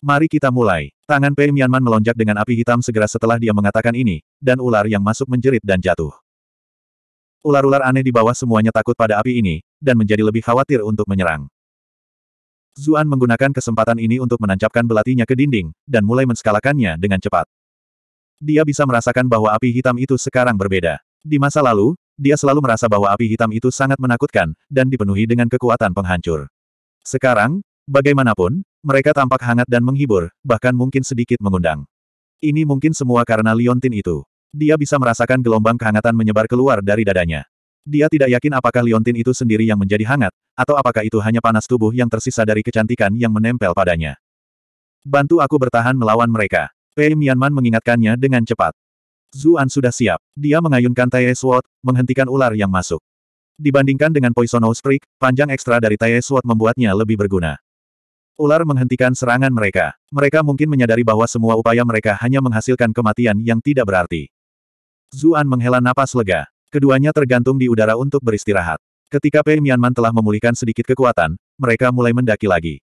Mari kita mulai. Tangan Pei Mianman melonjak dengan api hitam segera setelah dia mengatakan ini, dan ular yang masuk menjerit dan jatuh. Ular-ular aneh di bawah semuanya takut pada api ini, dan menjadi lebih khawatir untuk menyerang. Zuan menggunakan kesempatan ini untuk menancapkan belatinya ke dinding, dan mulai menskalakannya dengan cepat. Dia bisa merasakan bahwa api hitam itu sekarang berbeda. Di masa lalu, dia selalu merasa bahwa api hitam itu sangat menakutkan, dan dipenuhi dengan kekuatan penghancur. Sekarang, bagaimanapun, mereka tampak hangat dan menghibur, bahkan mungkin sedikit mengundang. Ini mungkin semua karena Liontin itu. Dia bisa merasakan gelombang kehangatan menyebar keluar dari dadanya. Dia tidak yakin apakah Liontin itu sendiri yang menjadi hangat, atau apakah itu hanya panas tubuh yang tersisa dari kecantikan yang menempel padanya. Bantu aku bertahan melawan mereka. Pei Mianman mengingatkannya dengan cepat. Zuan sudah siap. Dia mengayunkan Tae Sword, menghentikan ular yang masuk. Dibandingkan dengan Poison Nose panjang ekstra dari Tae Sword membuatnya lebih berguna. Ular menghentikan serangan mereka. Mereka mungkin menyadari bahwa semua upaya mereka hanya menghasilkan kematian yang tidak berarti. Zuan menghela napas lega. Keduanya tergantung di udara untuk beristirahat. Ketika Pei Mianman telah memulihkan sedikit kekuatan, mereka mulai mendaki lagi.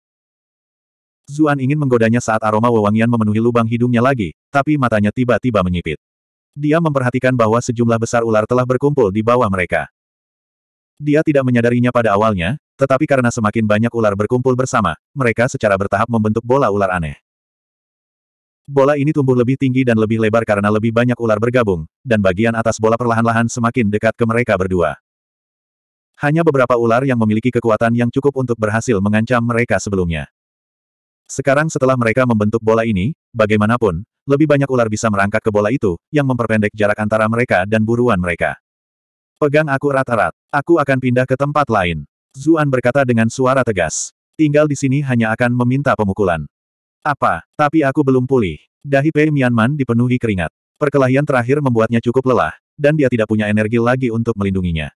Zuan ingin menggodanya saat aroma wewangian memenuhi lubang hidungnya lagi, tapi matanya tiba-tiba menyipit. Dia memperhatikan bahwa sejumlah besar ular telah berkumpul di bawah mereka. Dia tidak menyadarinya pada awalnya, tetapi karena semakin banyak ular berkumpul bersama, mereka secara bertahap membentuk bola ular aneh. Bola ini tumbuh lebih tinggi dan lebih lebar karena lebih banyak ular bergabung, dan bagian atas bola perlahan-lahan semakin dekat ke mereka berdua. Hanya beberapa ular yang memiliki kekuatan yang cukup untuk berhasil mengancam mereka sebelumnya. Sekarang setelah mereka membentuk bola ini, bagaimanapun, lebih banyak ular bisa merangkak ke bola itu, yang memperpendek jarak antara mereka dan buruan mereka. Pegang aku rata rat Aku akan pindah ke tempat lain. Zuan berkata dengan suara tegas. Tinggal di sini hanya akan meminta pemukulan. Apa? Tapi aku belum pulih. Dahi Pei Mianman dipenuhi keringat. Perkelahian terakhir membuatnya cukup lelah, dan dia tidak punya energi lagi untuk melindunginya.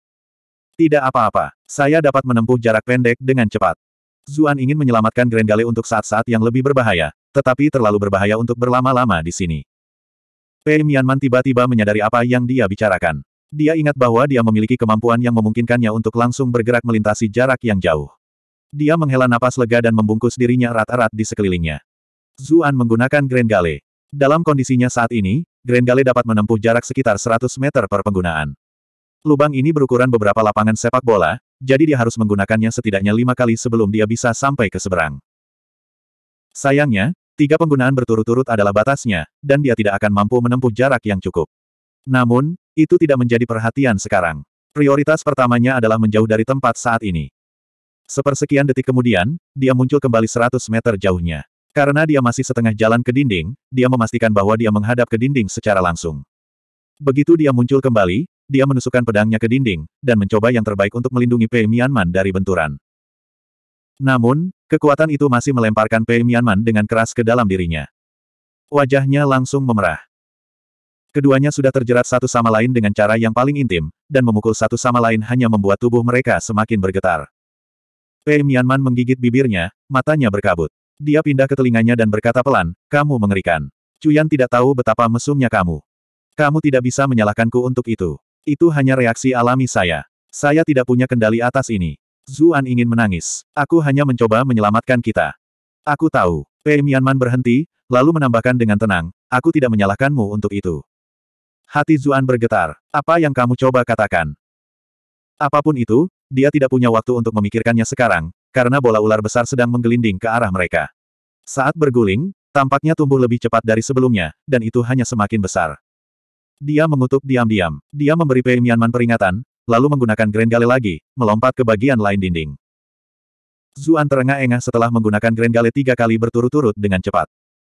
Tidak apa-apa. Saya dapat menempuh jarak pendek dengan cepat. Zuan ingin menyelamatkan Grendale untuk saat-saat yang lebih berbahaya, tetapi terlalu berbahaya untuk berlama-lama di sini. Pei Mianman tiba-tiba menyadari apa yang dia bicarakan. Dia ingat bahwa dia memiliki kemampuan yang memungkinkannya untuk langsung bergerak melintasi jarak yang jauh. Dia menghela napas lega dan membungkus dirinya erat-erat di sekelilingnya. Zuan menggunakan Grand Grendale. Dalam kondisinya saat ini, Grand Grendale dapat menempuh jarak sekitar 100 meter per penggunaan. Lubang ini berukuran beberapa lapangan sepak bola, jadi dia harus menggunakannya setidaknya lima kali sebelum dia bisa sampai ke seberang. Sayangnya, tiga penggunaan berturut-turut adalah batasnya, dan dia tidak akan mampu menempuh jarak yang cukup. Namun, itu tidak menjadi perhatian sekarang. Prioritas pertamanya adalah menjauh dari tempat saat ini. Sepersekian detik kemudian, dia muncul kembali 100 meter jauhnya. Karena dia masih setengah jalan ke dinding, dia memastikan bahwa dia menghadap ke dinding secara langsung. Begitu dia muncul kembali, dia menusukkan pedangnya ke dinding, dan mencoba yang terbaik untuk melindungi Pei Mianman dari benturan. Namun, kekuatan itu masih melemparkan Pei Mianman dengan keras ke dalam dirinya. Wajahnya langsung memerah. Keduanya sudah terjerat satu sama lain dengan cara yang paling intim, dan memukul satu sama lain hanya membuat tubuh mereka semakin bergetar. Pei Mianman menggigit bibirnya, matanya berkabut. Dia pindah ke telinganya dan berkata pelan, kamu mengerikan. Cuyan tidak tahu betapa mesumnya kamu. Kamu tidak bisa menyalahkanku untuk itu. Itu hanya reaksi alami saya. Saya tidak punya kendali atas ini. Zuan ingin menangis. Aku hanya mencoba menyelamatkan kita. Aku tahu. Pei eh, Mianman berhenti, lalu menambahkan dengan tenang, aku tidak menyalahkanmu untuk itu. Hati Zuan bergetar. Apa yang kamu coba katakan? Apapun itu, dia tidak punya waktu untuk memikirkannya sekarang, karena bola ular besar sedang menggelinding ke arah mereka. Saat berguling, tampaknya tumbuh lebih cepat dari sebelumnya, dan itu hanya semakin besar. Dia mengutuk diam-diam. Dia memberi Pei Mianman peringatan, lalu menggunakan Grand Gale lagi, melompat ke bagian lain dinding. Zuan terengah-engah setelah menggunakan Grand Gale tiga kali berturut-turut dengan cepat.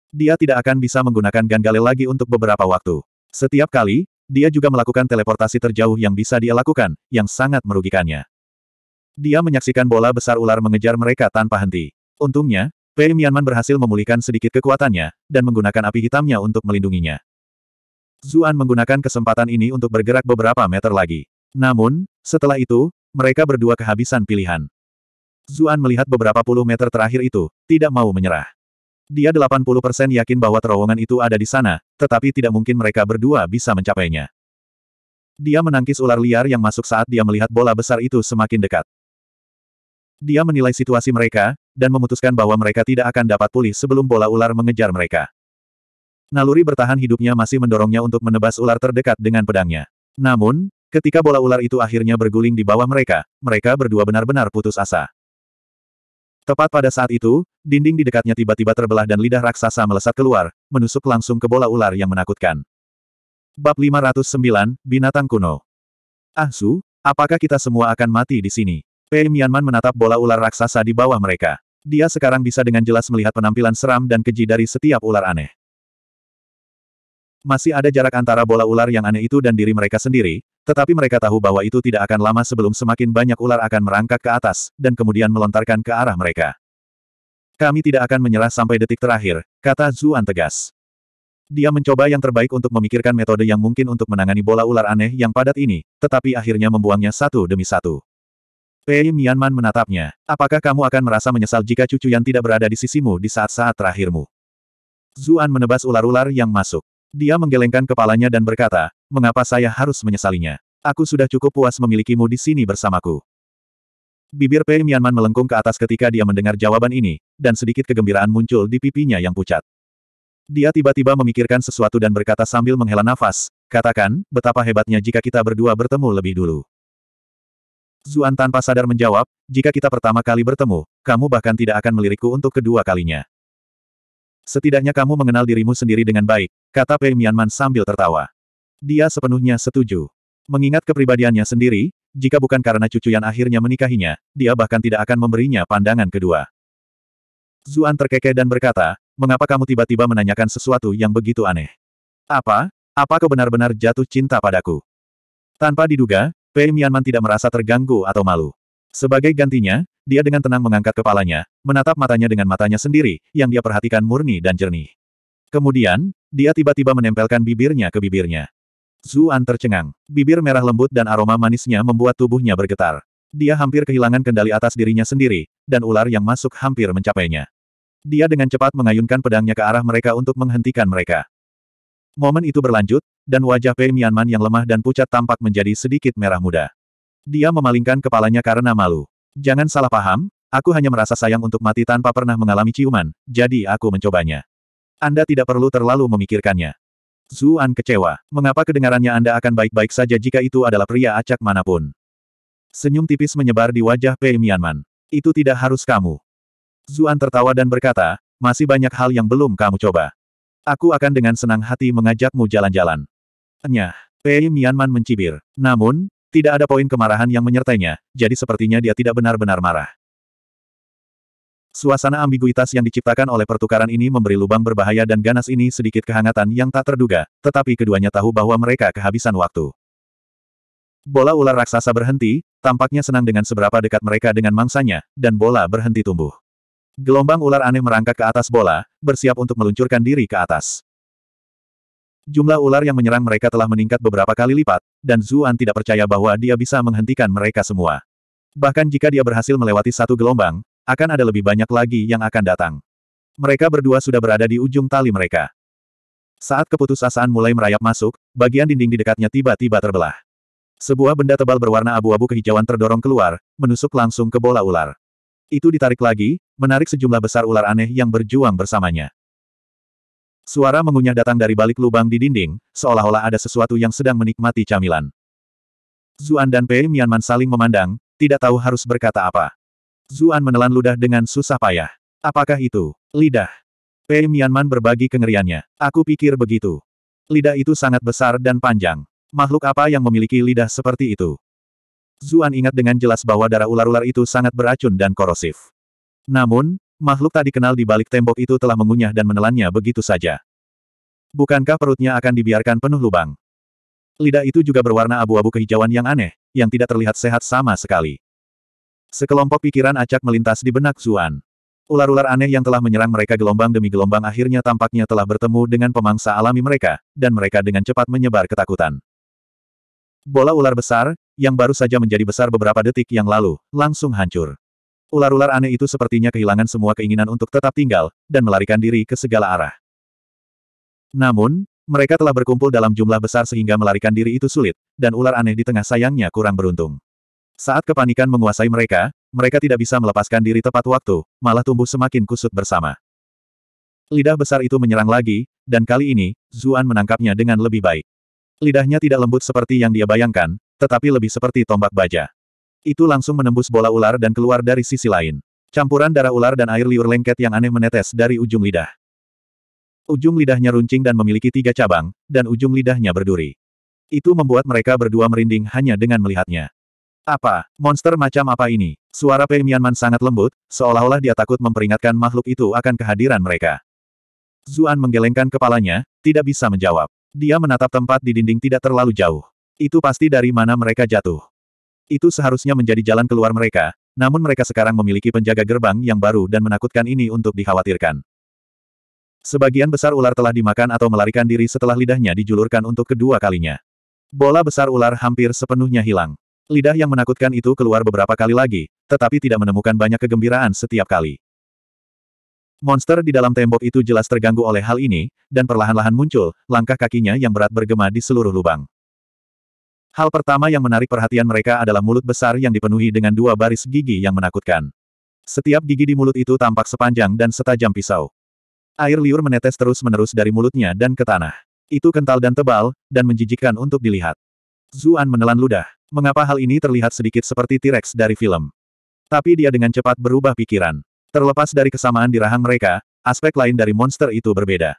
Dia tidak akan bisa menggunakan Grand Gale lagi untuk beberapa waktu. Setiap kali, dia juga melakukan teleportasi terjauh yang bisa dia lakukan, yang sangat merugikannya. Dia menyaksikan bola besar ular mengejar mereka tanpa henti. Untungnya, Pei Mianman berhasil memulihkan sedikit kekuatannya, dan menggunakan api hitamnya untuk melindunginya. Zuan menggunakan kesempatan ini untuk bergerak beberapa meter lagi. Namun, setelah itu, mereka berdua kehabisan pilihan. Zuan melihat beberapa puluh meter terakhir itu, tidak mau menyerah. Dia 80% yakin bahwa terowongan itu ada di sana, tetapi tidak mungkin mereka berdua bisa mencapainya. Dia menangkis ular liar yang masuk saat dia melihat bola besar itu semakin dekat. Dia menilai situasi mereka, dan memutuskan bahwa mereka tidak akan dapat pulih sebelum bola ular mengejar mereka. Naluri bertahan hidupnya masih mendorongnya untuk menebas ular terdekat dengan pedangnya. Namun, ketika bola ular itu akhirnya berguling di bawah mereka, mereka berdua benar-benar putus asa. Tepat pada saat itu, dinding di dekatnya tiba-tiba terbelah dan lidah raksasa melesat keluar, menusuk langsung ke bola ular yang menakutkan. Bab 509, Binatang Kuno Ah Su, apakah kita semua akan mati di sini? Pei Mianman menatap bola ular raksasa di bawah mereka. Dia sekarang bisa dengan jelas melihat penampilan seram dan keji dari setiap ular aneh. Masih ada jarak antara bola ular yang aneh itu dan diri mereka sendiri, tetapi mereka tahu bahwa itu tidak akan lama sebelum semakin banyak ular akan merangkak ke atas, dan kemudian melontarkan ke arah mereka. Kami tidak akan menyerah sampai detik terakhir, kata Zuan tegas. Dia mencoba yang terbaik untuk memikirkan metode yang mungkin untuk menangani bola ular aneh yang padat ini, tetapi akhirnya membuangnya satu demi satu. Pei Mianman menatapnya. Apakah kamu akan merasa menyesal jika cucu yang tidak berada di sisimu di saat-saat terakhirmu? Zuan menebas ular-ular yang masuk. Dia menggelengkan kepalanya dan berkata, mengapa saya harus menyesalinya? Aku sudah cukup puas memilikimu di sini bersamaku. Bibir Pei Mianman melengkung ke atas ketika dia mendengar jawaban ini, dan sedikit kegembiraan muncul di pipinya yang pucat. Dia tiba-tiba memikirkan sesuatu dan berkata sambil menghela nafas, katakan, betapa hebatnya jika kita berdua bertemu lebih dulu. Zuan tanpa sadar menjawab, jika kita pertama kali bertemu, kamu bahkan tidak akan melirikku untuk kedua kalinya. Setidaknya kamu mengenal dirimu sendiri dengan baik, kata Pei Mianman sambil tertawa. Dia sepenuhnya setuju. Mengingat kepribadiannya sendiri, jika bukan karena cucu yang akhirnya menikahinya, dia bahkan tidak akan memberinya pandangan kedua. Zuan terkekeh dan berkata, mengapa kamu tiba-tiba menanyakan sesuatu yang begitu aneh? Apa? Apa kau benar-benar jatuh cinta padaku? Tanpa diduga, Pei Mianman tidak merasa terganggu atau malu. Sebagai gantinya, dia dengan tenang mengangkat kepalanya, menatap matanya dengan matanya sendiri, yang dia perhatikan murni dan jernih. Kemudian, dia tiba-tiba menempelkan bibirnya ke bibirnya. Zuan tercengang. Bibir merah lembut dan aroma manisnya membuat tubuhnya bergetar. Dia hampir kehilangan kendali atas dirinya sendiri, dan ular yang masuk hampir mencapainya. Dia dengan cepat mengayunkan pedangnya ke arah mereka untuk menghentikan mereka. Momen itu berlanjut, dan wajah Pei Mianman yang lemah dan pucat tampak menjadi sedikit merah muda. Dia memalingkan kepalanya karena malu. Jangan salah paham, aku hanya merasa sayang untuk mati tanpa pernah mengalami ciuman, jadi aku mencobanya. Anda tidak perlu terlalu memikirkannya. Zuan kecewa. Mengapa kedengarannya Anda akan baik-baik saja jika itu adalah pria acak manapun? Senyum tipis menyebar di wajah Pei Mianman. Itu tidak harus kamu. Zuan tertawa dan berkata, masih banyak hal yang belum kamu coba. Aku akan dengan senang hati mengajakmu jalan-jalan. Enyah. Pei Mianman mencibir. Namun, tidak ada poin kemarahan yang menyertainya, jadi sepertinya dia tidak benar-benar marah. Suasana ambiguitas yang diciptakan oleh pertukaran ini memberi lubang berbahaya dan ganas ini sedikit kehangatan yang tak terduga, tetapi keduanya tahu bahwa mereka kehabisan waktu. Bola ular raksasa berhenti, tampaknya senang dengan seberapa dekat mereka dengan mangsanya, dan bola berhenti tumbuh. Gelombang ular aneh merangkak ke atas bola, bersiap untuk meluncurkan diri ke atas. Jumlah ular yang menyerang mereka telah meningkat beberapa kali lipat, dan Zuan tidak percaya bahwa dia bisa menghentikan mereka semua. Bahkan jika dia berhasil melewati satu gelombang, akan ada lebih banyak lagi yang akan datang. Mereka berdua sudah berada di ujung tali mereka. Saat keputusasaan mulai merayap masuk, bagian dinding di dekatnya tiba-tiba terbelah. Sebuah benda tebal berwarna abu-abu kehijauan terdorong keluar, menusuk langsung ke bola ular. Itu ditarik lagi, menarik sejumlah besar ular aneh yang berjuang bersamanya. Suara mengunyah datang dari balik lubang di dinding, seolah-olah ada sesuatu yang sedang menikmati camilan. Zuan dan Pei Mianman saling memandang, tidak tahu harus berkata apa. Zuan menelan ludah dengan susah payah. Apakah itu? Lidah. Pei Mianman berbagi kengeriannya. Aku pikir begitu. Lidah itu sangat besar dan panjang. Makhluk apa yang memiliki lidah seperti itu? Zuan ingat dengan jelas bahwa darah ular-ular itu sangat beracun dan korosif. Namun, makhluk tak dikenal di balik tembok itu telah mengunyah dan menelannya begitu saja. Bukankah perutnya akan dibiarkan penuh lubang? Lidah itu juga berwarna abu-abu kehijauan yang aneh, yang tidak terlihat sehat sama sekali. Sekelompok pikiran acak melintas di benak Zuan. Ular-ular aneh yang telah menyerang mereka gelombang demi gelombang akhirnya tampaknya telah bertemu dengan pemangsa alami mereka, dan mereka dengan cepat menyebar ketakutan. Bola ular besar, yang baru saja menjadi besar beberapa detik yang lalu, langsung hancur. Ular-ular aneh itu sepertinya kehilangan semua keinginan untuk tetap tinggal, dan melarikan diri ke segala arah. Namun, mereka telah berkumpul dalam jumlah besar sehingga melarikan diri itu sulit, dan ular aneh di tengah sayangnya kurang beruntung. Saat kepanikan menguasai mereka, mereka tidak bisa melepaskan diri tepat waktu, malah tumbuh semakin kusut bersama. Lidah besar itu menyerang lagi, dan kali ini, Zuan menangkapnya dengan lebih baik. Lidahnya tidak lembut seperti yang dia bayangkan, tetapi lebih seperti tombak baja. Itu langsung menembus bola ular dan keluar dari sisi lain. Campuran darah ular dan air liur lengket yang aneh menetes dari ujung lidah. Ujung lidahnya runcing dan memiliki tiga cabang, dan ujung lidahnya berduri. Itu membuat mereka berdua merinding hanya dengan melihatnya. Apa, monster macam apa ini? Suara Pei Mianman sangat lembut, seolah-olah dia takut memperingatkan makhluk itu akan kehadiran mereka. Zuan menggelengkan kepalanya, tidak bisa menjawab. Dia menatap tempat di dinding tidak terlalu jauh. Itu pasti dari mana mereka jatuh. Itu seharusnya menjadi jalan keluar mereka, namun mereka sekarang memiliki penjaga gerbang yang baru dan menakutkan ini untuk dikhawatirkan. Sebagian besar ular telah dimakan atau melarikan diri setelah lidahnya dijulurkan untuk kedua kalinya. Bola besar ular hampir sepenuhnya hilang. Lidah yang menakutkan itu keluar beberapa kali lagi, tetapi tidak menemukan banyak kegembiraan setiap kali. Monster di dalam tembok itu jelas terganggu oleh hal ini, dan perlahan-lahan muncul, langkah kakinya yang berat bergema di seluruh lubang. Hal pertama yang menarik perhatian mereka adalah mulut besar yang dipenuhi dengan dua baris gigi yang menakutkan. Setiap gigi di mulut itu tampak sepanjang dan setajam pisau. Air liur menetes terus-menerus dari mulutnya dan ke tanah. Itu kental dan tebal, dan menjijikkan untuk dilihat. Zuan menelan ludah. Mengapa hal ini terlihat sedikit seperti T-Rex dari film? Tapi dia dengan cepat berubah pikiran. Terlepas dari kesamaan di rahang mereka, aspek lain dari monster itu berbeda.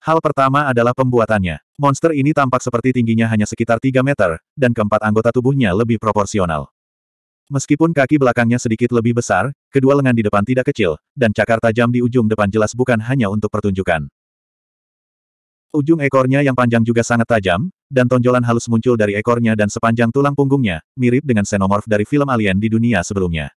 Hal pertama adalah pembuatannya. Monster ini tampak seperti tingginya hanya sekitar 3 meter, dan keempat anggota tubuhnya lebih proporsional. Meskipun kaki belakangnya sedikit lebih besar, kedua lengan di depan tidak kecil, dan cakar tajam di ujung depan jelas bukan hanya untuk pertunjukan. Ujung ekornya yang panjang juga sangat tajam, dan tonjolan halus muncul dari ekornya dan sepanjang tulang punggungnya, mirip dengan xenomorph dari film alien di dunia sebelumnya.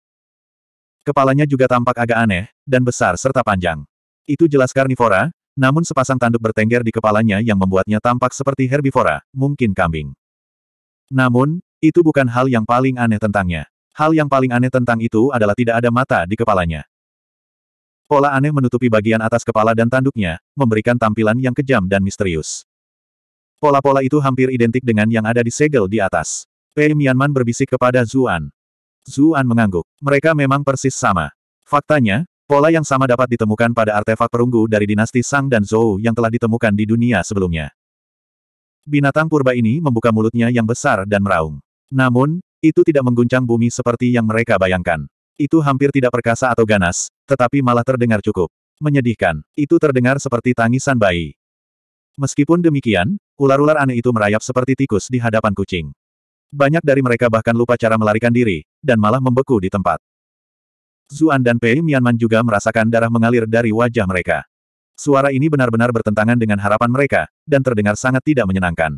Kepalanya juga tampak agak aneh, dan besar serta panjang. Itu jelas karnivora, namun sepasang tanduk bertengger di kepalanya yang membuatnya tampak seperti herbivora, mungkin kambing. Namun, itu bukan hal yang paling aneh tentangnya. Hal yang paling aneh tentang itu adalah tidak ada mata di kepalanya. Pola aneh menutupi bagian atas kepala dan tanduknya, memberikan tampilan yang kejam dan misterius. Pola-pola itu hampir identik dengan yang ada di segel di atas. Pei Mianman berbisik kepada Zuan. Zuan mengangguk. Mereka memang persis sama. Faktanya, Pola yang sama dapat ditemukan pada artefak perunggu dari dinasti Sang dan Zhou yang telah ditemukan di dunia sebelumnya. Binatang purba ini membuka mulutnya yang besar dan meraung. Namun, itu tidak mengguncang bumi seperti yang mereka bayangkan. Itu hampir tidak perkasa atau ganas, tetapi malah terdengar cukup. Menyedihkan, itu terdengar seperti tangisan bayi. Meskipun demikian, ular-ular aneh itu merayap seperti tikus di hadapan kucing. Banyak dari mereka bahkan lupa cara melarikan diri, dan malah membeku di tempat. Zuan dan Pei Mianman juga merasakan darah mengalir dari wajah mereka. Suara ini benar-benar bertentangan dengan harapan mereka, dan terdengar sangat tidak menyenangkan.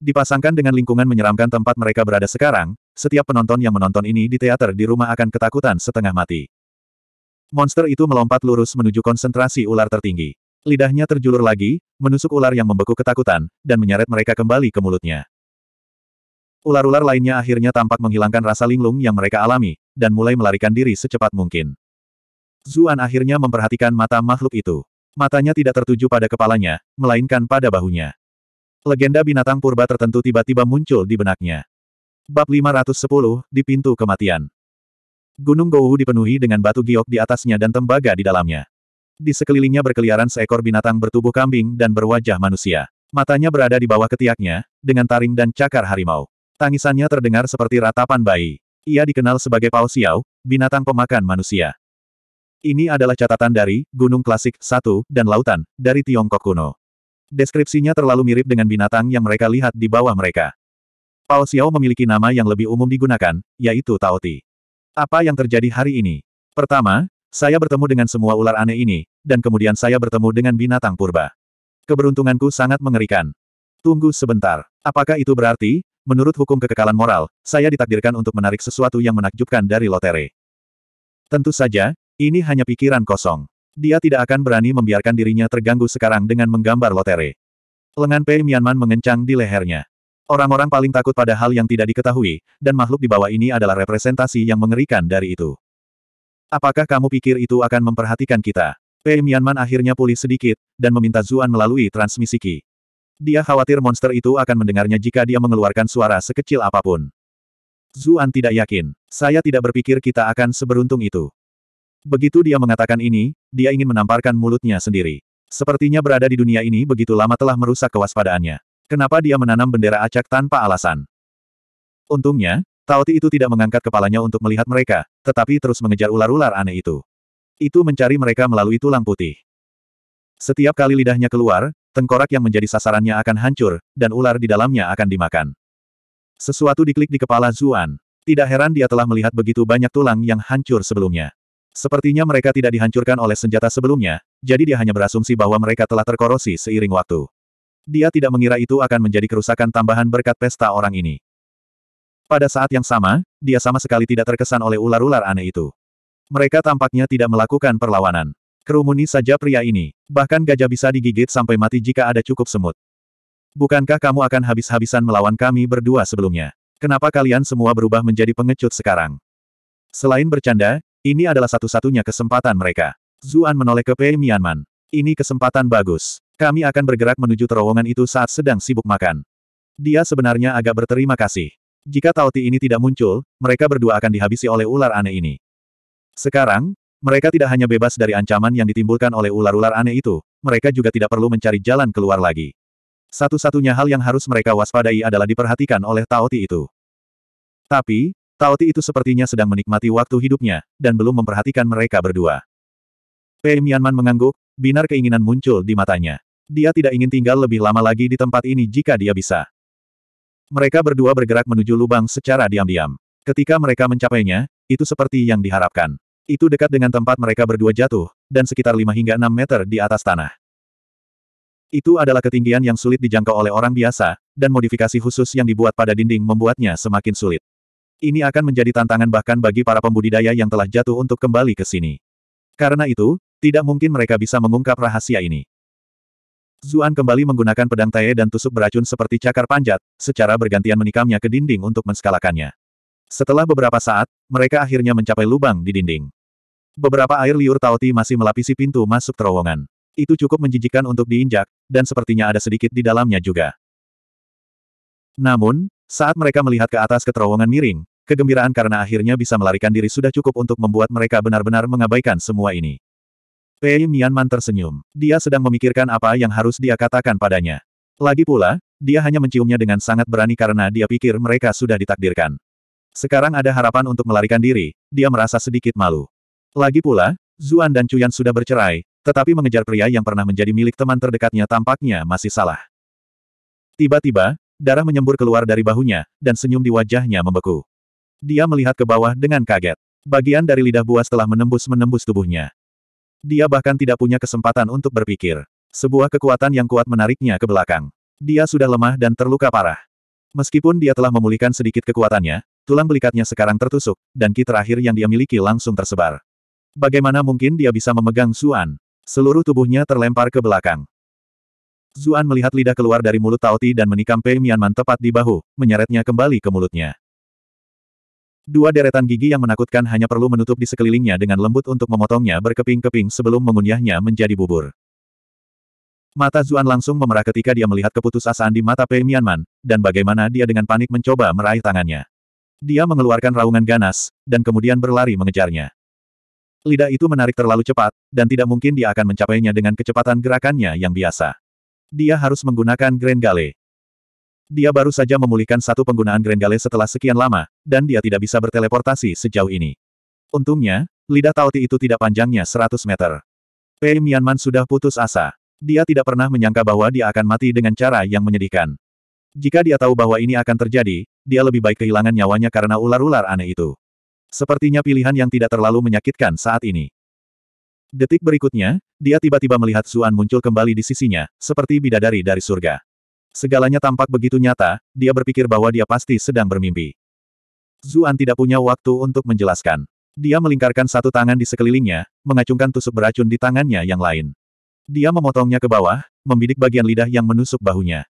Dipasangkan dengan lingkungan menyeramkan tempat mereka berada sekarang, setiap penonton yang menonton ini di teater di rumah akan ketakutan setengah mati. Monster itu melompat lurus menuju konsentrasi ular tertinggi. Lidahnya terjulur lagi, menusuk ular yang membeku ketakutan, dan menyeret mereka kembali ke mulutnya. Ular-ular lainnya akhirnya tampak menghilangkan rasa linglung yang mereka alami, dan mulai melarikan diri secepat mungkin. Zuan akhirnya memperhatikan mata makhluk itu. Matanya tidak tertuju pada kepalanya, melainkan pada bahunya. Legenda binatang purba tertentu tiba-tiba muncul di benaknya. Bab 510, di pintu kematian. Gunung Gowu dipenuhi dengan batu giok di atasnya dan tembaga di dalamnya. Di sekelilingnya berkeliaran seekor binatang bertubuh kambing dan berwajah manusia. Matanya berada di bawah ketiaknya, dengan taring dan cakar harimau. Tangisannya terdengar seperti ratapan bayi. Ia dikenal sebagai Pao Xiao, binatang pemakan manusia. Ini adalah catatan dari Gunung Klasik Satu dan Lautan dari Tiongkok kuno. Deskripsinya terlalu mirip dengan binatang yang mereka lihat di bawah mereka. Pao Xiao memiliki nama yang lebih umum digunakan, yaitu Tao Ti. Apa yang terjadi hari ini? Pertama, saya bertemu dengan semua ular aneh ini, dan kemudian saya bertemu dengan binatang purba. Keberuntunganku sangat mengerikan. Tunggu sebentar. Apakah itu berarti, menurut hukum kekekalan moral, saya ditakdirkan untuk menarik sesuatu yang menakjubkan dari lotere. Tentu saja, ini hanya pikiran kosong. Dia tidak akan berani membiarkan dirinya terganggu sekarang dengan menggambar lotere. Lengan Pei Mianman mengencang di lehernya. Orang-orang paling takut pada hal yang tidak diketahui, dan makhluk di bawah ini adalah representasi yang mengerikan dari itu. Apakah kamu pikir itu akan memperhatikan kita? Pei Mianman akhirnya pulih sedikit, dan meminta Zuan melalui transmisi Qi. Dia khawatir monster itu akan mendengarnya jika dia mengeluarkan suara sekecil apapun. Zuan tidak yakin. Saya tidak berpikir kita akan seberuntung itu. Begitu dia mengatakan ini, dia ingin menamparkan mulutnya sendiri. Sepertinya berada di dunia ini begitu lama telah merusak kewaspadaannya. Kenapa dia menanam bendera acak tanpa alasan? Untungnya, Taoti itu tidak mengangkat kepalanya untuk melihat mereka, tetapi terus mengejar ular-ular aneh itu. Itu mencari mereka melalui tulang putih. Setiap kali lidahnya keluar, Tengkorak yang menjadi sasarannya akan hancur, dan ular di dalamnya akan dimakan. Sesuatu diklik di kepala Zuan. Tidak heran dia telah melihat begitu banyak tulang yang hancur sebelumnya. Sepertinya mereka tidak dihancurkan oleh senjata sebelumnya, jadi dia hanya berasumsi bahwa mereka telah terkorosi seiring waktu. Dia tidak mengira itu akan menjadi kerusakan tambahan berkat pesta orang ini. Pada saat yang sama, dia sama sekali tidak terkesan oleh ular-ular aneh itu. Mereka tampaknya tidak melakukan perlawanan. Kerumuni saja pria ini. Bahkan gajah bisa digigit sampai mati jika ada cukup semut. Bukankah kamu akan habis-habisan melawan kami berdua sebelumnya? Kenapa kalian semua berubah menjadi pengecut sekarang? Selain bercanda, ini adalah satu-satunya kesempatan mereka. Zuan menoleh ke Pei Mianman. Ini kesempatan bagus. Kami akan bergerak menuju terowongan itu saat sedang sibuk makan. Dia sebenarnya agak berterima kasih. Jika Tauti ini tidak muncul, mereka berdua akan dihabisi oleh ular aneh ini. Sekarang, mereka tidak hanya bebas dari ancaman yang ditimbulkan oleh ular-ular aneh itu, mereka juga tidak perlu mencari jalan keluar lagi. Satu-satunya hal yang harus mereka waspadai adalah diperhatikan oleh Taoti itu. Tapi, Taoti itu sepertinya sedang menikmati waktu hidupnya, dan belum memperhatikan mereka berdua. Pei Mianman mengangguk, binar keinginan muncul di matanya. Dia tidak ingin tinggal lebih lama lagi di tempat ini jika dia bisa. Mereka berdua bergerak menuju lubang secara diam-diam. Ketika mereka mencapainya, itu seperti yang diharapkan. Itu dekat dengan tempat mereka berdua jatuh, dan sekitar 5 hingga 6 meter di atas tanah. Itu adalah ketinggian yang sulit dijangkau oleh orang biasa, dan modifikasi khusus yang dibuat pada dinding membuatnya semakin sulit. Ini akan menjadi tantangan bahkan bagi para pembudidaya yang telah jatuh untuk kembali ke sini. Karena itu, tidak mungkin mereka bisa mengungkap rahasia ini. Zuan kembali menggunakan pedang Tae dan tusuk beracun seperti cakar panjat, secara bergantian menikamnya ke dinding untuk menskalakannya. Setelah beberapa saat, mereka akhirnya mencapai lubang di dinding. Beberapa air liur Tauti masih melapisi pintu masuk terowongan. Itu cukup menjijikkan untuk diinjak, dan sepertinya ada sedikit di dalamnya juga. Namun, saat mereka melihat ke atas ke terowongan miring, kegembiraan karena akhirnya bisa melarikan diri sudah cukup untuk membuat mereka benar-benar mengabaikan semua ini. Pei Mianman tersenyum. Dia sedang memikirkan apa yang harus dia katakan padanya. Lagi pula, dia hanya menciumnya dengan sangat berani karena dia pikir mereka sudah ditakdirkan. Sekarang ada harapan untuk melarikan diri, dia merasa sedikit malu. Lagi pula, Zuan dan Cuyan sudah bercerai, tetapi mengejar pria yang pernah menjadi milik teman terdekatnya tampaknya masih salah. Tiba-tiba, darah menyembur keluar dari bahunya, dan senyum di wajahnya membeku. Dia melihat ke bawah dengan kaget. Bagian dari lidah buas telah menembus-menembus tubuhnya. Dia bahkan tidak punya kesempatan untuk berpikir. Sebuah kekuatan yang kuat menariknya ke belakang. Dia sudah lemah dan terluka parah. Meskipun dia telah memulihkan sedikit kekuatannya, tulang belikatnya sekarang tertusuk, dan ki terakhir yang dia miliki langsung tersebar. Bagaimana mungkin dia bisa memegang Zuan? Seluruh tubuhnya terlempar ke belakang. Zuan melihat lidah keluar dari mulut Taoti dan menikam Pei Mianman tepat di bahu, menyeretnya kembali ke mulutnya. Dua deretan gigi yang menakutkan hanya perlu menutup di sekelilingnya dengan lembut untuk memotongnya berkeping-keping sebelum mengunyahnya menjadi bubur. Mata Zuan langsung memerah ketika dia melihat keputusasaan di mata Pei Mianman, dan bagaimana dia dengan panik mencoba meraih tangannya. Dia mengeluarkan raungan ganas, dan kemudian berlari mengejarnya. Lidah itu menarik terlalu cepat, dan tidak mungkin dia akan mencapainya dengan kecepatan gerakannya yang biasa. Dia harus menggunakan Grand Gale. Dia baru saja memulihkan satu penggunaan Grand Gale setelah sekian lama, dan dia tidak bisa berteleportasi sejauh ini. Untungnya, lidah Tauti itu tidak panjangnya 100 meter. Pei Mianman sudah putus asa. Dia tidak pernah menyangka bahwa dia akan mati dengan cara yang menyedihkan. Jika dia tahu bahwa ini akan terjadi, dia lebih baik kehilangan nyawanya karena ular-ular aneh itu. Sepertinya pilihan yang tidak terlalu menyakitkan saat ini. Detik berikutnya, dia tiba-tiba melihat Zuan muncul kembali di sisinya, seperti bidadari dari surga. Segalanya tampak begitu nyata, dia berpikir bahwa dia pasti sedang bermimpi. Zuan tidak punya waktu untuk menjelaskan. Dia melingkarkan satu tangan di sekelilingnya, mengacungkan tusuk beracun di tangannya yang lain. Dia memotongnya ke bawah, membidik bagian lidah yang menusuk bahunya.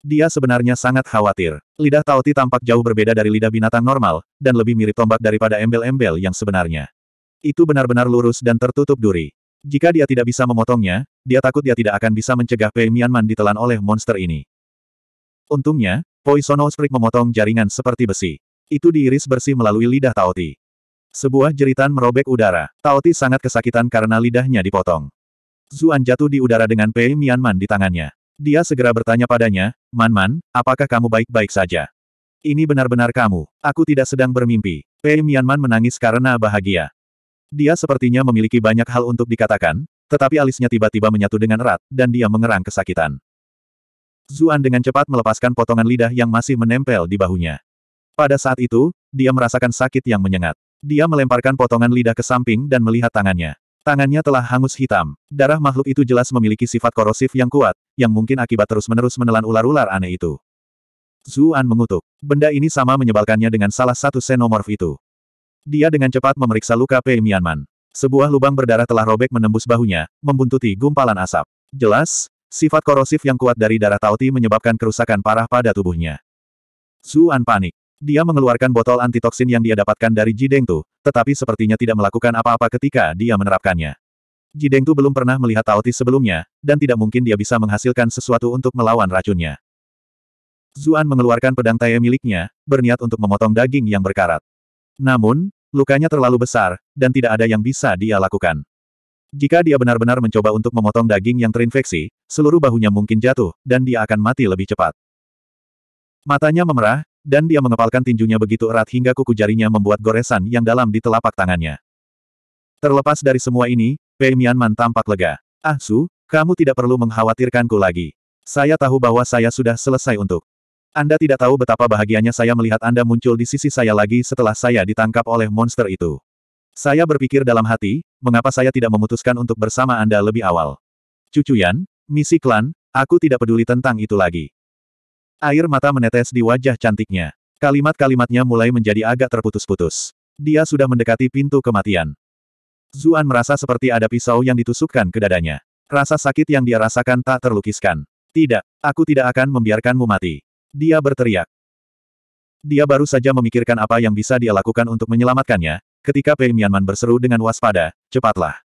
Dia sebenarnya sangat khawatir. Lidah Taoti tampak jauh berbeda dari lidah binatang normal, dan lebih mirip tombak daripada embel-embel yang sebenarnya. Itu benar-benar lurus dan tertutup duri. Jika dia tidak bisa memotongnya, dia takut dia tidak akan bisa mencegah Pei Mianman ditelan oleh monster ini. Untungnya, Poison Osprey memotong jaringan seperti besi. Itu diiris bersih melalui lidah Taoti. Sebuah jeritan merobek udara. Taoti sangat kesakitan karena lidahnya dipotong. Zuan jatuh di udara dengan Pei Mianman di tangannya. Dia segera bertanya padanya, Man-Man, apakah kamu baik-baik saja? Ini benar-benar kamu. Aku tidak sedang bermimpi. Pei eh, Mianman menangis karena bahagia. Dia sepertinya memiliki banyak hal untuk dikatakan, tetapi alisnya tiba-tiba menyatu dengan erat, dan dia mengerang kesakitan. Zuan dengan cepat melepaskan potongan lidah yang masih menempel di bahunya. Pada saat itu, dia merasakan sakit yang menyengat. Dia melemparkan potongan lidah ke samping dan melihat tangannya. Tangannya telah hangus hitam. Darah makhluk itu jelas memiliki sifat korosif yang kuat, yang mungkin akibat terus-menerus menelan ular-ular aneh itu. Zuan mengutuk. Benda ini sama menyebalkannya dengan salah satu xenomorph itu. Dia dengan cepat memeriksa luka P. Mianman. Sebuah lubang berdarah telah robek menembus bahunya, membuntuti gumpalan asap. Jelas, sifat korosif yang kuat dari darah Tauti menyebabkan kerusakan parah pada tubuhnya. Zuan panik. Dia mengeluarkan botol antitoksin yang dia dapatkan dari Jideng Tu, tetapi sepertinya tidak melakukan apa-apa ketika dia menerapkannya. Jideng Tu belum pernah melihat Tauti sebelumnya, dan tidak mungkin dia bisa menghasilkan sesuatu untuk melawan racunnya. Zuan mengeluarkan pedang Tae miliknya, berniat untuk memotong daging yang berkarat. Namun, lukanya terlalu besar, dan tidak ada yang bisa dia lakukan. Jika dia benar-benar mencoba untuk memotong daging yang terinfeksi, seluruh bahunya mungkin jatuh, dan dia akan mati lebih cepat. Matanya memerah, dan dia mengepalkan tinjunya begitu erat hingga kuku jarinya membuat goresan yang dalam di telapak tangannya. Terlepas dari semua ini, Pei Mianman tampak lega. Ah Su, kamu tidak perlu mengkhawatirkanku lagi. Saya tahu bahwa saya sudah selesai untuk. Anda tidak tahu betapa bahagianya saya melihat Anda muncul di sisi saya lagi setelah saya ditangkap oleh monster itu. Saya berpikir dalam hati, mengapa saya tidak memutuskan untuk bersama Anda lebih awal. Cucu misi klan, aku tidak peduli tentang itu lagi. Air mata menetes di wajah cantiknya. Kalimat-kalimatnya mulai menjadi agak terputus-putus. Dia sudah mendekati pintu kematian. Zuan merasa seperti ada pisau yang ditusukkan ke dadanya. Rasa sakit yang dia rasakan tak terlukiskan. Tidak, aku tidak akan membiarkanmu mati. Dia berteriak. Dia baru saja memikirkan apa yang bisa dia lakukan untuk menyelamatkannya, ketika Pei Mianman berseru dengan waspada, cepatlah.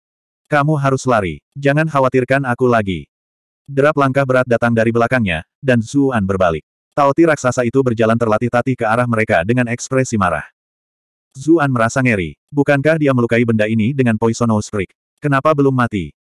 Kamu harus lari, jangan khawatirkan aku lagi. Derap langkah berat datang dari belakangnya, dan Zuan berbalik. Taoti raksasa itu berjalan terlatih-tati ke arah mereka dengan ekspresi marah. Zuan merasa ngeri. Bukankah dia melukai benda ini dengan poisonous prick? Kenapa belum mati?